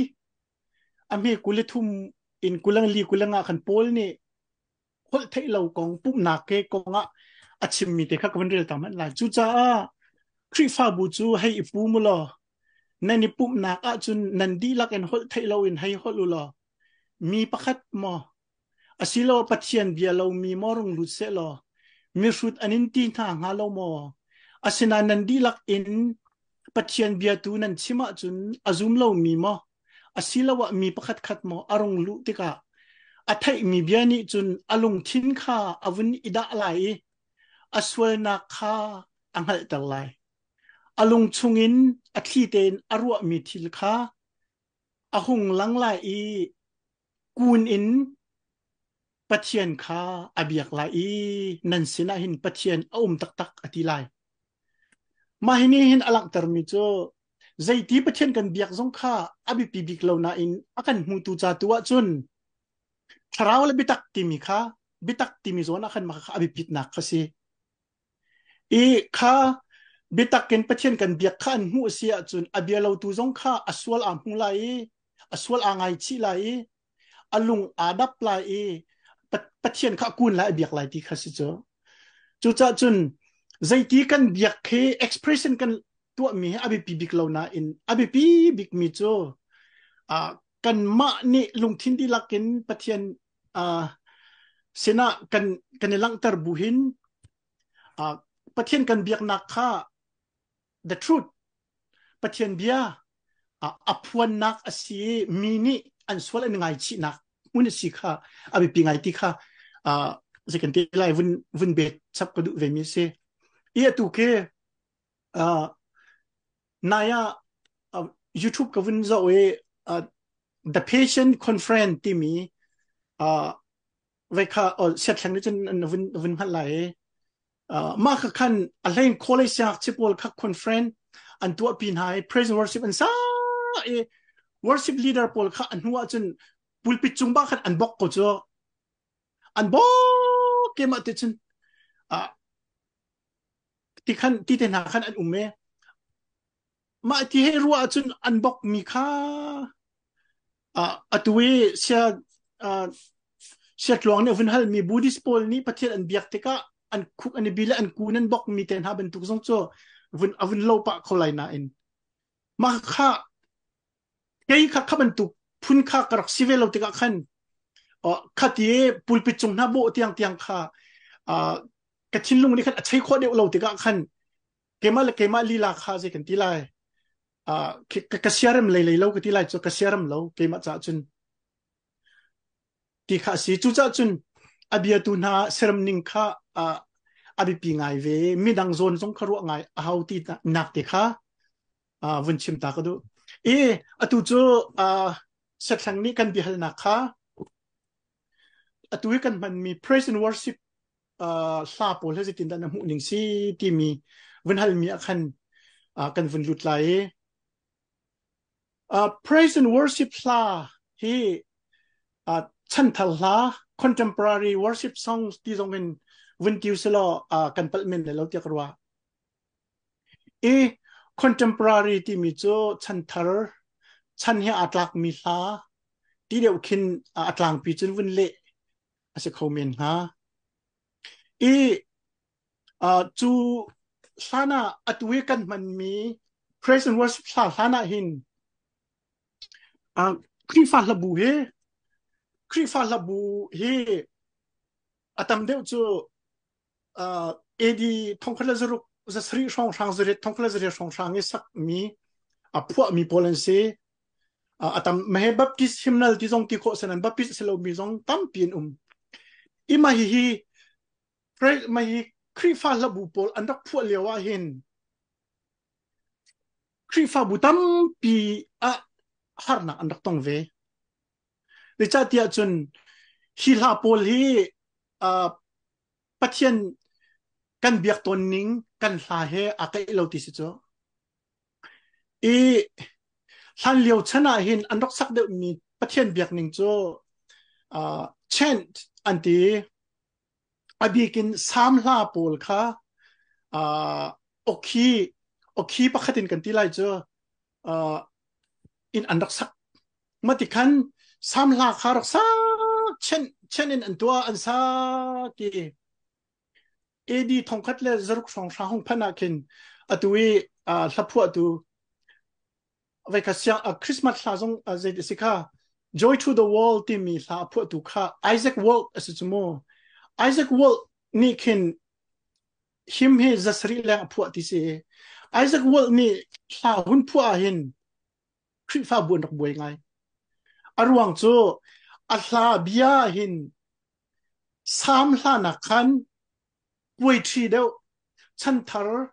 อเมกุเลทุมอินกุลังลีกุลังอาคันพอลเนี่ฮอลไทเหล่ากองปุ๊บนักเกกองอะอาชิมมีเตคักวันเรียลตามันละจูจ้าคริฟ้าบูจูให้อิปูมุลอนั่นนี่ปุ๊บนักอาจุนนันดีลักเอ็นฮอลไทเหล่าอินให้ฮอลุลอมีประคัดมออาศิลอปัจเจียนเบียเรามีมอรุงลุเซลอ misut anin ti tha nga lo mo asina nan di lak in pachian bia tu nan chima chun azum lo mi mo asilawa mi pakhat khat mo arong lu tika athai mi bia ni chun alung thin kha avun ida lai aswal na kha angal tal lai alung chungin athli ten arwa mi thil kha ahung lang lai i kun in pathian kha abiak lai i nan sina hin pathian aum tak tak ati lai ma hini hin alak tar mi chu zai ti pathian kan biak zong kha abi pi bik lo na in akan mu tu cha tuwa chun tharau le bitak ti mi kha bitak ti mi zona khan ma kha abi pit na kha si e kha bitak ken pathian kan biak khan mu sia chun abia lo tu zong kha aswal am hung lai aswal angai chi lai alung adap lai ปะเทียนข้ากุนละเบียกไหลที่ข้าสิจจูจ้าจุนใจที่กันเบียกเค expression กันตัวมีอบิปีบิกเรานะอินอบิปีบิกมีจ้อ่ากันมาะนี่ลงทินที่ลักกินปะเทียนอ่าเสนากันกันในลังตรบุหินอ่าปะเทียนกันเบียกนักข้า the truth ปะเทียนเบียอ่าอพวนนักอสีมีนี่อันสวลอันไงชินักมุนสิค่ะอาบิปิงไอติค่ะอ่าสิ่งที่ไล่วุ่นวุ่นเบ็ดสับกระดูกเวมิเซ่เอตุเกอ่านายาอ่ยูทูบกับวุ่นจะเอ่า the patient confront ที่มีอ่าเวคาะเออเสียทั้งนี่จนวุ่นวุ่นพันไหลอ่ามาขึ้นันอะไรคอลเลกชั่นที่พูดคับ confront อันตัวปีนไฮ praise worship อันซ่าเอ worship leader พูดคับอันหัวจุน pulpit yung bakit an bok ko so an bok ke ma te chen a ti khan ti te na khan an umme ma ti he ruwa chun an bok mi kha a atwe sia a sia tlong ne vun hal mi buddhist pol ni pathel an biak te ka an khuk an bila an kunan bok mi ten ha ban tuk song cho vun avun lo pa kholai na in ma kha kei kha kha ban tuk พุ่นข้ากรัะสิเวลติกะขันอ๋อขัดเยปุลปิจุงนาโบเตียงเตียงข้าอ่ากระชินลุงนี่ขันใช้ข้อเดียวเราติกะขันเกมาละเกมาลีลาข้าเจกันทีไรอ่ากระเสียรมเลยเลยเราก็ทีไรจะกระเสียรมเราเกมาจ้าจุนที่ข้าสีจุจ้าจุนอเบีตุนาเสรมนิงข้าอ่าอบิปีไงเวมีดังโซนสงครัวไงเอาตีนักติข้ะอ่าวันชิมตากดู เออตุจูอ่าสักสังนี้กันบิฮัลนะคะอตุยกันมันมี praise and worship เอ่อซาปุลฮะสิตินดานะมุนิงซีที่มีวันฮัลมีอาคันอ่ากันวันจุดไหลเอ่อ praise and worship ซาฮีอ่าชันทัลลา contemporary worship songs ที่ตรงเป็นวันกิวสโลอ่ากันเปิลเมนเดลยเราจะกล่าวเอ่ contemporary ที่มีโจฉันทัลล์ฉันเหนอัตลักษณ์มีลาดีเดียวคินอัตลังปีจนวันเละอาศจะคอมเมนต์ฮะอีอ่าจูสานะอัตวิกันมันมี p r a ส s e ว n d worship สาสานะหินอ่าครีฟาลบูเฮ ครีฟาลบู เฮอัตมเดียวจูอ่าเอดีทองคลาสรุปจะสรีช่องช่างสริตทองคลาสรีช่องช่างอีสักมีอ่ะพวกมีโพลันซีอาตมไม่ให้บพิสฮิมนาลที่ทรงที่โคสนันบัพติสต์เซโลมิทรงตั้มพิลี่ยนอุมอีมาฮีฮีเพรสมาฮีคริฟ้าละบุปอลอันดับพวกเลวาเห็นคริฟ้าบุตั้มปีอะฮาร์นาอันดับตรงเวเดี๋ยวจะที่อาจารย์ฮิลาปอลฮีอ่ะปัจเชียนกันเบียกตัวนิ่งกันสาเหตุอะไรเราที่สุดอีหันเลียวชนะหินอันดอกสักเดมีประเทศเบียกหนึ่งจูอ่าเช่นอันที่อดีกินสามลาปูลค่ะอ่าโอเคโอเคประคตินกันที่ไรจูอ่าอินอันดอกสักมาติคันสามลาคารักษาเช่นเช่นอันตัวอันสากีเอดีทองคัดเลจรุกสองสาห้องพนักินอตุวีอ่าสับพวอตูวคสียคริสต์มาสลาซงอาเจดิสิคา joy to the world ที่มีลาพุทุค่ะ Isaac World สิจมอ Isaac World นี่คิน him he จะสรีแรงพุที่เสีซ Isaac World นี่ลาหุนพุอาเห็นคริสต์ฟ้าบุญรักบวยไงอรวงจูอัลลาบิยาหินสามลานักขันกวยทีเดียวฉันทาร์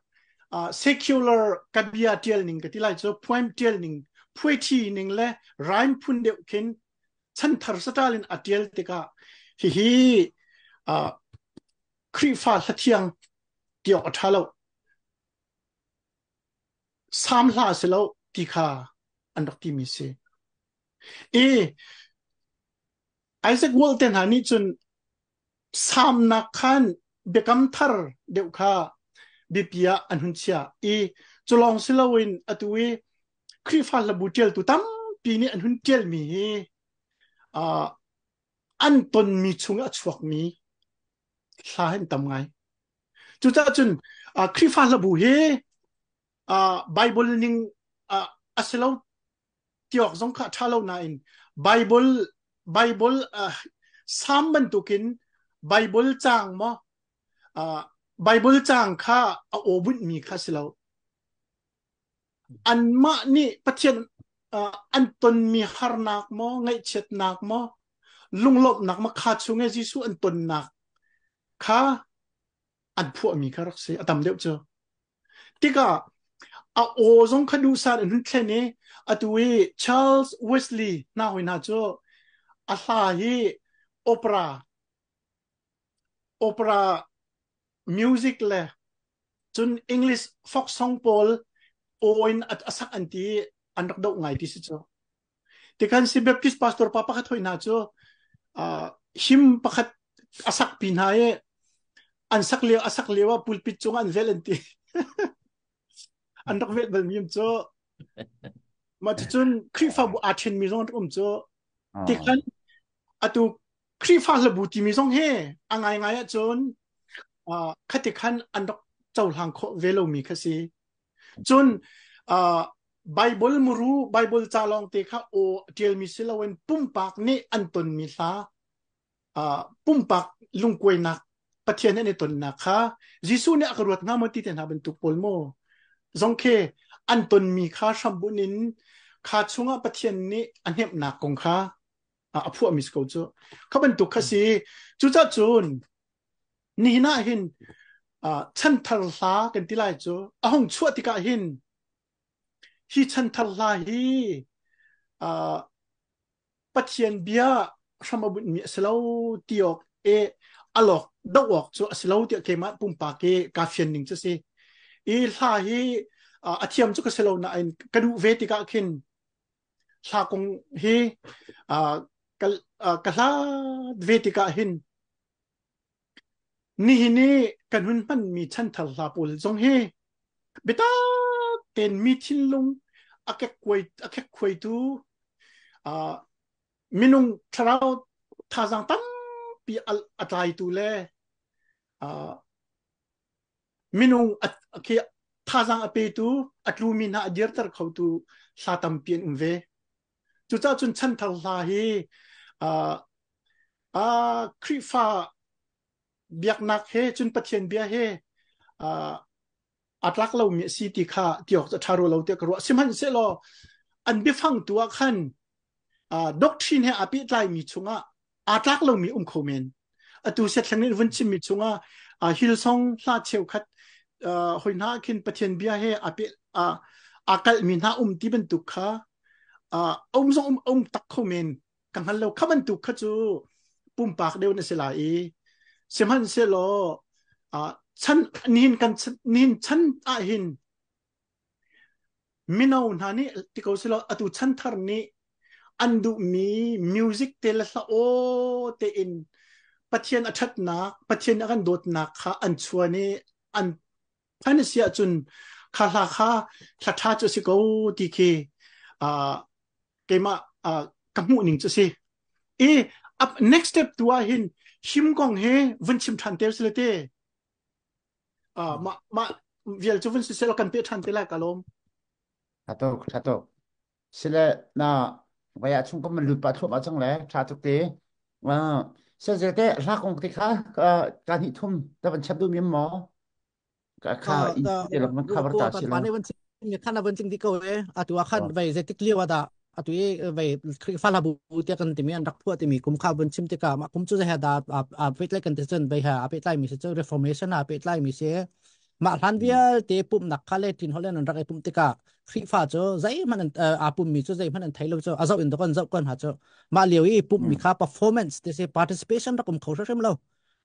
secular kabia tel ning ka tilai cho point tel ning pueti ning le rain pun de ken chan thar sa talin atel te ka hi hi a kri fa la tiang ti o tha lo sam la se e, isaac walton ha ni chun sam na khan bekam thar บีพิอาอันหุ่นเชียอีจุลองศิลวินอัตุวีคริฟัลลบูเจลตุตั้มปีนี้อันหุ่นเจลมีอาอันตนมีชงอัจฉริมีสาเหตุทำไงจุดจุดอาคริฟัลลบูเฮอ่าไบเบิลนิงอาอัศลวที่ยกจงฆ์ชาลวนายนไบเบิลไบเบิลอาสามบรรทุกินไบเบิลจางมออาไบเบิลจังค่าอโอบุญมีค่าสิเราอันมะนี่ประเทศอันตนมีฮารนักมอไงเช็ดนักมอลุงลบนักมาขาดชงไงยิสูอันตนนักค่าอันพวกมีค่ารักษาตามเดียวเจอที่ก็อาโอซงคดูสารอันนั้นแค่นี้อาตัวเชาร์ลส์เวสลีย์น่าหัวหน้าจ้าอาซาฮีโอปราโอปรา musicle chun english folk song pol oin at asak anti anak do ngai ti chu ti kan si baptist pastor papa khat hoina chu him pakhat asak pinaye an sak le asak lewa pulpit chung an vel anti anak vet bal mim chu ma chun khri fa bu athen mi zong um chu ti kan atu khri fa la bu ti mi zong he angai ngai chun คติขันอันดกเจ้าหลังโคเวลมีคสีจนไบเบิลมรู้ไบเบิลจาลองเตค้ะโอเดียลมิสิลาเวนปุ่มปากนี่อันตนมีซาปุ่มปากลุงกวยนักปะเทียนในตนนะคะยิสูเนี่ยกรวดงามติเตนหาเป็นตุกปลโมจงเค อันตนมีค่าชัมบุนินค่าชงอปะเทียนนี่อันเห็บหนักกงค่ะอ่ะพวกมิสโกจูเขาเป็นตุกคสีจุจ้าจูน ni hina hin a uh, chan thar hla kan ti lai chu a hong chua ti ka hin hi chan thar hla hi a uh, pathian bia ramabun mi selo tiok e alo dawak chu asilo ti ke ma pumpa ke ka fian ning chu se e hla hi uh, a thiam chu ka selo na in kadu ve ti ka khin sa kong hi a kal kala ve ti ka hin นี่นี่ กันหุ่นมันมีชันทลลาปุลจงเฮเบตาเต็นมีชินลงอักแคควยอักแคควยตูอ่ามินุงทาราทาจังตั้มปีอัลอัตไลตูเลอ่ามินุงอักเคทาจังอเปตูอัตลูมินาอเดียร์ตรเขาตูสาตัมเปียนอุเวจุจ้าจุนชันทลลาเฮอ่าอ่าครีฟ้าเบียกนักเฮจุนปะเทียนเบียเฮอัตลักเราเมีสีติคาเดียวจะทารุเราเตียกรัวสิมันเสลออันบีฟังตัวขันด็อกทรินเฮอภิไลมีชงะอัตลักเรามีอุมเขเมนอตูเซต็จังนี้วันชิมีชงะฮิลซองลาเชวคัดหอยนาคินปะเทียนเบียเฮอภิอากัลมีนาอุมที่เป็นตุกะอุมซองอุมอุมตักเขเมนกังหันเราขมันตุกะจูปุ่มปากเดียวในเสลาเอเซมันเซโลอ่าฉันนินกันนินฉันอาหิน มินเอาหนานี่ที่เขาเสียโลอตุฉันทารนี่อันดูมีมิวสิกเตลสะโอเตอิน ปัจเจียนอัชันักปัจเจียนกันโดดนักค่ะอันชวนี่อันพันเสียจุนคาลาคาสัทธาจุสิโกตีเคอ่าเกมาอ่ากำมูนิงจะสิเออัพ next step ตัวหิน him gong he vun chim than te sile te a ma ma vial chu vun si selo kan pe than te la kalom thatok thatok sile na vaya chung ko man lupa thop achang le tha chuk te wa se je te ra kong ti kha ka ka ni thum ta ban chap du mi mo ka kha in te lo man khabar ta sile pa ne vun chim ne khana vun ching ti ko e atua khan vai je tik liwa da อ่ะตัวเองวคริฟาลาบูเตกันติมีอันรักพัวติมีคุ้มข่าวบนชิมติกามาคุ้มจุดเหตุดาอาอาเปิดไล่กันเดินไปหาเปิดไล่มีเซอร์เรฟอร์เมชันอาเปิดไล่มีเซมาทันเวียี่ปุ่มนักขคาเล่นทินฮอลเลนันรักปุ่มติกาคริฟาจอใจมันอ่าอาปุ่มมีจุดใจมันไทยลูกจออาจอินโดกันจอกันฮะจอมาเลี้ยวอีปุ่มมีค่าเปอร์ฟอร์แมนซ์เสี participation รักคุมเขาเชื่อมเรา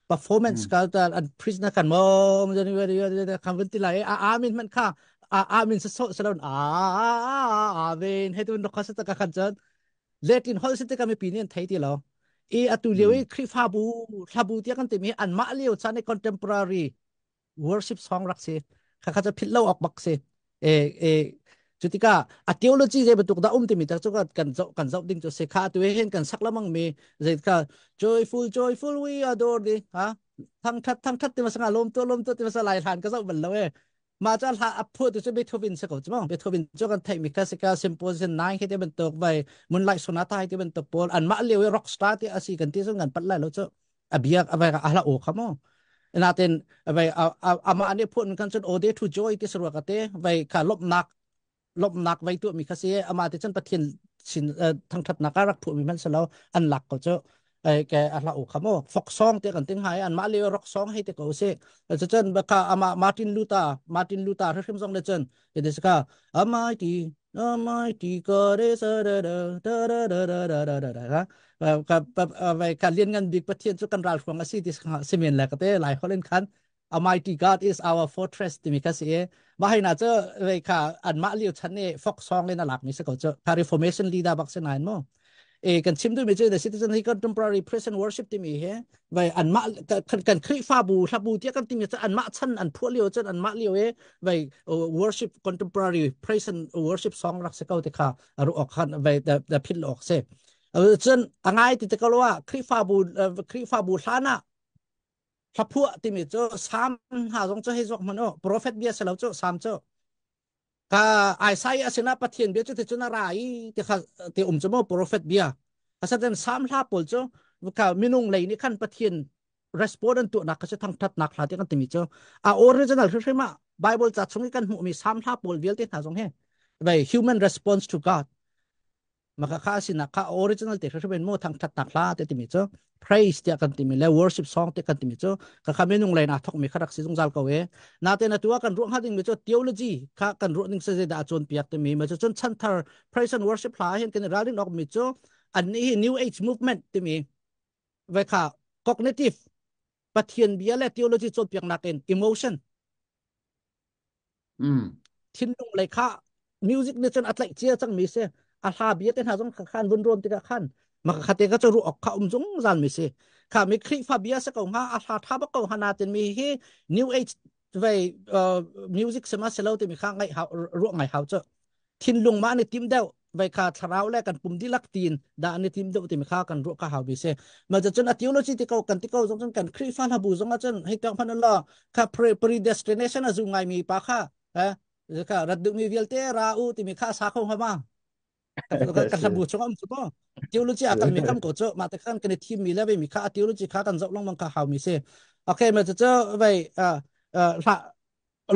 เปอร์ฟอร์แมนซ์ก็จอันพรีเซนต์กันมองจะนี่ว่าเดียเดียเดียคำวันที่ไรอาอามินมันค่าอาอามินสโซสลอนอาเวนให้ตุนรักษาตะกันจันเลตินฮอลสิตกามีปีนี้ไทยทีเราอีอตุเลวีคริฟาบูลาบูที่กันติมีอันมาเลียวชาในคอนเทมพอรารีวอร์ชิปซองรักเสียข้าจะพิลเลาออกบักเสีเอเอจุติกาอัเทโอโลจีเจ็บตุกดาอุ้มติมีจักดกันจกันจกดิ้งจะเสกขาตัวเห็นกันสักละมังมีเจ็ดข้า joyful joyful we adore ดิฮะทั้งทัดทั้งทัดติมาสงาลมตัวลมตัวติมาสลายทานก็จะบันเลยมาจะลาอพูดจะเบโธเฟนสกจังเบโธเฟนจกันเทมิกสิกาซิมโพเซนนายที่เป็นตกไปมุนไลสุนัตไที่เป็นตกปอลอันมาเลวร็อกสตาร์ที่อาศัยกันที่สุงันปัดไล่แล้วจะอเบียกอะไรกับอะลาโอ้ขมอนาเตนไปเอาเอาอามาอันนี้พูดกันจนโอเดทูจอยที่สรวกเตไปขาลบนักลบนักไว้ตัวมีคาเซอามาที่ฉันประเทศสินทางทัศนกกรักผู้มีมันสแล้วอันหลักก็จะไอ้แกอัลลาอุคามอฟอกซองเตกันติงหายอันมาเลีวรอกซองให้เตกเอาเสซ่เจนบัคาอามามาตินลูตามาตินลูตาเรื่อมซองเจนเจนสกาอามายตีอามายตีก็เรซาเดเดเดเดเดเดเดเดเดเดเดะไปดเดปกาดเรดเดงานดเดกปรดเดศสุดเดราชดเด์อาดเดิสเดมิเอดเด้วกดเตดเดายคดเด่นคดเดามาดเดก็อดอิดเดวอรดเดร์ทดเดที่ดเดัสเซ่มดเด้น่ดเจดเดค่ะดเดมาเลดเด้นเนดเดกซอดเดเด่ารดเดิสกดเดจอคดเดฟอรดเมดเดนลีดเดักเดเดนน์ดเดงเอกันชิมด้วยไม่เจอแต่ซิที่ซนที่กันตุนปรารีพรีเซนต์วอร์ชิปที่มีเหรอไว้อันมาคันกันคริฟ้าบูทับบูที่กันที่มีจะอันมาชั้นอันพวกเลี้ยวจะอันมาเลี้ยวเอ้ไว้วอร์ชิปคอนตุนปรารีพรีเซนต์วอร์ชิปสองรักสกเก้าที่ข้ารู้ออกขันไว้แต่แต่พิลออกเสซ่เออจนอันไหนที่ตะกล้วคริฟ้าบูคริฟ้าบูสานะทับพวกที่มีเจ้าสามหาสรงเจ้าให้จบมันอ๋ะโปรเฟสเบียสแล้วเจ้าสามเจ้า ka Isaiah sinapat hin becho ti narai te um umsumo prophet bia kasaden sam hapol cho ka minung lay ni kan pathin respondent to na kasi tang tat nak hati kan timi cho a original khishma bible cha chungi kan mu mi sam pol vel ti thajong he by human response to god มาค่าสินะค่าออริจินัลเด็กเขาเป็นมั่วทางทัดนักลาเต็มที่จ้ะ p r a ส s e เทียกันติมีแลยวอร์ s h i p song เดียกันติมีจ้ะก็ข้ามมนุ่งเลยนะทุกมีขรักสิ่งจัลกเวน่าเต้นตัวกันรู้หัดิ้งมีจ้ะเทโอโล g ีค่ากันรู้นิ่งเสด็จอาจารย์เปยกติมีมีจ้ะจนชั้นทาร์ p พ a i s e and worship ลาเห็นกันราดน้อกมีจ้ะอันนี้ new age movement ติมีเวค่าค o g n i t i v e ปัจเจียนเบียและ theology จนเปียกนักเอง emotion อืมทิ้งลงเลยค่าิวสิกนี่จนอัตไลเจียจังมีเสอาลาบียเต็นหาจงขันวนรวมติดขันมักขัดเองก็จะรู้ออกข้าอุ้มจงจานไม่เสียข้ามีคลิฟาเบียสก็งาอาลาทับก็หานาเต็นมีให้นิวเอจไปเอ่อมิวสิกสมาสเลวติมีข้างไงหาวรู้ไงหาวจ้ทิ้นลงมาในทีมเดียวไปขาดเราแลกกันปุ่มที่ลักตีน ด่านในทีมเดียวติมีข้ากันรู้ข้าหาวไม่เส่มาจะจนอธิโลจิติกากันติกาจงจนกันคลิฟาลาบูจงอาจจะให้เต็มพันละข้าเพรพรีเดสเทเนชั่นอาจุงไงมีปะข้าเอ๊ะข้ารัดดูมีเวลเตราอูติมีข้าสาขงหามาก็กันสบูชงอมชสบูเทโลจีอาการมีคำกดจมาแต่ขั้นกันทีมมีแล้วไม่มีข้าเทโลจีข้ากันจบลงมันก็หามีเสียโอเคมาจะเจอไปเอ่อเอ่อสา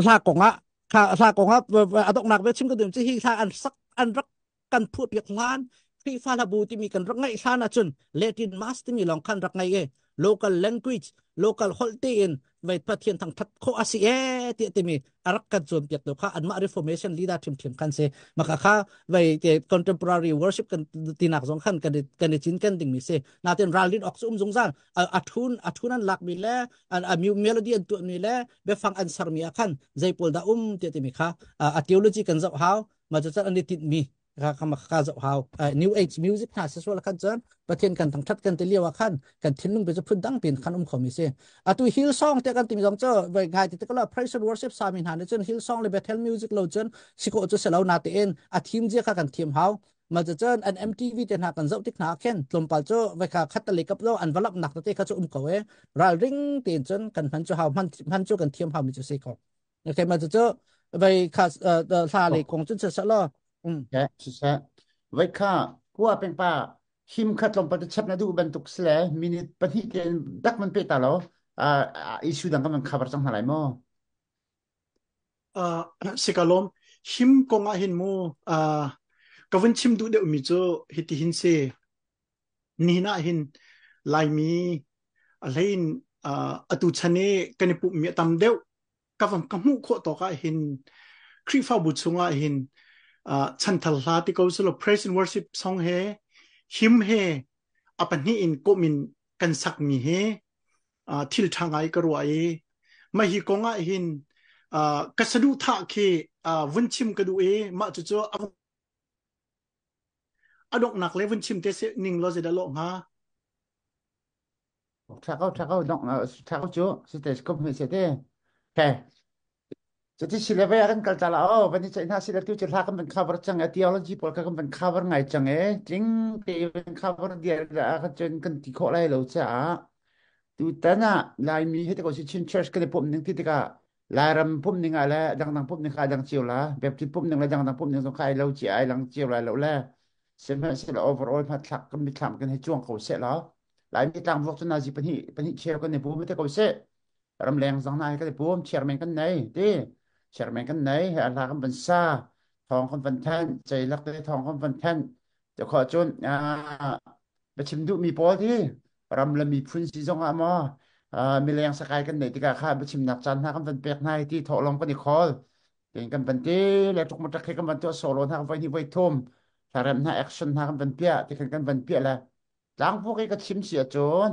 สากงะค่าสากงะอาตกหนักไปชิมก็ดี๋ยวจะให้ท่าอันสักอันรักกันพูดเปียกลานที่ฟาลาบูที่มีกันรักไงท่านอาจุนเลตินมาสที่มีลองคันรักไงเอ local language local holte in vai pathian thang that kho asi e ti ti mi arak kan chom p i t o kha anma reformation leader thim thim kan se maka kha vai te contemporary worship kan tinak z o n g khan kan kan chin kan ding mi se na ten ralin ok um z o n g z a n g athun athunan lak mi le an a melody m an tu mi le be fang an sar mi a khan jaipol da um ti ti mi kha a theology kan z a u how ma a c h cha an ti mi kama kaza how uh, new age music na se swal khat jan pathian kan thang that kan te liwa khan kan thinung be chu phun dang pin khan um khomi se atu hill song te kan tim jong cho vai ngai te kala praise and worship samin han chen hill song le bethel music lo chen siko chu se lo na te en a thim je kha kan thim how มาจะเจออันเอ็มทีวีเดนหากันเจ้าติกนาเข็นลมปัลโจไว้ค่ะคัตลิกับเราอันวลับหนักตัวเตะเขาจะอุ้มเขาเอราริงเตียนจนกันพันจูเฮาพันพันจูกันเทียมเฮามีจุดสี่ของโอเคมาจะเจอไว้ค่ะเอ่อลาเลยของจุดเสร็จแล้วอืมแช่แช่ไว้ข้ากัวเป็นป้าหิมขัดลมปฏิชับันดูบันทุกสลมินิปนิเกนดักมันเปตาลออ่าอิสุดังก็มันขับรถจังหลารมั่อ่ h สิกาลมหิมกงอาหินมูอ่ากวนชิมดูเดอมิโจฮิติหินเซนีนาหินลายมีอะไรนอ่าอตุชนีกันปุ่มเมีตามเดวกวนกมุขโตกาหินครีฟาบุตรสงอาหิน uh, chan thal hla ti ko praise and worship song he him he apan hi in ko min kan sak mi he uh, thil thangai karwa e ma hi ko nga hin uh, kasadu tha ke uh, vunchim kadu e ma chu chu avang adok nak le vunchim te se ning lo zeda lo nga Chào các chào các động chào các chú, sẽ tới cấp mình sẽ tới. Okay. Jadi si lewe akan kal tala o, bani cha ina si lewe tiu chila kan ben cover chang e, theology pol ka kan ben cover ngai chang e, jing pe ben cover di e, da akan chan kan tiko lai lo cha. Tu tana lai mi hita kosi chin church kan e pop ning titi ka, lai ram pop ning a la, dang dang pop ning ka dang chiu la, bep ti pop ning la dang dang pop ning so kai lo chi ai lang chiu lai lo la. Sen ma si la overall ma tlak kan bi tlam kan he chuang kou se la. Lai mi tlang vok tu na zi pan hi, pan hi chiu kan e pop ming te kou se. Ram leng zang na hi kan e pop, chiar ming kan nai, di. เชื่อมันกันไหนอะไรกันบันซาทองกันฟันแท่นใจรักได้ทองกันฟันแท่นจะขอจนอ่าปรชิมดูมีปอที่รำละมีพุ่นซีจงอามอ่ามีแรงสกายกันไหนที่กาข้าไปชิมนักจันทร์นะคำฟันเปียกในที่ถกลงกันอีกคอลเป็นกันเป็นทีแล้วทุกมันจะเข้ากันเป็นตัวโซโล่นะคำไฟนี่ไฟทุ่มสาเริ่ม้าแอคชั่นหนะคำเป็นเปียกที่เข้ากันเป็นเปียกแล้วังพวกนี้ก็ชิมเสียจน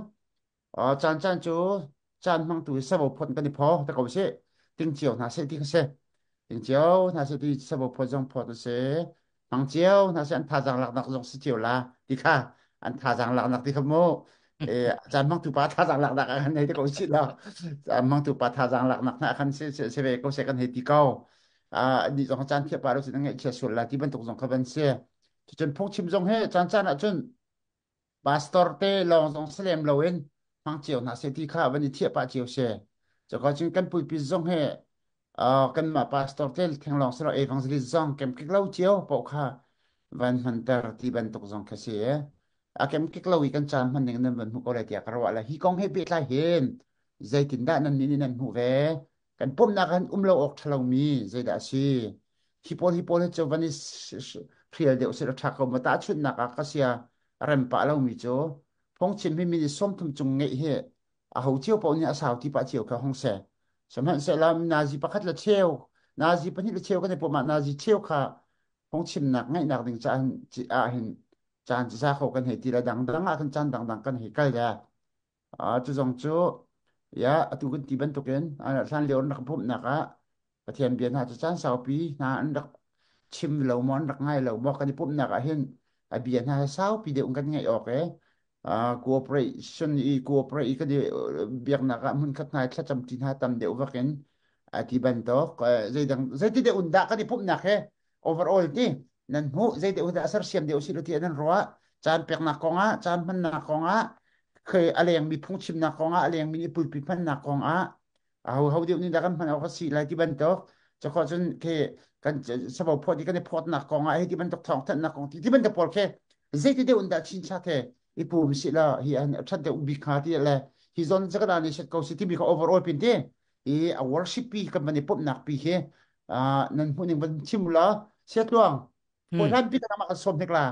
อ๋อจันจันจูจันมังตุยสบพนกันอีกพอแต่ก็ไม่ใช่顶朝那些顶些，顶朝那些对什么破种破的些，忙朝那些按他长浪那种是朝啦，你看按他长浪那的个么？诶，咱忙都把他长浪那个那的高兴了，咱忙都把他长浪那那看是是是为高些个那地高啊，你从咱贴把都是那个结束了，基本都从可分些，就真碰清中嘿，咱咱那真。巴斯托尔的老总是连老人，忙朝那些地卡问你贴把就是。cho có chứ căn bụi bị rong hệ ờ căn mà pastor tel thằng lòng sẽ là evangelist rong kèm cái lâu chiếu bộ kha van hàn tờ thì bên tục rong cái gì ấy à kèm cái lâu ý căn chăm hàn nên vẫn hụt có lại tiệc rồi là hi con hết biết lại hiền dây tín đã nên nên nên hụt về căn bom nát căn um lâu ốc thằng mi dây đã xì hi pol hi pol hết cho vani thiệt đều sẽ là thắc mà ta chút nát cái gì à rèm pa lâu mi cho phong chim hi mi đi xóm thầm chung nghệ hết a ho chiu po nya sao ti pa chiu ka hong se sam han se lam na ji pakhat la cheu na ji pa ni la cheu ka ne po ma na ji cheu kha hong chim nak ngai nak ding chan chi a hin chan chi sa kho kan he ti la dang dang a kan chan dang dang kan he kai ya a chu jong chu ya atu kan ti ban to ken a san leon nak phum nak a ka thian bian ha chan sao pi na an dak chim lo mon dak ngai lo mo kan ni phum nak a hin a bian ha sao pi de un kan ngai ok cooperation i cooperate i kadi biarnaqa mun khatnai thacham tin ha tam de uvakin ati ban to zaidang zaidi de unda kadi pumna khe overall ti nan hu zaidi unda asar siam de usilu ti anan roa chan pekna konga chan manna konga khoi aleng mi phungchim na konga aleng mi pul pi pan na konga au hau de unda kan man au si lai ti ban to chakho chun ke kan sabo phodi kan phot na konga he ti ban to thong than na kong ti ti ban to por khe zaidi de unda chin cha the i pum si la hi an that de ubi kha ti le hi zon zakara ni shat ko si ti mi ka overall pin te i a worship pi ka mani pop nak pi he a nan hu ning ban chim la set luang ko ran pi ka ma ka som nek la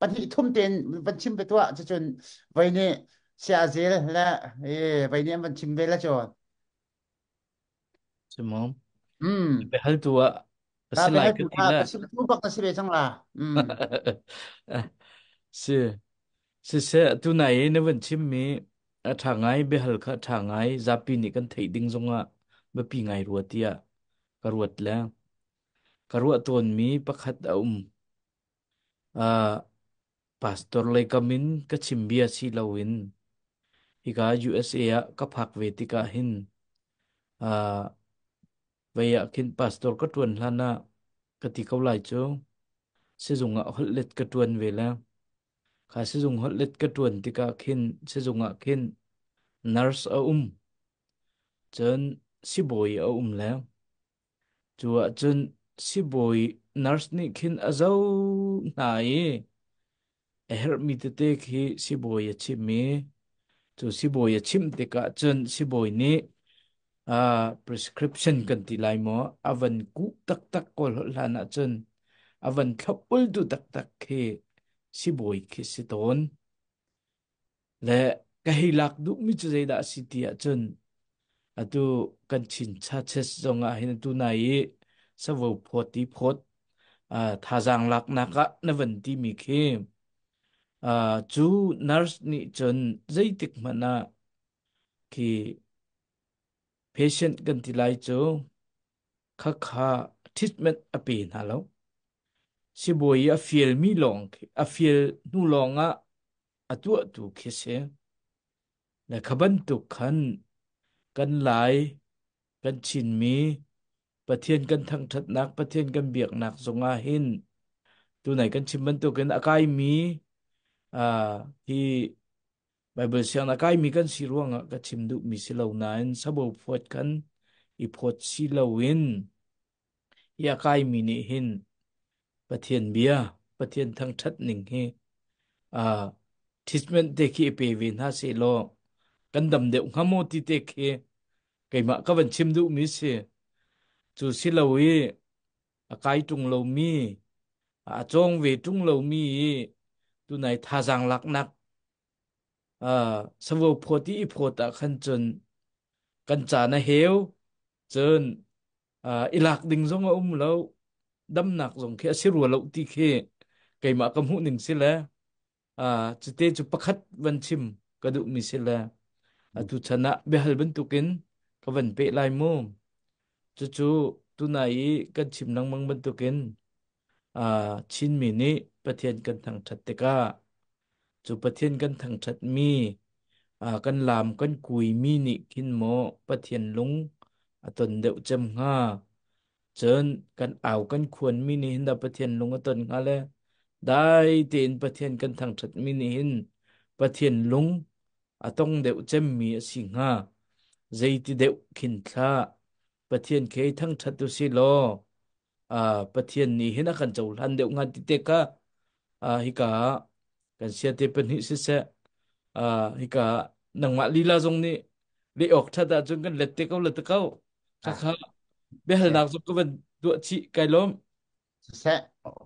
pan hi thum ten ban chim be to cha chun vai ne sia ze la e vai ne ban chim be la chon chimom mm be hal tu wa ta be hal tu ta sim tu bak ta si be chang la mm 是。se se tu na ye ne wen chim mi a tha ngai be hal kha tha ngai za pi ni kan thei ding zonga be pi ngai ru tia ka ruat la ka ru ton mi pakhat a um a pastor le kamin ka chimbia si lawin ika USA a ka phak ve ti ka hin a vậy à khi pastor có tuần là na cái tí câu lại chứ sẽ dùng ngạo hất lết cái về là khá sử dụng hot lịch kết tuần thì cả khiến sử dụng à khiến nurse ở um chân si boy ở um lẽ chúa chân si boy nurse ni khiến ở dâu này help me to take he si boy ở chim mi chú si boy ở chim thì cả chân si boy ni à prescription cần thì lại mỏ avan cú tắc tắc coi hot là nã chân avan khắp ul tu tắc tắc khi สิบวยคิสิตนและกะฮิลักดุมิจเจดาสิติอาจนอตุกันชินชาเชสจงอาหินตุนายสวพอติพดอ่าทาจังลักนักะนวันที่มีเคมอ่าจูนัร์สนี่จนใจติกมันาคีเพชเชนกันที่ไลจูค่าค่าทิทเมนต์อปีนาแล้วสิบวยอฟิลมีลองอฟิลนูลองอะอตัวตุกเสนะขบันตุกขันกันหลายกันชินมีประเทียนกันทั้งทัดนักประเทียนกันเบียกหนักสงอาหินตัวไหนกันชิมบันตุกันอากายมีอ่าที่ไบเบิลเสียงอากายมีกันสิรวงอะกันชิมดุมีสิเหล่านั้นสบพอดกันอีพอดสิเหล่าวินยากายมีน่หินปะเทียนเบียปะเทียนทั้งชัดหนึ่งให้อ่าทิสเมนเตคีเปวินฮาเซโลกันดำเดียวงามติเตคีไก่มาก็วันชิมดูมิเสจูสิลาวีอากายตุงเลามีอาจงเวตุงเลามีตัวไหนทาจังลักนักอ่าสวโพธิอิโพตะขันจนกันจานะเฮวจนอ่าอิลักดิงซงอุ้มเลา đâm nạc dòng khi sẽ rùa lậu tì khi cái mà cầm hụ nình sẽ là à chỉ tê chú bắt khát văn chim cái đủ mình sẽ là à tu chân ạ bây giờ vẫn tu kiến cái vấn bệ lại mồ chú chú tu này cái chim năng mang vẫn tu kiến à chín mì ní bát thiên cần thằng chặt tê cả chú bắt thiên cần thằng chặt mi à cần làm cần cùi mi nị kinh mô bát thiên lúng à tuần đậu châm ha เชิญกันเอากันควรมินิหินดาประเทียนลงตนงาแลได้เตีนประเทียนกันทางสัดมินิหินประเทียนลงอาต้องเดวเจมมีสิงหาใจติเดวขินทาประเทียนเคยทั้งชัดตุสิโลอ่าประเทียนนี้เห็นกันเจ้าหันเดวงานติเตกะอ่าฮิกากันเสียเตป็นหิสิเสอ่าฮิกานังมาลีลารงนี้เล้ออกทัดาจงกันเลตเตกเอาเลตเตกเอาค่ะบฮัลนักสุกวันดวชิไกลมเส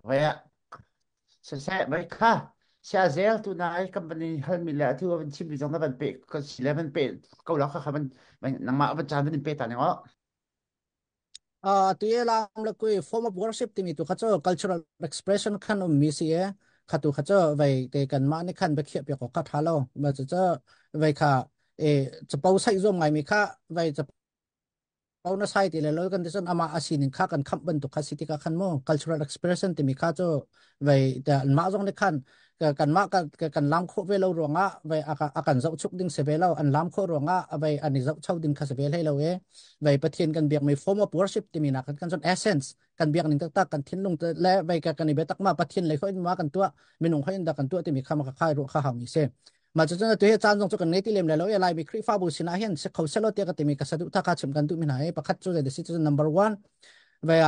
วยเสสะไม่ค่ะเสียเซลตัวนายกำลันให้มลเล้วที่ว่ามันชิมจังนะมันเป็ดก็สิแล่มนเป็ดก็แก้วค่ะมันมันนังมาอาจารย์มันเป็ดตานเ่ก็อ่าตัวเอลาเล็กกว่า form of worship ที่มีตัวข้าเจ้า cultural expression ขั้นอุ้มมีเสียข้าตัวข้าเจ้าไว้เด็กกันมาในขั้นไปเขียนเปียกกับข้าทารอมาจะเจ้าไว้ข้าเอจะเป้าใช้ร่วมไงมีข้าไว้จะเราในไซต์เลยเลยกันที่ส่วนอามาอาศัยนิข้ากันขับบรนทุกข้าสิทธิกันมั่ cultural expression ที่มีข้าจะไปแต่มาจงในขันกันมากันกันล้ำโคเวลรวงอ่ะไปอาการอาการเจ้ชุกดิ้งเสเวลอันล้ำโครวงอ่ะไปอันนี้เจ้าเช่าดิ้งข้าเสเวลให้เราเอไปประเทศกันเบียกไม่ form of worship ที่มีนักกันส่วน essence กันเบียกหนึ่งตักตักกันทิ้งลงและไปกันในเบตักมาประเทีเลยเขาอินมากันตัวไม่นุ่งเขาอินดักกันตัวที่มีข้ามาข้ารู้ข้าหามีเสมาจนจะตัวเฮจานจงจกันในที่เล่มแล้วเอลยมีคริฟ้าบุสินาเห็นเสเขาเซลล์ที่กติมีกษัตริย์ทักษิมกันตุมินาอประคัตจุดเดสิจุด n เบอร์วันเวีย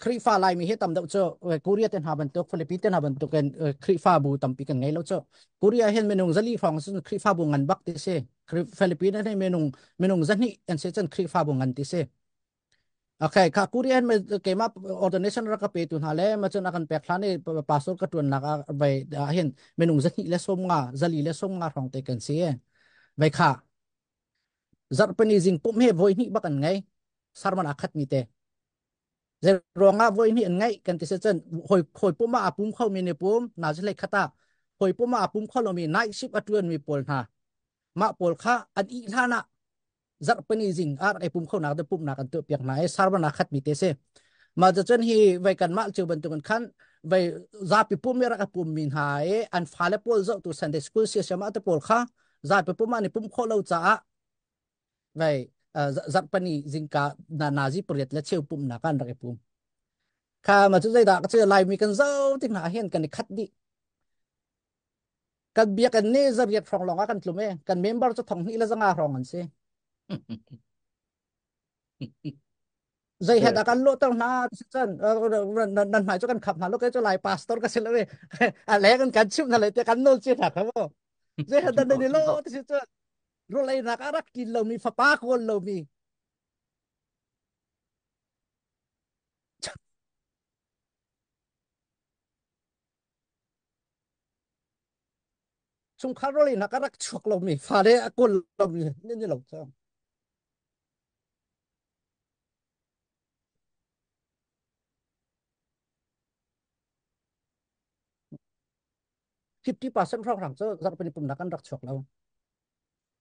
คริฟ้าลายมีเฮตัมเดาเจอกุเรียเต็นหาบันตุกฟิลิปปินส์เต็นหาบันตุกันคริฟ้าบูตัมปีกันไงแล้วจอกุเรียเห็นเมนุงจัลีฟังซึ่งคริฟ้าบุงันบักติเซคริฟิลิปปินส์เห็นเมนุงเมนุงจันี่เอ็นเซจันคริฟ้าบุงันติเซโอเคค่ะคุณรีเอ็นเกี่ยมาออร์เดเนชั่นรักกับเปตุนฮัลเล่มาจนนักันแปลก่านี้ปัสสาวะกระตุ้นนักาไปเห็นเมนูจะนี่เลสมงาจะลีเลสมงาของเตกันเสียไปค่ะจัดเป็นจริงปุ่มเฮ้ยวันี้บักันไงสารมันอักขัดนี่เตะจะรองอาวันนี้อันไงกันที่เซจันหอยหอยปุ่มมาอาปุ่มเข้ามีเนื้อปุ่มน่าจะเลยคตาหอยปุ่มมาอาปุ่มเข้าเรามีไนท์ชิปอัตวนมีปอลนะมาปอลค่ะอันอีท่านะจัดเป็นจริงอาไอ้ปุ่มเข้าหนักเดิ่ปุ่มหนักกันตัวเปียกไหนสารบันักขัดมีเตเซมาจะจนฮีไว้กันมาจะบันตุกันขั้นไว้จับไปปุ่มเมื่อไรก็ปุ่มมีหายอันฟ้าเล็บโพลจะตัวสันเดสกูเสียชะมาแต่โพลค่ะจับไปปุ่มมันไอปุ่มเข้าเราจ้าไว้จัดเป็นจริงกับนานาจีประหยดและเชื่อปุ่มหนักกันไอ้ปุ่มค่ะมาจะได้ดักเชื่อไลน์มีกันเจ้าที่หนาเห็นกันขัดดิการเบียกันเนื้ะเบียกฟองรองกันทุ่มเองการเมมเบอร์จะท่องนี่ละจะงาฟองกันสิ zai he da kan lo tang na chan nan mai cho kan khap mà lo cái cho lai pastor cái sel re a le kan kan chum na le te kan nol chi tha kha bo zai he da ni lo ti chan ro lai na ka rak mi fa pa ko lo mi chung kha ro lai na ka rak chuk lo mi phá le a ko lo mi nên ni lo chang 50%รองหลังจะจะเป็นปุ่มนักการรักชกแล้ว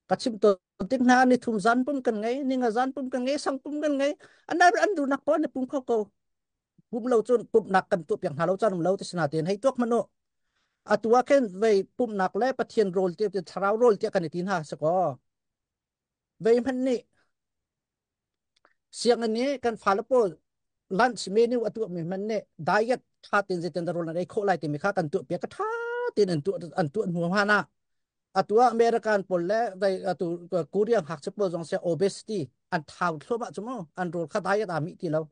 กระชิมตัวติ้งหน้าในทุ่มจันปุ่มกันไงนี่งาจันปุ่มกันไงสังปุ่มกันไงอันนั้นอันดูนักป้อนในปุ่มเขาก็ปุ่มเราจนปุ่มนักกันตัวอย่างหาเลาจันเราี่สนะเตียนให้ตัวมโนอัตัวแค่ไว้ปุ่มนักและประเทียนโรลเตียบจะเท้าโรลเตียกันในทีน่าสกอไวมันนี่เสียงอันนี้กันฟาลโปลันส์เมนูอัตัวมีพันนี่ไดเอทท่าเตยนเซตันดารลนั่นไอ้โคไลเตีมมีค่ากันตัวเปียกท่าตินอันตัวอันตัวหัวหานาอตัวอเมริกันปนและในตัวกูเรียงหักเฉพาะองเสียโอเบสตี้อันเท้าทั่วบ้านจมอันรูดขาดายตามมิกิแล้ว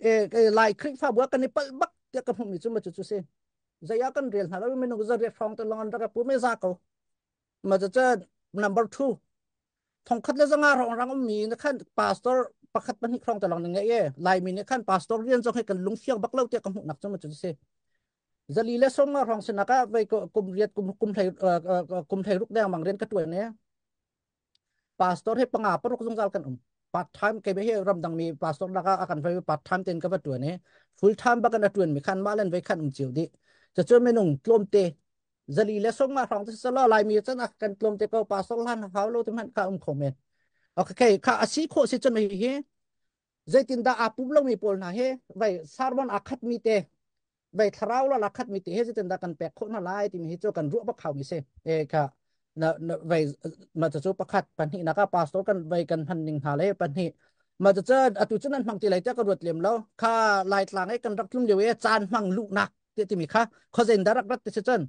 เอ่อลายคลิปฟ้าบัวกันนี่เปิดบักเทียกับผมมีจมูกจุ๊บเสียใจยากันเรียนนะเราไม่ตนึกจะเรียนฟังตลอดระดับผู้ไม่ทราบก็มาจะเจอ number two ทองคัดและสง่ารองเราเมีนะขั้นปาสตอรประคัดปันี่ครองตลอดหนึ่งเงี้ยอลายมีนะขั้นปาสตอร์เรียนจงให้กันลุงเชี่ยวบักเล่าเทียกับผมหนักจมูกจุ๊เสียจะลีและสงมาของสนากะไปกุมเรียนกุมกุมไทยกุมไทยรุกแดงบางเรียนกระต้วเนี่ยปาสตอร์ให้ปังอาปรุกสงสารกันอมปัดทามเก็บให้รำดังมีปาสตอร์นักอาการไปปัดทามเต็นกัะต้วเนี่ยฟุลทามบักันต้วมีขันมาเล่นไว้ขันอุ้มจิวดิจะช่วยไม่นุ่งกลมเตะจะลีและสงมาของสละลายมีจนักกันกลมเตะก็ปาสตอร์ลันเขาโลที่มันข้าอุ้มคอมเมนต์โอเคข้าอาชีโคสิจนไม่เฮะติดตาอา a p u ม lo ม i p o น na he v ไปสาร b ันอา h ัดมีเตได้ราวละลักขัดมิติเฮจิตินดักันแปกคนละลายที่มีฮิจกันรัวปะกขามีเซเอค่ะนะไปมาจะจูปะขัดปันห่นะกปาสโตกันไปกันพันหนึ่งหาเลยปันห่มาจะเจออตุจนั้นมังตีไรเจ้ากระโดดเหลี่ยมแล้วค่าลายทางให้กันรักลุ่มเดียวเอจานมังลูกนักเีตที่มีค่ะเขาเซนดารักรัตติเจน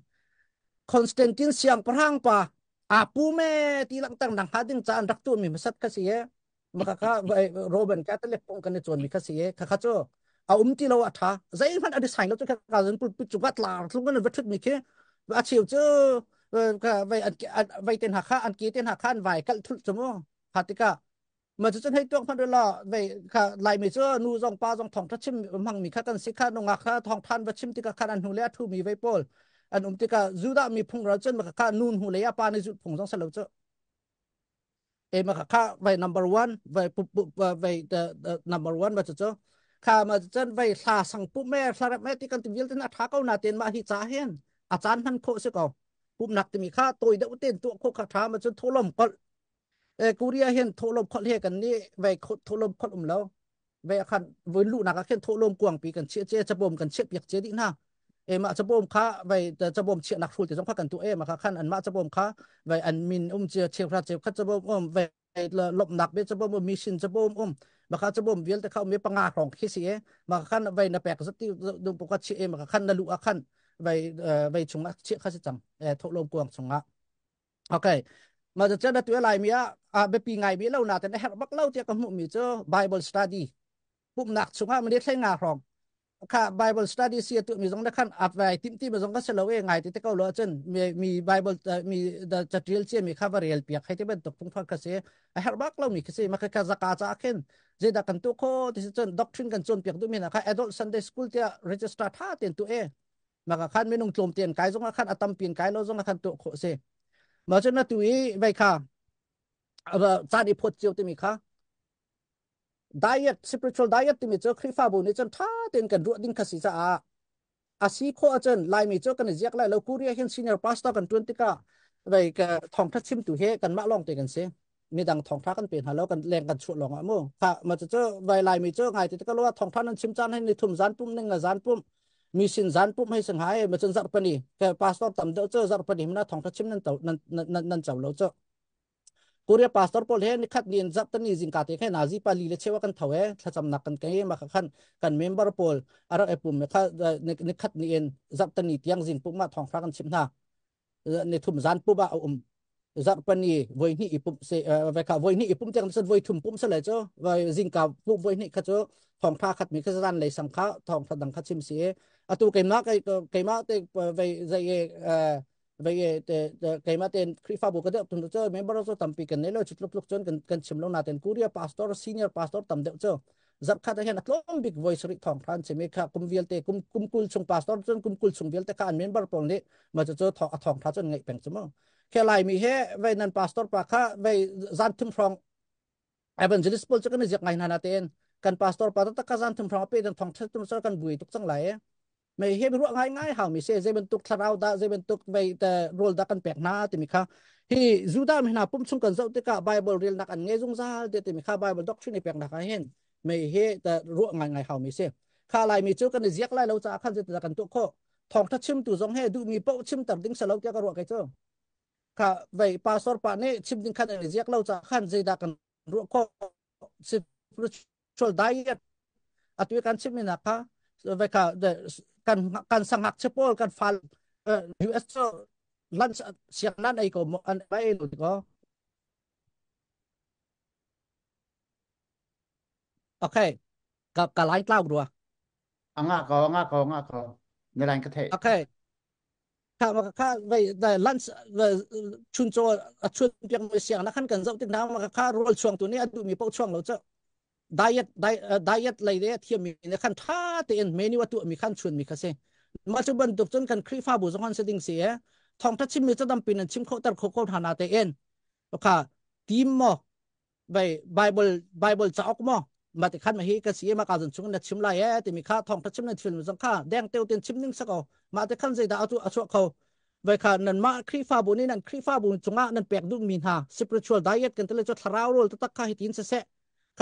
คอนสแตนตินเสียงพรางปะอาปูแม่ที่ลังตั้งดังหาด้งจานรักตัวมีมัสัดคเสียมาค่ะโรเบิร์นแคตเล็กปงกันในส่วนมีคเสียค่ะค่ะโจอาอุ้มตีเราอัฐาใจมันอันดีสายเราจะการจะปุ๊บจุกัดหลังทุกคนวัตถุมีแค่อาเชียวเจ้าอไปอันกไปเต็นหักข้าอันกี้เต็นหักข้าไหวกันทุกสมอหัติกะมันจะจะให้ตัวพันดุลาไปค่ะลายม่เจ้อนูจองปลาจองทองทัชิมมังมีข้ากันสิข้านงาข้าทองทันวัชิมติกาขันอันหูเลียทูมีไว้ปอลอันอุ้มติกะจุดามีพุงเราจนมาข้านูนหูเลียปาในจุดพุงจองสลับเจ้าเอ็มข้าข้าไป number one ไปปุ๊บไปเดอ number one มาเจ้าข้ามาจันไว้ลาสังปุ่มแม่สารแม่ที่กันติวิลต่นัท้าเขานาเตียนมาฮิจ้าเฮนอาจารย์ท่านโคสิกอปุ่มนักจะมีข้าตัวเดาเต้นตัวโคคาถามาจนทุลมก็เอกูเรียเห็นทุลมคนเยกันนี่ไว้ทุลมคนอุ่มแล้วไว้ขันวินลูกนักเห็นทุลมกวางปีกันเชี่ยเจจะบ่มกันเชี่ยเปียกเจดิหน้าเอมาจะบ่มค้าไว้จะบ่มเชี่ยนักฟูตจะต้องข้ากันตัวเอมาค่ะขันอันมาจะบ่มค้าไว้อันมินอุ้มเจียเชียพระเจียข้าจะบ่มอุ้มไว้ลบหนักเบจะบ่มมีชินจะบ่มอุ้มมาขัะบ่มเวียนแต่เข้ามีปังอาของเขี้เสียมาขันไว้นาแปลกสติดูปกติเอมาขันนาลูอขันไว้เอ่อไว้ชงอาเชี่ยข้าศึกจำเอ่ทุกลมกวงชงละโอเคมาจะเจอในตัวลายมีอะอาเบปีไงมีเล่าหนาแต่ในแห่งบักเล่าเจ้ากับมุมมีเจ้าไบเบิลสตัดดี้ปุ่มหนักชงละไม่ได้ใช้งาของค่ะ Bible study เสียตัวมีจงนักขันอับไว้ทิมที่มีจงก็เสลวเองไงที่เขาล้อจนมีมี Bible มีจัดเรียลเสียมีข้าวเรียลเปียกให้ที่เป็นตกพุ่งพักเสียไอ้ฮาร์บักเรามีเสียมาคือการจักรจักรข็นเจดักันตัวโคที่จน doctrine กันจนเปียกดูมีนะค่ะ Adult Sunday School ที่ register ท่าเตียนตัวเองมาขันไม่นุ่งโจมเตียนกายจงนักขันอัตมเปลี่ยนกายเราจงนักขันตัวโคเสียมาจนนั่นตัวอีไว้ค่ะเออจานอีพุทธเจ้าวที่มีค่ะ diet spiritual diet ti mi cho khri fa bu ni chon tha ten kan ru ding khasi cha a a si kho a chen lai mi cho kan jak lai lo kuria hin senior pastor kan 20 ka vai ka thong tha chim tu he kan ma long te kan se mi dang thong tha kan pen ha lo kan leng kan chu long a mo kha ma cho cho vai lai mi cho ngai ti ka lo thong tha nan chim chan hai ni thum zan pum ning nga zan pum mi sin zan pum hai sang hai ma chen zar pani ka pastor tam do cho zar pani na thong tha chim nan tau nan nan nan chau lo cho Korea pastor pol he ni khat lien zap tani jing ka te khai nazi pa li le chewa kan thawe thla cham nak kan kai ma khan kan member pol ara epum me kha ni khat ni en zap tani tiang jing pu ma thong phra kan chim na ne thum zan pu ba um zap pani voi ni ipum se ve kha voi ni ipum tang san voi thum pum sa le cho va jing ka pu voi ni kha cho thong phra khat mi kha zan le sam kha thong phra dang kha chim se atu kai ma kai kai ma te ve zai về cái mà tên khi pha bộ cái đó tụi nó chơi member số tầm pi cần nelo chút lúc lúc chọn cần cần chìm lâu na tên courier pastor senior pastor tầm đeo chơi zap khát hiện là long big voice rik thong phan chemi kha kum viel te kum kum kul chung pastor chân kum kul chung viel te cái an member pong le mà cho cho thong thong tha chân ngai peng chemo cái lại mi he về nên pastor pa kha về zan thum phong evangelist pol chân cái này giặc ngày na na tên cần pastor pa ta kha zan thum phong pe thong chúng tôi cần bui tuk chang lại ไม่เห็นรู้ง่ายง่ายหามีเสเจเป็นตุกทาราวดาเจเป็นตุกไปแต่รอลดักันแปลกหน้าติมิค่ะฮีจูดาไม่น่าปุ่มชุมกันเจ้าติกะไบเบิลเรียนนักอันเงยจงซาเดติมิค่ะไบเบิลด็อกชินในแปลกหน้าเห็นไม่เห็นแต่รู้ง่ายง่ายหามีเสข้าลายมีเจ้ากันเจียกไล่เราจะขั้นจะกันตุกข้อทองทัชชิมตุจงให้ดูมีโป้ชิมตัดดิ้งสลัวแกกระรวกไกเจ้าค่ะไปปาสอร์ปานี่ชิมดิ้งขั้นเจียกเราจะขั้นจะดะกันรู้ข้อสิบรู้ชดได้อัตวิการชิมนี่นะคะไว้าเดกันกันสังหักเฉพาะกันฟันเอ่อยูเอสโซลันเสียงนั้นไอ้ก็มันไม่รู้ก็โอเคกับกับไลท์เล่ากูว่าอ่ะก็อ่งก็อ่งก็ในไลน์ก็เทโอเคข้ามาข้าไปในลันส์ชุนโจชุนเพียงไปเสียงนะขั้นกันเจ้าติดกน้ำมาข้ารูลช่วงตัวนี้ดูมีเป้ช่วงเราจ้ดเอทไดเอทเลยเนี่ยที่มีเนี่ยขันท่าเตียนเมนูวัตถุมีขันชวนมีขั้นเสมาจุบันตุกจนกันครีฟ้าบุษงอนเสดิงเสียทองทัชชิมีจะดำปีนันชิมโคตรโคโคฐานาเตียนแลค่ะทีมมอไปไบเบิลไบเบิลจะออกมอมาติขันมาฮีกสีมากาจนชงนัดชิมลายเอติมีค้าทองทัชชิมนัดฟิลมสังค่าแดงเตียวเตียนชิมนึงสักเอามาติขันใจดาอาตุอาชวเขาไว้ค่นันมาครีฟ้าบุนี่นันครีฟ้าบุนจงอ่ะนันเปลกดุมีนหาสิบปรชวลไดเอทกันเตลจดทาราวโรลตะตัข้าหิตินเสะ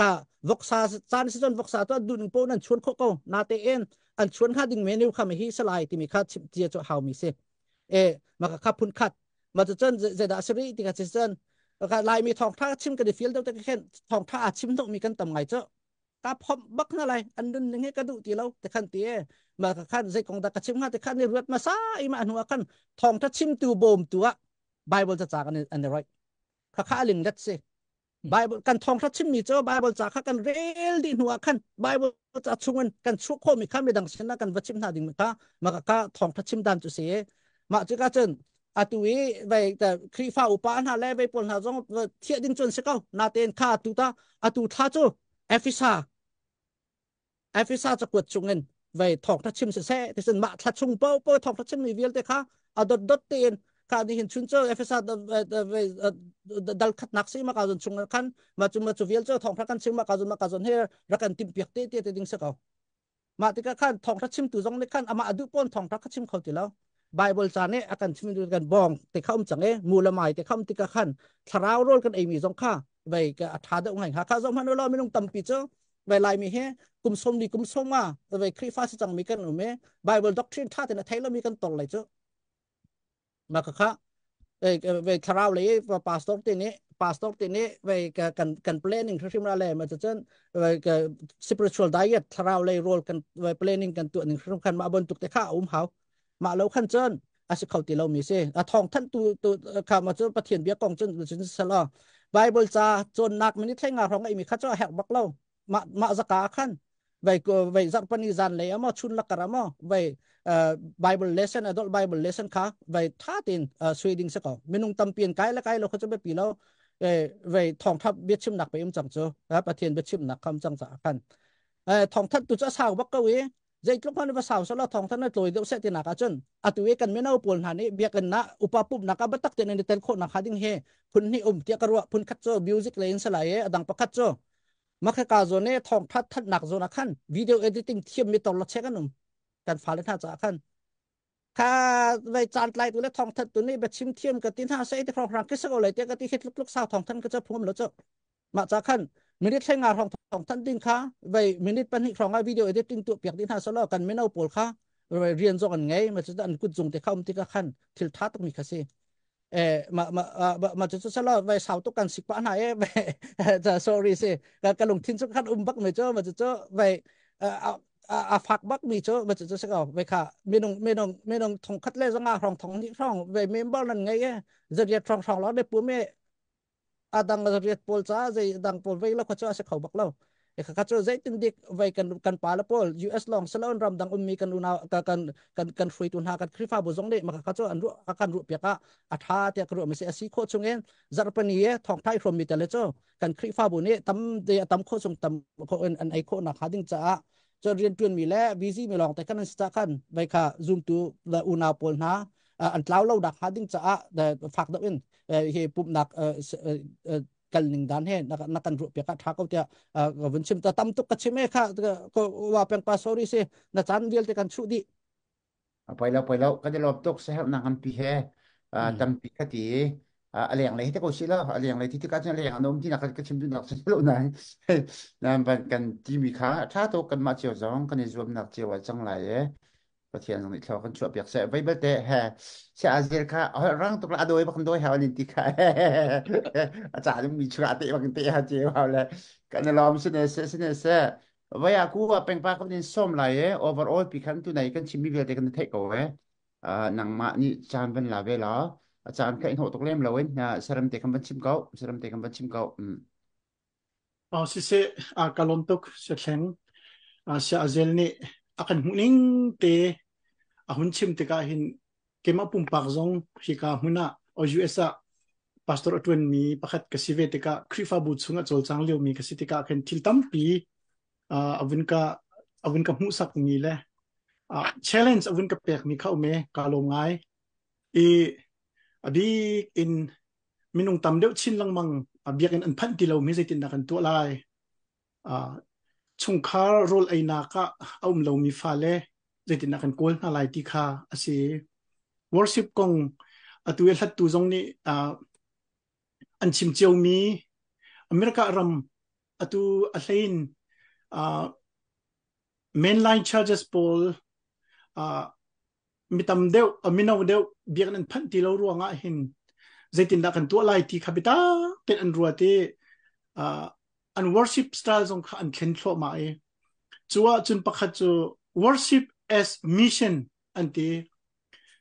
ก่ะวกซาจานซิจนวกซาตัวดุนโปนั่นชวนโคก็นาเตเอนอันชวนข้าดิ้งเมนิวข้าม่ฮีสลายที่มีค้าเจียจะฮามีเสเอมาขับพุนขัดมาจะเจนเจดาสรีที่กัาเจนก็ลายมีทองท่าชิมกันในฟิลด์ตั้งแต่แค่ทองท่าชิมต้องมีกันต่ำไงเจ้าตาพอบักนั่นไรอันนั้นยังให้กระดูกตีเราแต่ขันเตี้ยมาขันใจของตากระชิมข้าแต่ขันในรถมาซาอีมาอนุขันทองท่าชิมตัวโบมตัวไบเบิลจะจากันอันเดอร์ไรข้าข้าลิงเล็ดสิไบเบิลกันทองทัชิมีเจ้าไบเบิลจากขากันเรลดีหัวขันไบเบิลจากชงเงินกันชุกโคมีข้ามดังชนะกันวัชิมนาดิงมันก็มากะกทองทัชิมดันจุเสียมาจุกาจนอาตุยไปแต่ครีฟ้าอุปาหาแล้วไปปนหาจงเทียดินจนเสกนาเตนข้าตุตาอาตุท้าจเอฟิซาเอฟิซาจะกดชงเงินไปทองทัชิมเสียที่สินมาทัชชงเป้าเป้าทองทัชิมมีเวลเดค่ะอาดดดเตน kan hin chun cho efesa dal khat nak se ma ka zon chung kan ma chung ma chu vel cho thong phra kan chim ma ka zon ma ka zon he ra kan tim pek te te te ding se ka ma ti ka khan thong phra chim tu jong ne khan ama adu pon thong phra chim khau ti lo bible cha ne akan chim du kan bong te kham chang e mula mai te kham ti ka khan tharau rol kan ei mi jong kha vai ka atha da ngai kha kha jong han lo mi long tam pi cho vai lai mi he kum som ni kum som ma vai khri fa se chang mi kan u me bible doctrine tha te na thailo mi kan tol lai cho มาค่ะเวทราวเลยว่าปาสต็อกตินี้ปาสต็อกตินี้ไปกกันกันเพลนิ่งคริมราเลยมาจะเช่นไปกัสิปริชวลไดเอททราวเลยรอลกันเวเพลนิ่งกันตัวหนึ่งสำคัญมาบนตุกแต่ข้าอุ้มเขา มาแล้วขั้นเช่นอาศัยเขาตีเรามีเ่อทองท่านตัวตัวข้ามาจนประเทียนเบียกองจนจนสลอไบเบิลจาจนนักมันนี่แท่งงาของไอมีข้าเจ้าแหกบักเล่ามามาสกาขั้น vai vai zarpani zan le ama chun la karama vai b i b l อ lesson adult bible lesson kha vai thatin swedish se ko menung tampian k ล i la kai lo kha chabe pilo เออวทองทับเบียชิมหนักไปอุ้มจังจ้อประเทนเบียชิมหนักคำจังส้ากันเออทองทัดตุจะสาวบักกวีใจกลพันว่าสาวสละทองทัดนั่นลอยเดือดเสตินักจนอัตุเอกันไม่น่าอุปนันนี่เบียกันนักอุปปุบนักบัตตักเตนในเตลโคนักฮัดิ้งเฮพุ่นนี่อุ้มเทียกรัวพุ่นคัดจ้อิวสิกเลนสลายอดังปะคัดจ้อมากคกาโซเน่ทองพัดทัดหนักโซนขั้นวิดีโอเอดิติ้งเทียมมีตอละเช็คกันหนุ่มการฟ้าเลนท่าจะขั้นข้าไปจานไลตัวเล็กทองทัดตัวนี้ไปชิมเทียมกับตีนห้าเซตพรองรังกิสก็เลยเตี้ยกับตีเฮ็ดลูกสาวทองท่านก็จะพูดมันแล้วจะมาจากขั้นมินิทใช้งานของทองท่านดิ้งค่ะไปมินิทปันหิครองวิดีโอเอดิติ้งตัวเปียกตีนห้าสลอกันไม่เน่าปวดค่ะไปเรียนจกันไงมันจะอันกุญจงแต่เข้ามันติดขั้นทิลทัดต้องมีค่ะเซ eh ma ma ma chu sa la vai sau to kan sik pa na e sorry se ka kalung thin chu khat um bak me cho ma chu cho vai a phak bak mi cho ma chu sa ka vai kha me nong me nong me nong thong khat le zanga rong thong ni rong về member nan ngai e zariat rong rong lo de pu me adang zariat pol cha zai dang pol vai la kho cho sa khau bak lo Ikakatro zay tindik vai kan kan pala pol US long salon ram dang ummi kan una ka kan kan kan free tun ha kan khrifa bo jong le makakatro an ru akan ru peka atha te kru mi se asi kho chungen zarpani ye thong thai from mi tale cho kan khrifa bo ne tam de tam kho chung tam kho an an ai kho na khading cha cho rian tuen mi le busy mi long te kan sta kan vai kha zoom tu la una pol na an tlau lo dak hading cha da phak da in he pup nak กันนิงดานเห็นนักนักันรูปียกทักเขาเถอะเออวันชิมตะตำตุกกชิเมฆาก็ว่าเป็นปาสอริเซนักจันเวลเตกันชุดดีไปแล้วไปแล้วก็จะลบตุกเสียนักันพีเฮอ่าตำพีกตีอ่าเะไรอย่างไรที่กขาชิลล์อะไรอย่างไรที่ที่กาจะอะไรอย่างนู้นที่นักกา็ชิมดูนักชิลล์นั้นนั่นเป็นการที่มีค่าถ้าตุวกันมาเจียวจ้องกันในส่วนนักเจียวจังไรเอ pathian nang itlaw kan chua piak se vai bel te he se azir kha oh, rang tuk la doi bakun doi ha walin ti kha a cha dum mi chua te bakun te ha che wa le làm lom sine se sine se vai aku a peng pa kan din som lai e overall pi kan tu cái chim chimi bel te kan take away À, nang ma như chan ben la ve lo, a chan ka in ho tuk lem lo in na saram te kan ban chim kau saram te kan ban chim kau ờ mm. sẽ sẽ à kalon tuk sẽ khen à sẽ azel ni akan huning te a hun chim te ka hin kema pum pak zong hi ka huna o usa pastor atwen mi pakhat ka sive te ka khrifa bu chunga chol chang leo mi ka si te ka khen thil tam pi avun ka avun ka mu sak ni le challenge avun ka pek mi khau me ka lo ngai e abi in minung tam deuh chin lang mang abiak in an phan ti lo mi zaitin na kan tu lai chung khar rol aina ka aum lo mi fa le เจริงๆนะคันกลัวอะไรที่ค่าสิ worship กงอตัวเลือกตัวตรงนี้อ่าอันชิมเจียวมีอเมริกาอรัมอตัวอัลเลนอ่า mainline charges ball อ่ามีตำเดียวมีนกาเดียวเบียร์นั้นพันที่เราร่วงอ่ะเห็นเจริงๆนะคันตัวอะไรที่คาบิตาเป็นอันรัวเตอ่าอัน worship style ตรงค่ะอันเข็นโลมาเองจัวจุนปะขัดจู่ worship as mission anti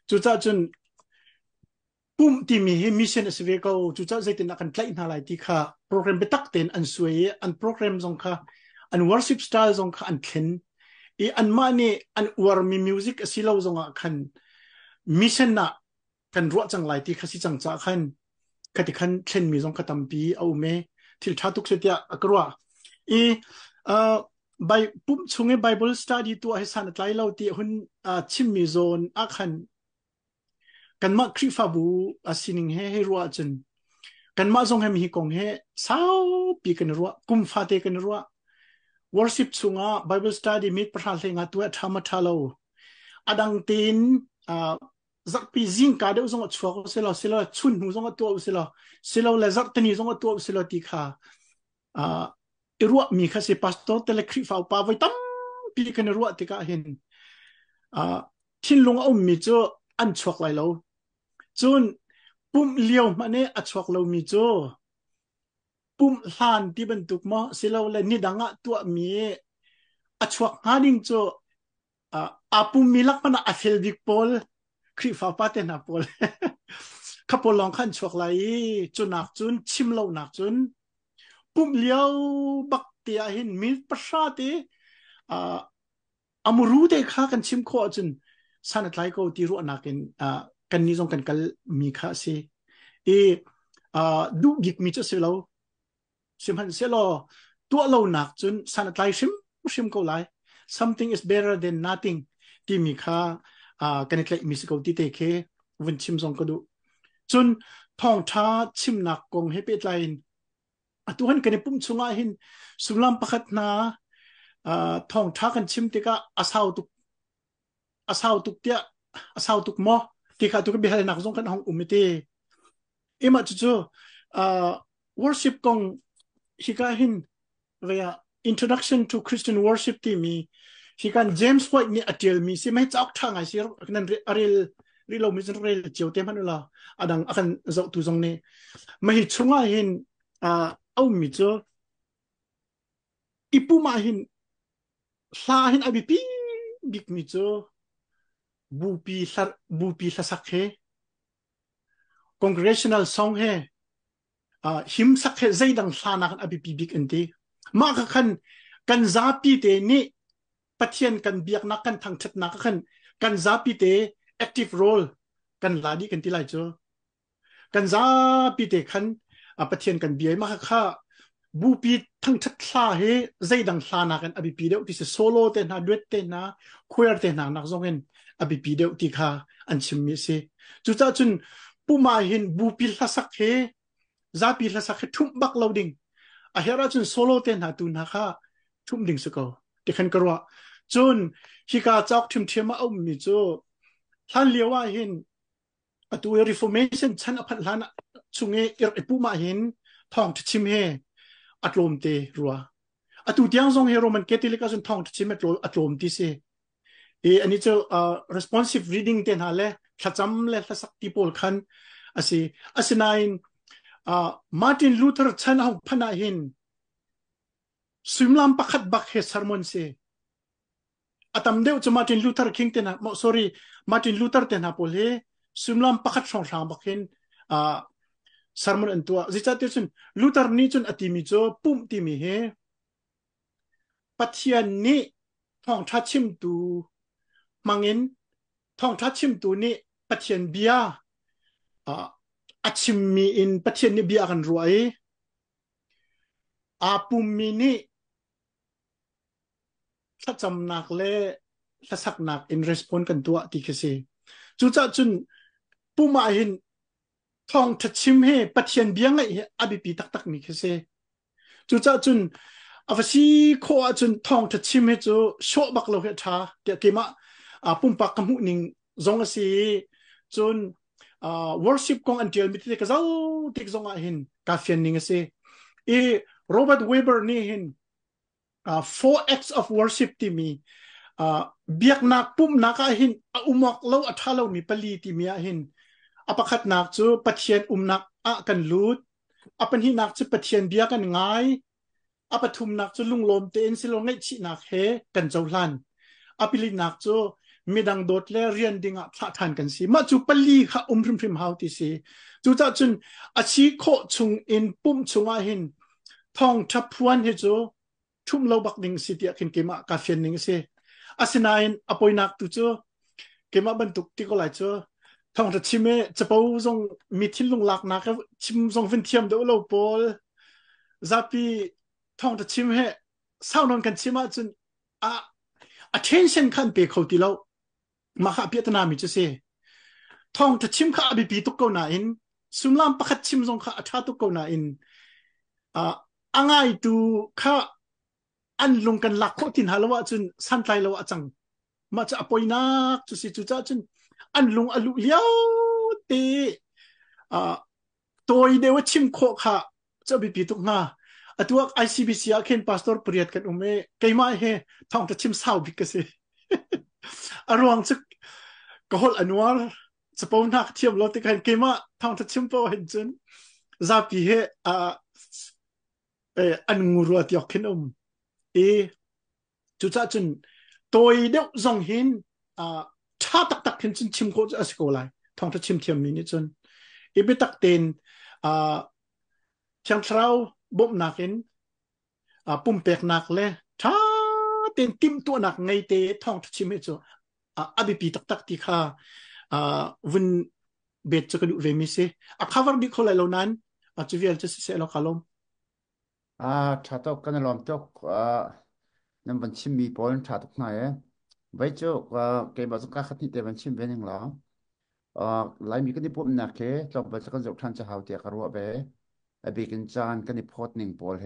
chu cha chun pum ti mi hi mission as ve ko chu cha zaitin akan tlai na lai ti kha program betak ten an suai an program zong kha an worship style zong kha an khin i e an ma ni an war mi music asilo zong a khan mission na kan ruwa chang lai ti kha si chang cha khan kati khan chen mi zong kha tampi au me thil tha tuk se tia akarwa i e, uh, ไบปุ่มชงเงไบเบิลสตัดี้ตัวให้สานตไลเล่าตีหุ่นอ่าชิมมิโซนอักันกันมาครีฟาบูอาศินิงเฮให้รัวจนกันมาทรงให้มีกองเฮสาวปีกันรัวกุมฟาเตกันรัว worship ชงอ่ะ Bible study มีตรประธานเลงตัวธรรมทาโลอดังตีนอ่าสักปีจิงกาเดียวทรงชัวก็เสลอเสลาชุนหูทรงตัวเสลอเสลาเละสักตนีทรงตัวเสลาตีขาอ่า i ruwa mi kha se pastor te le khri fa pa voi tam pi kan ruwa te ka hin a thin lung om mi cho an chok lai lo chun pum liao ma ne a chok lo mi cho pum hlan ti ban tuk ma se lo le ni danga tua mi a chok nga ding cho a pum mi lak mana a fel dik pol khri fa pa te na pol ขับปลองขั้นชกไหลจุนักจุนชิมเล่าหนักจุนปุ่มเลี้ยวบักเตียเห็นมีประชาติอ่าอามรู้ได็ค่ากันชิมข้อจนสานทลายก็ตีรู้อนากันอ่ากันนี้จงกันกันมีค่าสิเออ่าดูกิกมีจะเสียเราสิมหันเสลาตัวเราหนักจนสานทลายชิมชิมก็ไล something is better than nothing ที่มีค่าอ่ากันนี่มีสกอที่เตะเควันชิมจงก็ดูจนทองท้าชิมหนักกงให้เป็ดไลน์ atuhan kene pum chunga hin sunglam pakhat na ah, thong tha kan chim te ka asaw tu asaw tu tia asaw tu mo ti ka tu bi hal nak zong kan hong umite ima chu chu ah, worship kong hika hin via introduction to christian worship ti mi hikan james white ni atil mi si mai chak thang ai sir nan aril ri lo mi zen rel chiu te manula adang akan zo tu zong ne mai chunga hin a ah, au mi cho ipu ma hin sa hin abi pi bik mi cho bu pi sar bu pi sa sak he congressional song he a him sak he zai dang sa na kan abi pi bik en ma ka kan kan za pi te ni pathian kan biak na kan thang chat na ka kan kan za pi te active role kan la di kan ti lai cho kan za pi te khan อาปะเทียนกันเบียมาค่ะบูปีทั้งชัดลาเฮใจดังซานากันอบิปีเดียวที่จะโซโลเตนาด้วยเตนาคุยรเตนานักจงเงินอบิปีเดียวที่ค่ะอันชิมมิเซจุดจ้าจุนปูมาเห็นบูปีลสักเฮซาปีลสักเฮทุ่มบักเราดิงอาเฮราจุนโซโลเตนาตุนาค่ะทุ่มดิงสกอเด็กคนกระวะจุนฮิกาจอกทิมเทียมาอุ้มมีจุท่านเลียวว่าเห็นอตัวริฟอร์เมชันฉันอภัลลานสุงเอเอปุมาเห็นทองทิมเฮอัตลมเตรัวอตุดียงซงเฮโรมันเกติลิกาสุนทองทิมเอตอัตลมติเซเออันนี้จะอ่ responsive reading เตนฮาเล่ขจำเล่ขสักทีปอลคันอาศัอาศัยนายนเอ่อมาร์ตินลูเทอร์ชนเอาพนาเห็นสุมลามปักขัดบักเฮสาร์มอนเซอาตมเดวจะมาตินลูเทอร์คิงเตนะมอสอรี่มาตินลูเทอร์เตนะปอลเฮสุมลางปักัดสองชามบักเห็นอ่า sermon an tua zicha te chun luther ni chun atimi cho pum ti mi he pathia ni thong tha chim tu mangin thong tha chim tu ni pathian bia a achim mi in pathian ni bia kan ruai a pum mi ni tha cham nak le tha sak nak in respond kan tua ti kese chu cha chun puma hin ทองทัชิมเฮปะเทียนเบียงไงอบิปีตักตักมีคือเซจูจ้าจุนอาฟซีโคอาจุนทองทัชิมเฮจูโชบักโลเฮทาเดียกิมะอาปุ่มปักกมุนิงจงสีจุนอ่าวอร์ชิปกองอันเดียลมิติกะเจ้าติกจงอาหินกาเฟียนนิงเซเอโรเบิร์ตเวเบอร์นี่หินอ่า four acts of worship ที่มีอ่าเบียกนักปุ่มนักอาหินอุมอกเล่าอัฐาเล่มีปลีที่มีอาหินอพคัดนักจูปะเทียนอุมนักอะกันลูดอพันหินักจูปะเทียนเบียกันง่ายอพปทุมนักจูลุงลมเตนสิลงไอชินักเฮกันเจ้าหลันอปิลินักจูมีดังโดดเละเรียนดิงอ่ะพระทานกันสิมาจูปลีข่ะอุมพริมพริมเฮาตีสิจูจ้าจุนอาชีโคชุงอินปุ่มชุงอาหินทองทับพวนเฮจูทุ่มเราบักดิงสิเดียกินเกมะกาเฟนนิงสิอาศนายนอพอยนักตุจูเกมะบันทุกที่ก็ไหลจูทองจะชิมเอจะเป้าทรงมีที่ลงหลักนะครับชิมทรงฟินเทียมเดี๋ยวเราบอลซาปีทองจะชิมเศร้าวนนกันชิมาจนอ่ะ a t t e n t i o นขันเปียเขาตีเรามาขับเพียตนามีจะเซทองจะชิมข้าบีบีตุกเกาหนาอินสุนลามประคัดชิมทรงข้าชาตุกเกาหนาอินอ่ะอ่างไงตูข้าอันลงกันหลักโคตินฮาลวะจนสันใจเราอาจังมาจะอปอยนักจุสิจุจ้าจุนอันลุงอลุเลี้ยวตีอ่าตัวเดวชิมโคค่ะจะไปปีตุกงาอตัวไอซีบีซีอาเคนพาสตอร์ปริยดกันอุเมไกมาเฮท่องตะชิมสาวบิกสิอรวงสึกกอลอนัรจสปนักเทียมรถติกันเกมาท่องตะชิมพอเห็นจนซาปีเฮอ่าเอออันงูรัวที่ออกขึ้นอุมเอจุดจ้าจนตัวเดวจงหินอ่า tha tak tak phin chin chim ko ja sko lai thong tha chim thiam mi ni chun i bi tak ten a chang trao bop nak in a pum pek nak le tha ten tim tu nak ngai te thong tha chim e chu a abi pi tak tak ti kha a vun be chu ka du ve mi se a cover bi kholai lo nan a chu vial chu se lo khalom a tha to kan lom to a nam ban chim mi pon tha to na ye ไว้เจ้าก็เก็บสุขคติเดันชิมเวนิย่างไรเออไล่มีกันที่ปุ่มนักเคจอมบัสกันจบทันจะหาเดียกรัวเบ้ไอบีกินจานกันที่พอดหนึ่งปอลเฮ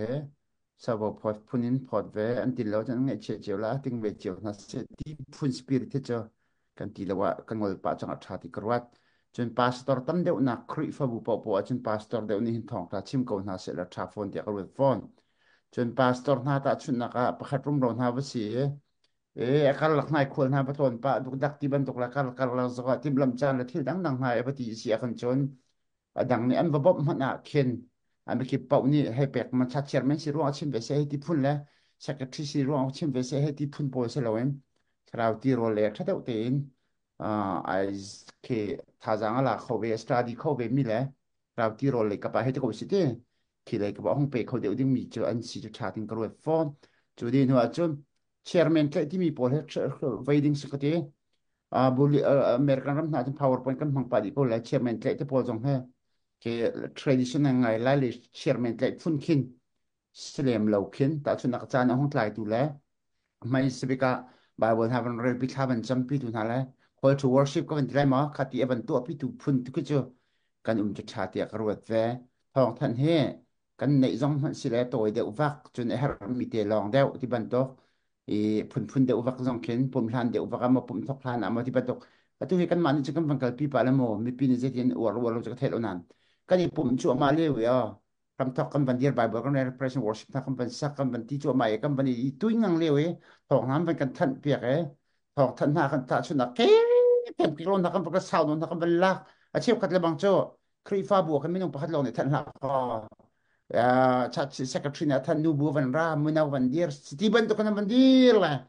สาวพอดพูนินพอดเวอันติแล้วจะงเฉเจียวละติงเวเจียวนะเสดีพูนสปิริตเจ้กันตีละว่ากันวัดป่าจังอัตราที่กรวดจนพาสตอร์ตั้เดียวนักครีฟบุปผัวจนพาสตอร์เดียวนี่หินทองกระชิมกันนะเสดละทราฟอนเดียกรวดฟอนจนพาสตอร์น้าตาชุนนักอะปัตรุ่มร้อนหาวสีเออคารักนายควนหาประตนปะดุดักที่บันตกลักคารการสกัดที่ลำจานและที่ดังนังนายปฏิเสธกันชนดังนี้อันวบ๊อบมันอาเคนอันเมื่อกีเป่านี่ให้แปลกมันชัดเจนไม่ใช่ร่วงชิมเวเซ่ที่พุ่นแล้วสักที่สี่ร่วงชิมเวเซ่ที่พุ่นโปรเซลเอนคราวที่โรเล่ถ้าเดาเต็นอ่าไอ้เคท่าจังอะไรเขาเวสตราดีเขาเวมีแล้วคราวที่โรเล่กับไปให้ที่กบสิเต้คืีอเลยก็บอกห้องเป็กเขาเดี๋ยวดึงมีเจออันสิจะชาติงกระเวฟฟอนจุดีนัวจุนชร์แมนที่มีพอร์ตเวดิ้งสกุลอ่าบุรีอ่าอเมริกันรัมนาจิพาวเวอร์พอยต์กันมังปาดิพอลเชียร์แมนเล็กที่พอจงให้เกี่ยวทรดิชันยังไงไล่เชียร์แมนที่ฟุ้งขึ้นเลมเลาขึ้นแต่ชุดนักจานห้องไกลดูแลไม่สบิบกะบายบนฮาวันเรียบิคฮาวันจัมปีดูนั่นแหละคอยทูวอร์ชิพก็เป็นได้มาคัดที่เอวนตัวพี่ดูฟุ้งทุกจุดกันอุ่นจะชาติอยกรวด้องท่านเฮกันในจังหวัดสลี่ยตัวเดียววักจนเอฮาร์มีเตลองเดียวที่บันโต e phun de uvak zong ken pom hlan de uvak ama pom thok hlan ama ti patok atu he kan mani chukam vangkal pi pa lamo mi pi ni zetin war war chuk thel onan kan i pom chu ama le we a kam thok kam ban dir bible kan repression worship ta kam ban sak kam ban ti chu ama e kam ban i tu ngang le we thok nam ban kan than pi ke thok than na kan ta chu na ke pem ki lon na kan ba sound na kan ban la a cheu kat le bang chu kri fa bu kan mi nong pa hat lon ne than la secretary Nathan Nubu Van Ram Muna Van Deer Stephen Tukana Van Deer la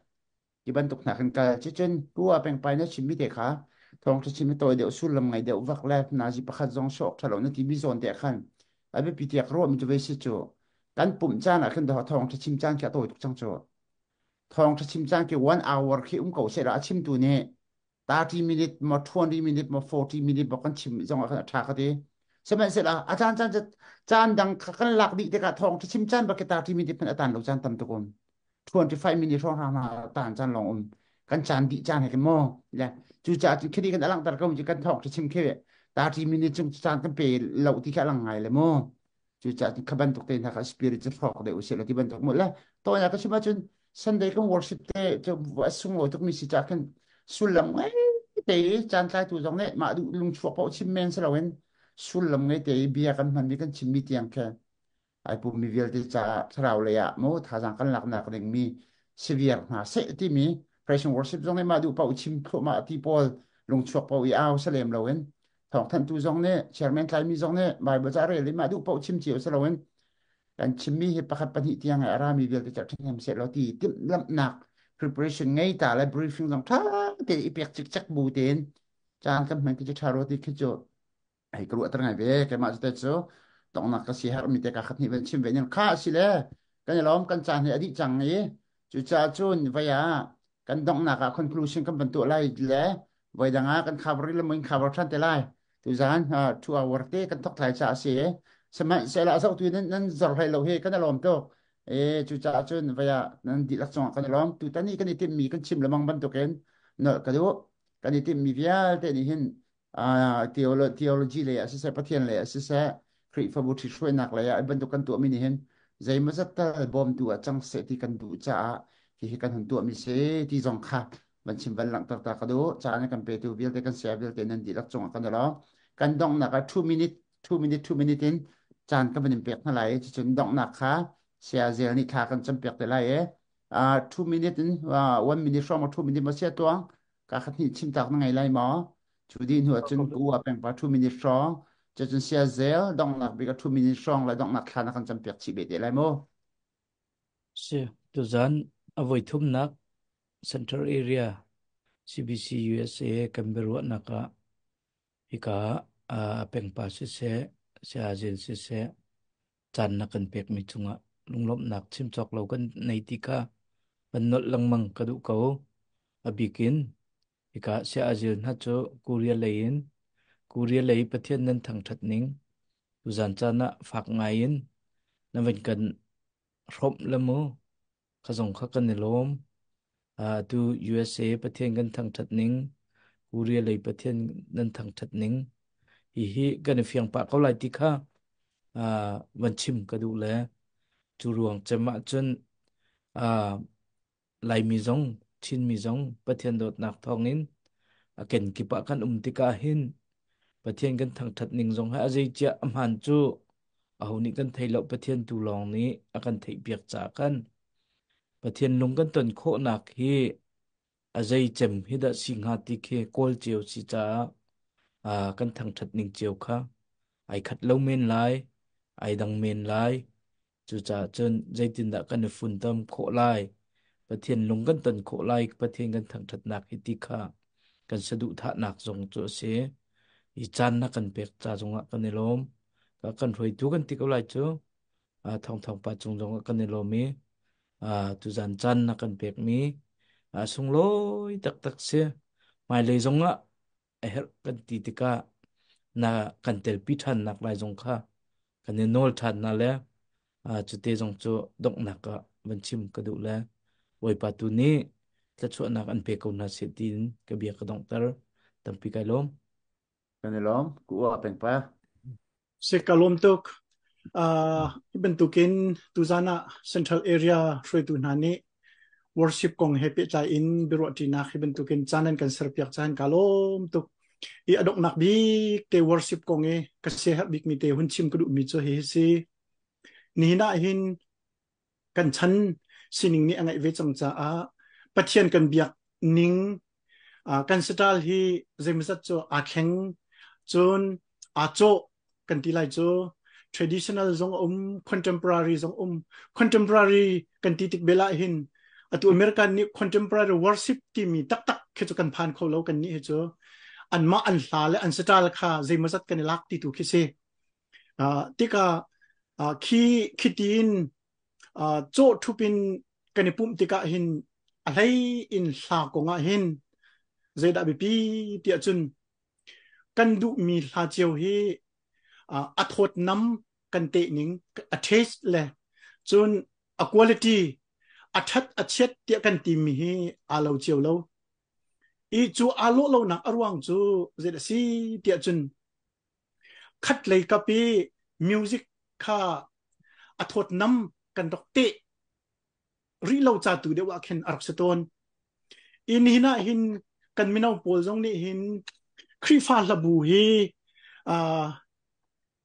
Stephen Tukna Kan Ka Chichen Tua Peng Pai Na Chimi Te Kha Thong Chi Chimi Toi Deu Sul Lam Ngai Deu Vak La Na Ji Pakha Jong Sok Thalo Na Ti Bi Zon Te Khan Abi Pi Tiak Ro Mi Tu Ve Si Chu Kan Pum Cha Na Kan Da Thong Chi Chim Chang Kya Toi Tuk Chang Chu Thong Chi Chim Chang Ki 1 hour Ki Um Kau Se Ra Chim Tu Ne 30 minute ma 20 minute ma 40 minute ba kan chim jong kha tha kha de สมัยเสร็จอาจารย์อาจารย์จะจานดังขันหลักดีเด็กกะทองที่ชิมจันบักตาที่มีดิพันอาจารย์เราจานตำตะกมทวนที่ไฟมินิทองหามาตานจานลองอมกันจานดีจานให้กันมองและจูจ่าจึงคิดกันอลังตะกมจึงกันทองที่ชิมเขยตาที่มินิจึงจานกันเปเหล่าที่แค่ลังไงเลยมองจูจ่าจึงขบันตกเต็นทหากสปิริตจะฟอกเดี๋ยวเสียละที่บันตกหมดแล้วตอนนี้ก็ชิมาจนสันเดย์ก็วอร์ชิตเตจะวัดสุงโอทุกมิสิจักกันสุลังเ้ยเตจานใจ้ตัวจงเนี่ยมาดูลุงชัวร์พอชิมเมนสละเองสุลลำไงเตียเบียกันมันมีกันชิมมีเตียงแค่ไอปุ่มมีเวลที่จะทราวเลยอะโมท่าจังกันหลักหนักเร่งมีเสเวียร์หาเสที่มี p r a i s i a n worship จงได้มาดูเป่าชิมโคมาที่ปอลลงชกเป่าอีอาวเสลมเราเองทองท่านตูจงเนี่ยเชอร์แมนคทมีจงนี่บายบจาเรลิมาดูเป่าชิมเจียวเสลเองกันชิมมีเหตุประคับปหิตียงไอรามีเวลที่จะทำเสร็จเราตีติมลำหนัก preparation ไงแต่ละ briefing ลงท่าเป็นอีเปียกจิกจักบูเตนจานกันเหมือนก็จะทารอติขึ้นจท hay kru atar ngai ve ke ma jte cho tong na ka si har mi te ka khatni ven chim venin kha si le kan lom kan chan he adi chang ni chu cha chun vaya kan à. dong na ka à, conclusion kan ban tu lai le vai danga kan khabri le moin khabra than te lai tu zan ha two hour te kan tok thai cha si semai se la sok tu nen nan zor hai lo he kan lom to e chu cha chun vaya nan di lak chong kan lom tu tani kan itim mi kan chim lamang ban to ken no ka do kan itim mi vial te ni hin อออ่่าเเเทโโลลจียะ啊，掉了掉了几类啊，是啥不天类啊，是啥？ครีฟังบุตรช่วยหนักเลยอ่ะบรรทุกันตัวมินิเห็นใจมันจะตัดบอมตัวจังเสติกันดูจ้าที่กันหันตัวมิเสที่จงค่ะมันชิมบันหลังตักตากระดูจ้าเนี่ยกันเปิตัวเบลเตกันเสียเบลเตนันดีรักจงกันแล้วกันดองหนักอ่ะ two minute two minute two minute นจานก็มันเปียกนั่นแหละจนดองหนักค่ะเสียเจนี่ค่ะกันจำเปียกแต่ไรเอ๊อ่า two minute นว่า one minute สองมา two minute มาเสียตัวก็ขัดหินชิมตักนั่งไงไรหมอ chú đi nữa ờ, chân cũ à bên ba two minute strong cho chân xe zel đông là bị cái two minute strong là đông là khả năng chăm việc chỉ bị để lại mô Sì, tôi dán ở với thum nắc Central Area CBC USA Canberra nắc à thì cả à bên ba xe xe xe agent xe xe chan nắc cần việc mình chung ạ lung lộng nắc chim chọc lâu gần này thì cả vẫn nốt lăng mang cả đủ cầu à อกาเสียอาจิลนัจจกูเรียเลียนกูเรียเลียประเทศนั้นทางทัดนิงดูจันจานะฝากไงินนั่นเป็นกันรบละมูขสงขักันในลมอ่าดูยูเอสเอประเทศกันทางทัดนิงกูเรียเลียประเทศนั้นทางทัดนิงอีฮีกันเฟียงปากเขาไรติค่ะอ่าวันชิมกระดูแลจูรวงจะมาจนอ่าไลมีซงชินมิจงประเทศดดนักทองนินเกณฑ์กิปะกันอุมติกาหินประเทศกันทางทัดนิงจงให้อาเจียอัมหันจูเอาหนี้กันไทยหลบประเทศตุลองนี้ อากันไทยเบียกจากัน ประเทศลงกันต้นโคนักฮีอาเจจมฮิดสิงหาติเคโกลเจียวสิจ้าอ่ากันทางทัดนิงเจียวค่ะ ไอขัดเล่าเมนไลไอดังเมนไลจู่จ้าจนใจตินดักกันฟุ่นตำโคไลประเทียนลงกันตันโคไลประเทียนกันทางถัดหนักอิติคากันสะดุทะหนักทรงโจเสอีจันนักกันเปกจาจงะกันในลมก็กันหวยทุกันติกไลโจอาทองทองปาจงจงะกันในลมมีอาตุจันจันนักกันเปกมีอาสงลอยตักตักเสียไม่เลยจงะเอฮกันติติกานากันเตลพิทันนักไลจงค่ะกันในโนลทันนั่นแหละอาจุดเตจงโจดกหนักก็บัญชิมกระดูแล้ว Wai patu ni tlatsu anak an pe kauna setin kabia ka dongtar tampi kalom. Kanilom, kuwa apeng pa. Se kalom tuk. Uh, bentukin tuzana central area shui tunani worship kong happy cha in biro tina bentukin chanan kan serpiak chan kalom tuk i adok nak bi te worship kong e kasi hap bik mi te hun chim kudu mi cho he si ni na hin kan chan sining ni angai ve cham cha a pathian kan biak ning a kan sital hi zemsat cho a kheng chun a cho kan ti lai cho traditional zong um contemporary zong um contemporary kan ti tik bela hin atu america ni contemporary worship ti mi tak tak khe cho kan phan kho lo kan ni he cho an ma an hla le an sital kha zemsat kan lak ti tu khise a tika khi khi tin cho thupin kani pum tika hin alai in hla ko nga hin đã bị pi tia chun cần du mi hla cheu hi a thot nam cần te ning a taste le chun a quality a that a chet tia kan ti mi hi alo cheu lo i chu nặng ở na arwang chu đã si tia chun khat lấy ka pi music kha a thot nam กันดอกเตะรีเลาจาตูเดว่าเขนอารักสตนอินหินาหินกันมินาปอลจงนี่หินครีฟาลบูฮีอ่า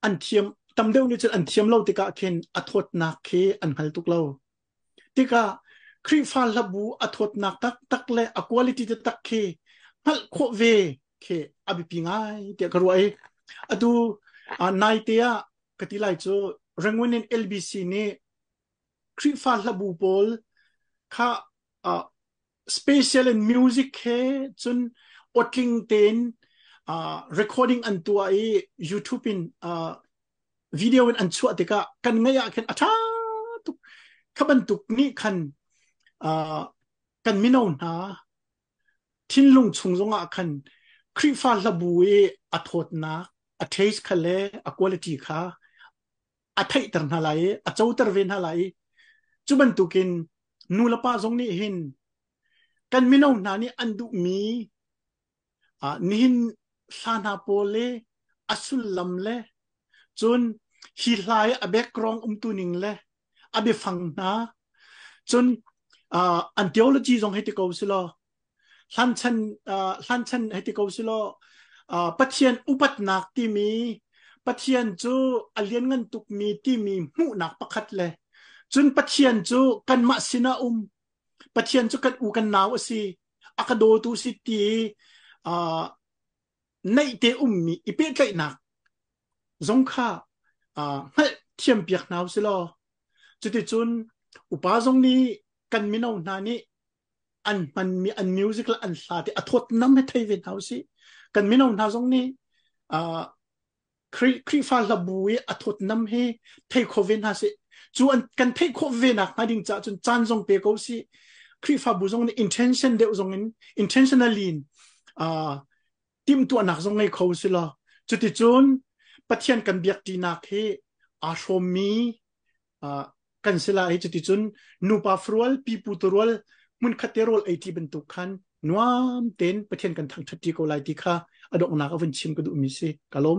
อันเทียมตำเดยวนี่จะอันเทียมเราติกาเขนอทธนักเคอันหัลตุกเราติกาครีฟาลบูอทธนักตักตักเลอคุณลิติจะตักเคมัลโคเวเคอบิปิงไอเดียกรวยอะดูอนายเตียกติไลโจรองวนินเอลบีซีนี่ครีฟาลบูบอลค่ะอ่าสเปเชียลในมิวสิกเฮจนอัดลิงเตนอ่าเรคคอร์ดิ่งอันตัวเอยูทูปินอ่าวิดีโอเป็นอันชัววติกะกันไงอยากเห็นอ่ะท้าุกขบันทุกนี่คันอ่ากันไม่นอนนะทิ้งลงชงจงอ่ะคันครีฟาลบูเออัดโทษนะอัดเทสคาเลอัดคุณภาพค่ะอัดไทยตระหนักเลยอัดเจ้าตระเวนหลายจุบันตุกินนูลปะทรงนี้หิน กันมินานี่อันดุมีอ่านิหินสานาโปเลอสุลลำเลจนฮิลายอเบกรองอุมตุนิงเลอเบฟังนาจนอ่าอันเดียวลจีทรงให้ติโกสิลอสันชันอ่าสันชันให้ติโกสิลออ่าปจเจียนอุปัตนากที่มีปัจเจียนจูอเลียนเงินตุกมีที่มีหมู่นักประคัดเลยจุนปัจเจียนจูกันมาสินาอุมปัจเจียนจูกันอุกันนาวสิอักโดตูสิตีอ่าในเตอุมมีอีเป็ดใหหนักสงค่าอ่าให้เทียมเปียกนาวสิลอ จุดจุน อุปาสงนี้กันมินาวานานี้อันมันมีอันมิวสิกละอันสาทิ่อทดน้ำให้ไทยเวนเอาสิกันมินาวานาสงนี้อ่าครีครีฟาลบุยอทดน้ำให้ไทยโคเวนฮาสิจวนกันเพคเวนักนาดิงจะจนจานจงเปกสิครีฟาบุจงใน intention เดียอจงนี้ intentionally อ่าทีมตัวนักจงในเขาสิล่ะจุดที่จนปะเทียนกันเบียกตีนักเฮอาชมมีอ่ากันสิล่ะไอจุดทีจนนูปาฟรัวลปีปูตรัวลมุนคาเตโรลไอที่บรนทุกันนวมเต็นปะเทียนกันทางทัดที่เไลที่ค่ะอดอกนักเอาเป็นชิมก็ดูมิสิกะลม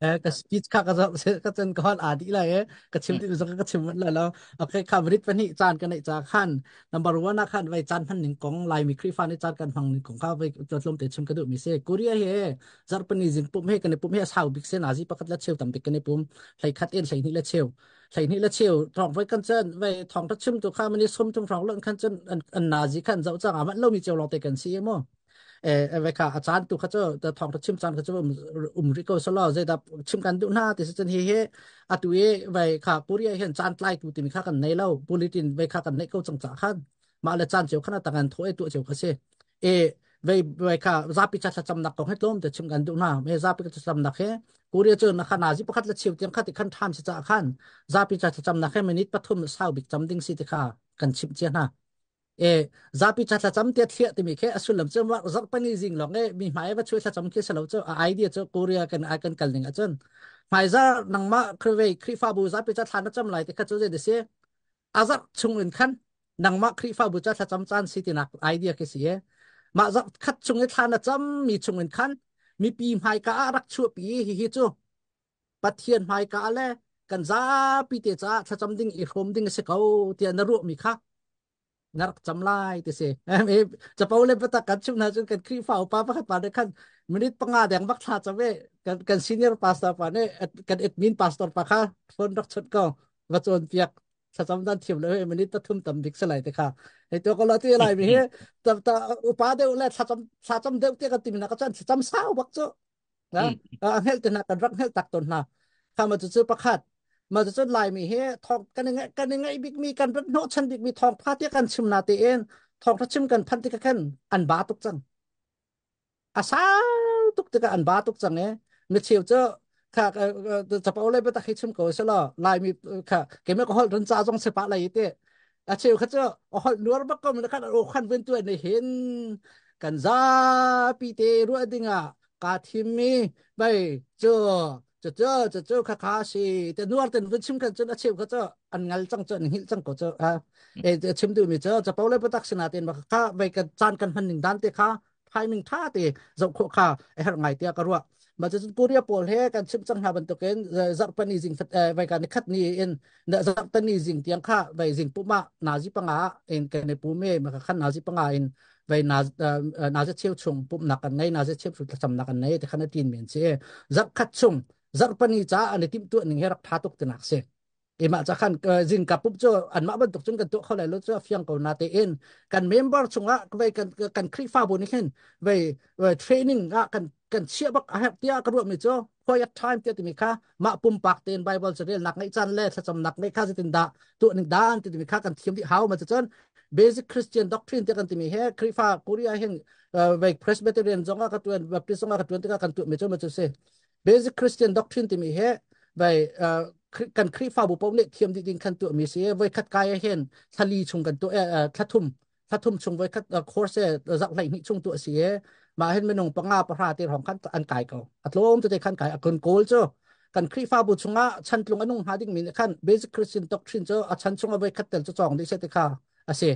เออกะสปีชข่ะก็จะก็จนก้อนอาดีเลยเออกะชิมที่รู้สึกก็ชิมมันเลยแล้วโอเคข่าบริษวันนี้จานกันในจากขั้นนับรู้ว่านักขั้นไว้จานพันหนึ่งของลายมีครีฟานในจานกันฟังหนึ่งของข้าวไปจดลมเตะชิมกระดูกมีเซกุเรียเฮจารปนิจิงปุ่มเฮกันในปุ่มเฮสาวบิ๊กเซนอาจีปกัดละเชลตัมิปกันในปุ่มใส่คัดเอ็นใส่นี่ละเชลใส่นี่ละเชลทองไว้กันเจนไว้ทองทัดชิมตัวข้ามันนี่ส้มท่งทองเรื่องขั้นเจนอันอันนาจีขั้นเจ้าจ้างอ่ะมันเล่ามีเจ้าลองเตะกันเสีมั้งเอเวคาอาจารย์ตุขจตทองทัชิมจานขจอุมริโกสโลอเจดับชิมกันดูหน้าติสจันเฮเฮอัตุเอไวคาปุริเห็นจานไลตุติมนข้ากันในเล่าปุริตินไวคากันในเก้าจังจ่าขันมาเลจานเจียวขนาดต่างกันโทเอตัวเจียวขเชเอไวไวคาซาปิจัดจำนักของให้ล้มแต่ชิมกันดูหน้าเม่ซาปิจัดจำนักเฮกูเรียเจอนะขนาดทีปรคัดละเชียวเตียงขัดติขันทามชิจ่าขันซาปิจัดจำนักเฮมันิตปฐมเศร้าบิกจำดิ้งสิติคากันชิมเจียนาเอซาปิจัดละจำเตียเทียติมีแค่สุลมเจ้าว่ารักปนิจิงหรอกเอมีหมายว่าช่วยละจำีคยสลาวเจ้าไอเดียเจ้ากูเรียกันไอกันกันหนึ่งอาจารย์หมายจะนังมาครเวคริฟาบูซาปิจัดทานจำไหลแต่ข้าเจ้าเดเสียอาจักชงอื่นขั้นนังมาคริฟาบูจัดละจำจานสิตินักไอเดียกเสียมาจะกคัดชงในทานจำมีชงอื่นขั้นมีปีหมายการักชั่วปีฮิฮิจูปัทเทียนหมายกาเลกันซาปิเตจ้าละจำดิ่งอีโคมดิ่งเสกเอาเตียนนรกมีค่ะงักจำล่ติเสเอจะเปาเลยประตากันชุมนาจนกันครีฝอาป้าพักปาได้ขั้นมินิปังอาแดงบักทาจะเวกันกันซีเนียร์พาสตา์ปาเนี่ยกันเอ็ดมินพาสตอร์ปาค่ะฟนรักชดก็วัจนเปียกสะสมด้านเทียมเลยมินิตะทุ่มตำบิกสไลด์ค่ะไอตัวก็ลอที่อะไรมีเแตตาอุปาเดอุเลสะสมสะสมเดวเตียกันตีมินาก็จันสะสมสาวบักจ้นะเฮลตินากันรักเฮลตักตนนาข้ามาจดซื้อประคัดมาจะลายมีเฮทองกันยังไงกันยังไงบิ๊กมีกันพป็นโนชันบิ๊กมีทองพาที่กันชิมนาตีเองทองทัชิมกันพันที่กันอันบาตุกจังอาซาตุกติกันอันบาตุกจังเนี่ยมีเชียวเจ้าค่ะจะไปเอาอะไรไปตะคิดชิมก็ใช่หรอลายมีค่ะเกมก็หอลรันจ้าจงเสพอะไรเตะอาเชียวเขาเจ้าฮอหนัวบักก็มันขันโอ้ขันเป็นตัวในเห็น กันซาปีเตรู้ไรดิ่งอ่ะกาทิมมีไปเจอจะเจอจะเจอคาคาสีแต่นัวแต่วิชิมกันจนอาชีพก็จะอันงันจังจนหิลจังก็จะอ่ะเอจชิมดูมีเจอจะเป่าเลยปตักสินาเตียนบักค่าไปกันจานกันพันหนึ่งด้านเตค่ะภายหนึ่งท่าเตะจะโคค่ะไอ้หางไงเตียก็รัวมาจะกูเรียปอลเฮกันชิมจังหาบันตกเองจับปนีจิงเอ่อไปกันคัดนี่เองนจับปนีจิงเตียงค่ะไปจิงปุ๊มานาจิปังอาเองกันในปูเม่มาขันนาจิปังอาเองไปนาเอ่อนาจะเชี่ยวชงปุ๊บหนักกันไงนนาจะเชี่ยวชงจำหนักกันไงแต่ขณะทีนเหมือนเช่จับคัดชงจารุปนิจ้าอันที่ตัวนึงเฮรักทาตุกตินักเสกเอมาจกขันจินกับปุ๊บจ้อันมาบันตุกจุนกันตุกเขาเลยลุจ้าฟังกันนาเตียนกันเมมเบอร์ชงอ่ะไปกันกันคลิฟ้าบุนิเห็นไปไปเทรนนิ่งอ่ะกันกันเชียบักอาเฮตี้อ่ะกระรวมนีจ้อพอยไทม์เมียติมิค่ะมาปุ่มปากเตียนไบเบิลเสรีหลักในจันเล่ถ้าจำหนักในข้าจะตินดาตัวนึ่งด้านติมิค่ะกันเทียมที่เฮามาจะจนเบสิคคริสเตียนด็อกทรีนเทียกันติมิเฮคลิฟ้ากุริอาเห็นเอ่อไปเพรสเบเตเรียนจงอ่ะกันตัวนแบบที่จงอ่ะกระตุ้ที่กันตุ้มไจ้อมาจะเสบสิคริสเตียนด็อกทรินที่มีเหตุไปกันครีฟ้าบุปผาเนี่ยเทียมดิ้งคันตัวมีเสียไว้คัดกายเห็นทะลีชงกันตัวเออทัทุมทัทุมชงไว้คัดคอร์เซ่จากไหนนี่ชงตัวเสียมาเห็นไม่นงปังอาประหาเตียของคันอันกายเขาอัดลมจะได้คันกายอักนโกลจ้ากันครีฟ้าบุชงะฉันลงอันนุ่งหาดิ้งมีเนี่ยคันเบสิคริสเตียนด็อกทรินเจ้าฉันชงเอาไว้คัดเตลจะจองได้เสียติค่ะอาศัย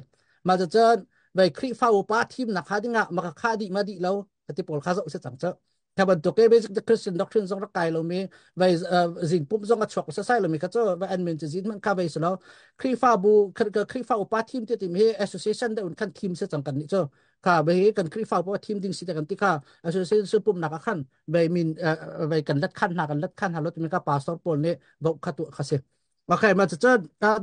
มาจะเจอไว้ครีฟ้าบุปผาทีมนะหาดิ้งอ่ะมาค่าดิมาดิแล้วปฏิปอลข้าศึกจะจังเจ้าถ้าบรรทุกเอเบสต์คริสเตียนด็อกทรินสงรักยไกลเรามีไว้เอ่อสิ่งปุ๊บสองระอยชกเสียใส่เรามีก็จะไว้อันเหมืนจะจีนมันเข้าไปสิแล้วคริฟ้าบูคือคริฟ้าอุปาทีมที่ติดมีแอสโซเซชันได้อุ่นขันทีมเสียจังกันนี่เจ้าค่ะไปใ้กันคริฟ้าเพราะทีมดิ้งสิ่งกันที่ค่ะแอสโซเซชันสื้อปุ่มหนักขั้นไปมีเอ่อไปกันลัดขั้นหนักกันลัดขั้นฮาลดมีก็ปลาซอต์บอลเนี่บอกขัตัวขัดเสียมาใครมาจะเจอ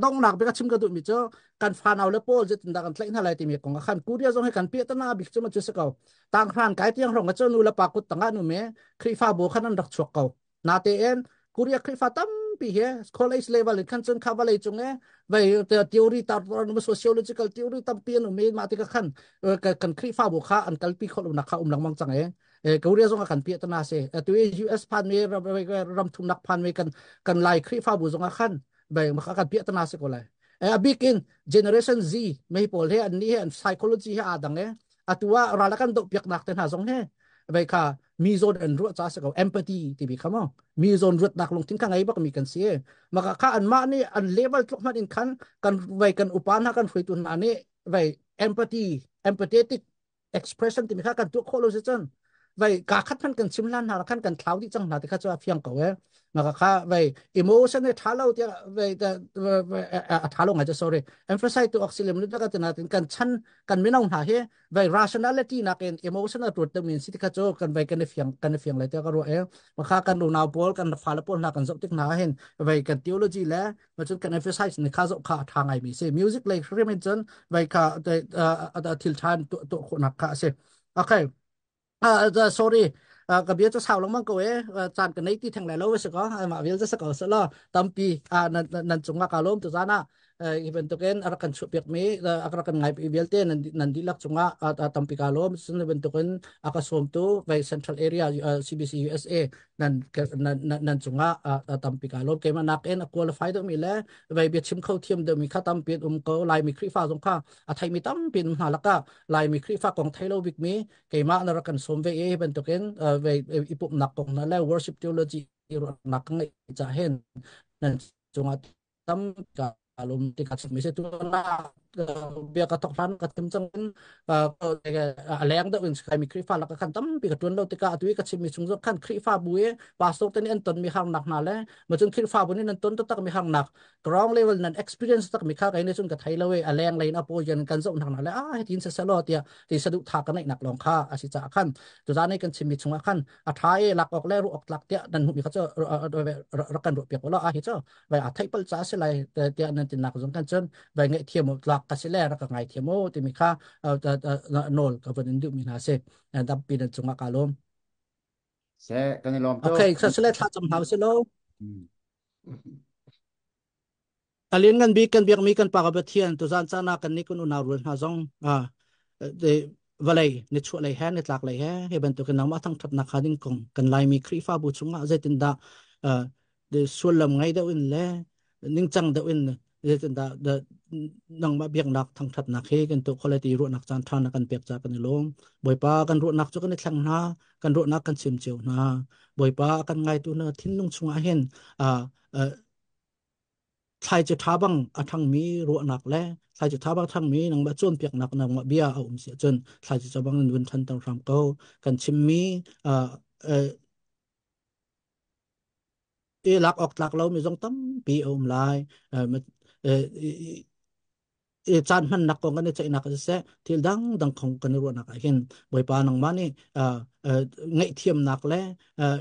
ต้องหนักไปกับชิมกระดูกมิเจอการฟานเอาเลปโปจะตินดากันเล่นอะไรที่มีของขันกูเดียวจงให้กันเปียตนาบิกจะมาจุสกาวต่างพรานไก่ที่ยังรองกับเจอานูละปากุตต่างหนูเมครีฟ้าโบขันนั้นรักชวกเก่านาเตียนกูเรียกครีฟ้าตั้มปีเฮคอลเลจเลเวลขันจนข้าวเลยจงเอไปเตอทีโอรีตัดรอนมาโซเชียลโลจิคอลทีโอรีตั้มเปียนูเมมาติกขันเออกันครีฟ้าโบขาอันกัลปีขลุนักข้าอุ้มหลังมังจังเอเออกูเรียกส่งกันเปียตนาเสียตัวเอยูเอสพันเมย์รัับไปรบทุนนักพันเมย์กันกันไล่ครีฟ้าโบจงกัน bang makakapia ta nasa ko lai e abikin generation z may pol he an ni an psychology he adang ne atwa ralakan do piak nak ten hazong he bai ka mi zone an ru cha sa ko empathy ti bi khamo mi zone rut nak long tin ka ngai ba mi kan si maka ka an ma ni an level tlok man in khan kan vai kan upan ha kan hui tun ani vai empathy empathetic expression ti mi kha kan tu kholo se chan vậy cả khát phân cần chim lan hà khăn cần tháo đi chẳng là thì khát cho phiang cầu ấy mà cả khá vậy emotion này tháo lâu thì vậy tháo lâu ngay cho sorry emphasize to auxiliary mình đã cần tin cần chân cần mình ông hà he vậy rationality là cái emotion là tuột tâm mình thì khát cho cần vậy cần phiang cần phiang lại theo cái rồi ấy mà khá cần đồ nào bol cần phá lập bol là cần dọc tích nào hen vậy cần theology là mà chúng cần emphasize này khá dọc khá thang ngày mình sẽ music like remain chân vậy khá thì thì than tụ tụ khổ nặc khá sẽ okay à giờ ờ, sorry à cái biết cho sao lắm mang cậu ấy ờ, chán cái này thì thằng này lâu với sẽ mà biết rất sẽ có sợ lo tâm pi à nần nần chúng mà cả lôm từ ra na uh, even token arakan supiak mi uh, arakan ngai ibilte nandi nandilak chunga at atam pikalo sun even token akasom to by central area uh, CBC USA nan nan nan chunga at atam pikalo kema naken a qualified mi le by bi chim khau thiam de mi khatam pin um ko lai mi khri fa jong kha a thai mi tam pin na um laka lai mi khri fa kong thailo bik mi kema narakan som ve e, even token uh, by e, ipup nak kong na le worship theology ro nak ngai cha hen nan chunga tam ka Kalau tingkat semis itu kenal Ờ, bia ka tok fan ka tim chang aleng da win sky mi kri fa la ka kan tam pi ka tun lo tika ka atui ka chim mi chung zo kan kri fa buye pa so ten an ton mi hang nak na le ma chung kri fa bu ni nan ton tak mi hang nak ground level nan experience tak mi à, kha kai ne chung ka thai lo we aleng lain apo yan kan zo nak na le a he tin se se lo tia ti sa du tha ka nai nak long kha a si cha khan tu za nei kan chim mi chung a khan a thai lak ok le ru ok lak tia nan mi kha cho ra kan ru pe ko la a he cho vai a thai pal cha se lai tia nan tin nak zong kan chen vai ngai thiam ok lak ka sile ra ka ngai themo ti kha nol ka van indu mi na se and up pin chunga kalom se kan lom to okay so sile tha cham hau silo hmm. alin ngan bi kan biak mi kan pa ka bethian to zan chana kan ni kun una rul ha zong a de valai ni chu lai ha ni tlak lai ha he ban to mi khri fa bu chunga zaitin da de sulam ngai da win le ning chang da win เดาเดนังมาเบียงนักทางทัดนักเฮกันตัวคนละตีรู้นักจันทรานกันเปียกจากันลงบ่อยปากันรู้นักจุกันในทางนากันรู้นักกันเชื่อมเจียวนาบ่อยปากันไงตัวเนอทิ้งลงชงอาเห็นอ่าเอ่อใครจะท้าบังอ่ะทั้งมีรู้นักและใครจะท้าบังทั้งมีนังมาจนเปียกนักนังมาเบียเอาอุ้มเสียจนใครจะจะบังนุนทันตองรำเก้ากันชิมมีอ่าเอ่อเอลักออกหลักเราไม่ต้องตั้มปีอมลายเอ่อ chan man nak kong kan cha inak se til dang dang khong kan ru nak hin boi pa nang mani ngai thiam nak le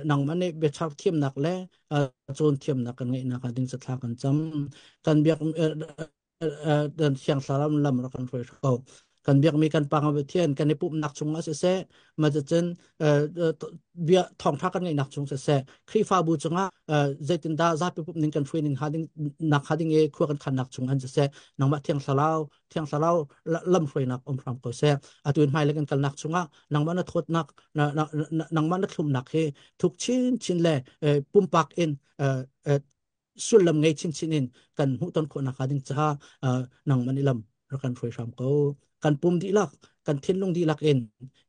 nang mani be chap thiam nak le chon thiam nak kan ngai nak ding cha thla kan cham kan biak dan siang salam lam ra kan roi ko kan biak mi kan pang ve thian kan pu nak chung ase se ma cha chen bia thong tha kan ngai nak chung se se khri fa bu chunga zaitin da za pu ning kan fuin hading nak hading e khu kan khan nak chung an se se nang ma thiang salau thiang salau lam hroi nak om phram ko se atun mai lekan kan nak chunga nang ma na thot nak nang ma na thlum nak he thuk chin chin le pum pak in สุลลำไงชินชินินกันหุตันคนอาคาดิงจ้านังมันนิลำรักันฟวยชามเขา kan pum di lak kan thinlung di lak en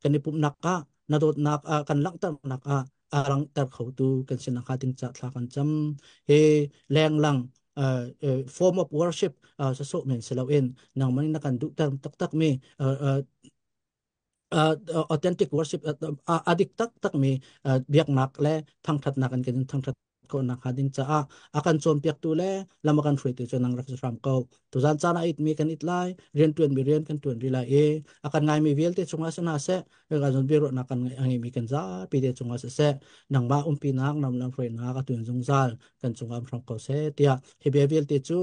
kan ni pum nak ka na dot nak a kan lang tar nak a arang tar khau tu kan sin kha ting cha thla kan cham he leng lang uh, uh, form of worship uh, sa so men selaw en nang man na kan du tar tak tak me uh, uh, uh, authentic worship uh, adik tak tak me uh, biak nak le thang that na kan kan thang that ko nakadin caa ah, akan chompiak tu le lamakan free te chonang rak sam ko to zan chana it mi kan it lai rian tuen bi rian kan tuen ri e akan ngai mi vel te chunga sana se e ga zon na kan mi kan za pi te chunga se se nang ba um pi nak nam nam free na ka tuen jung zal kan chunga sam ko se tia he be vel te chu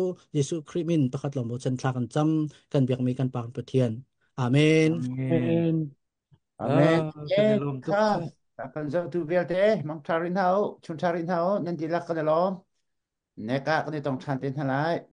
krimin pakat lo mo chen thla kan cham kan biak mi kan, kan pathian amen amen amen ah, amen Kanzo tu velte mang tarin hao chun tarin hao nan dilak kanalo neka kanitong chantin halai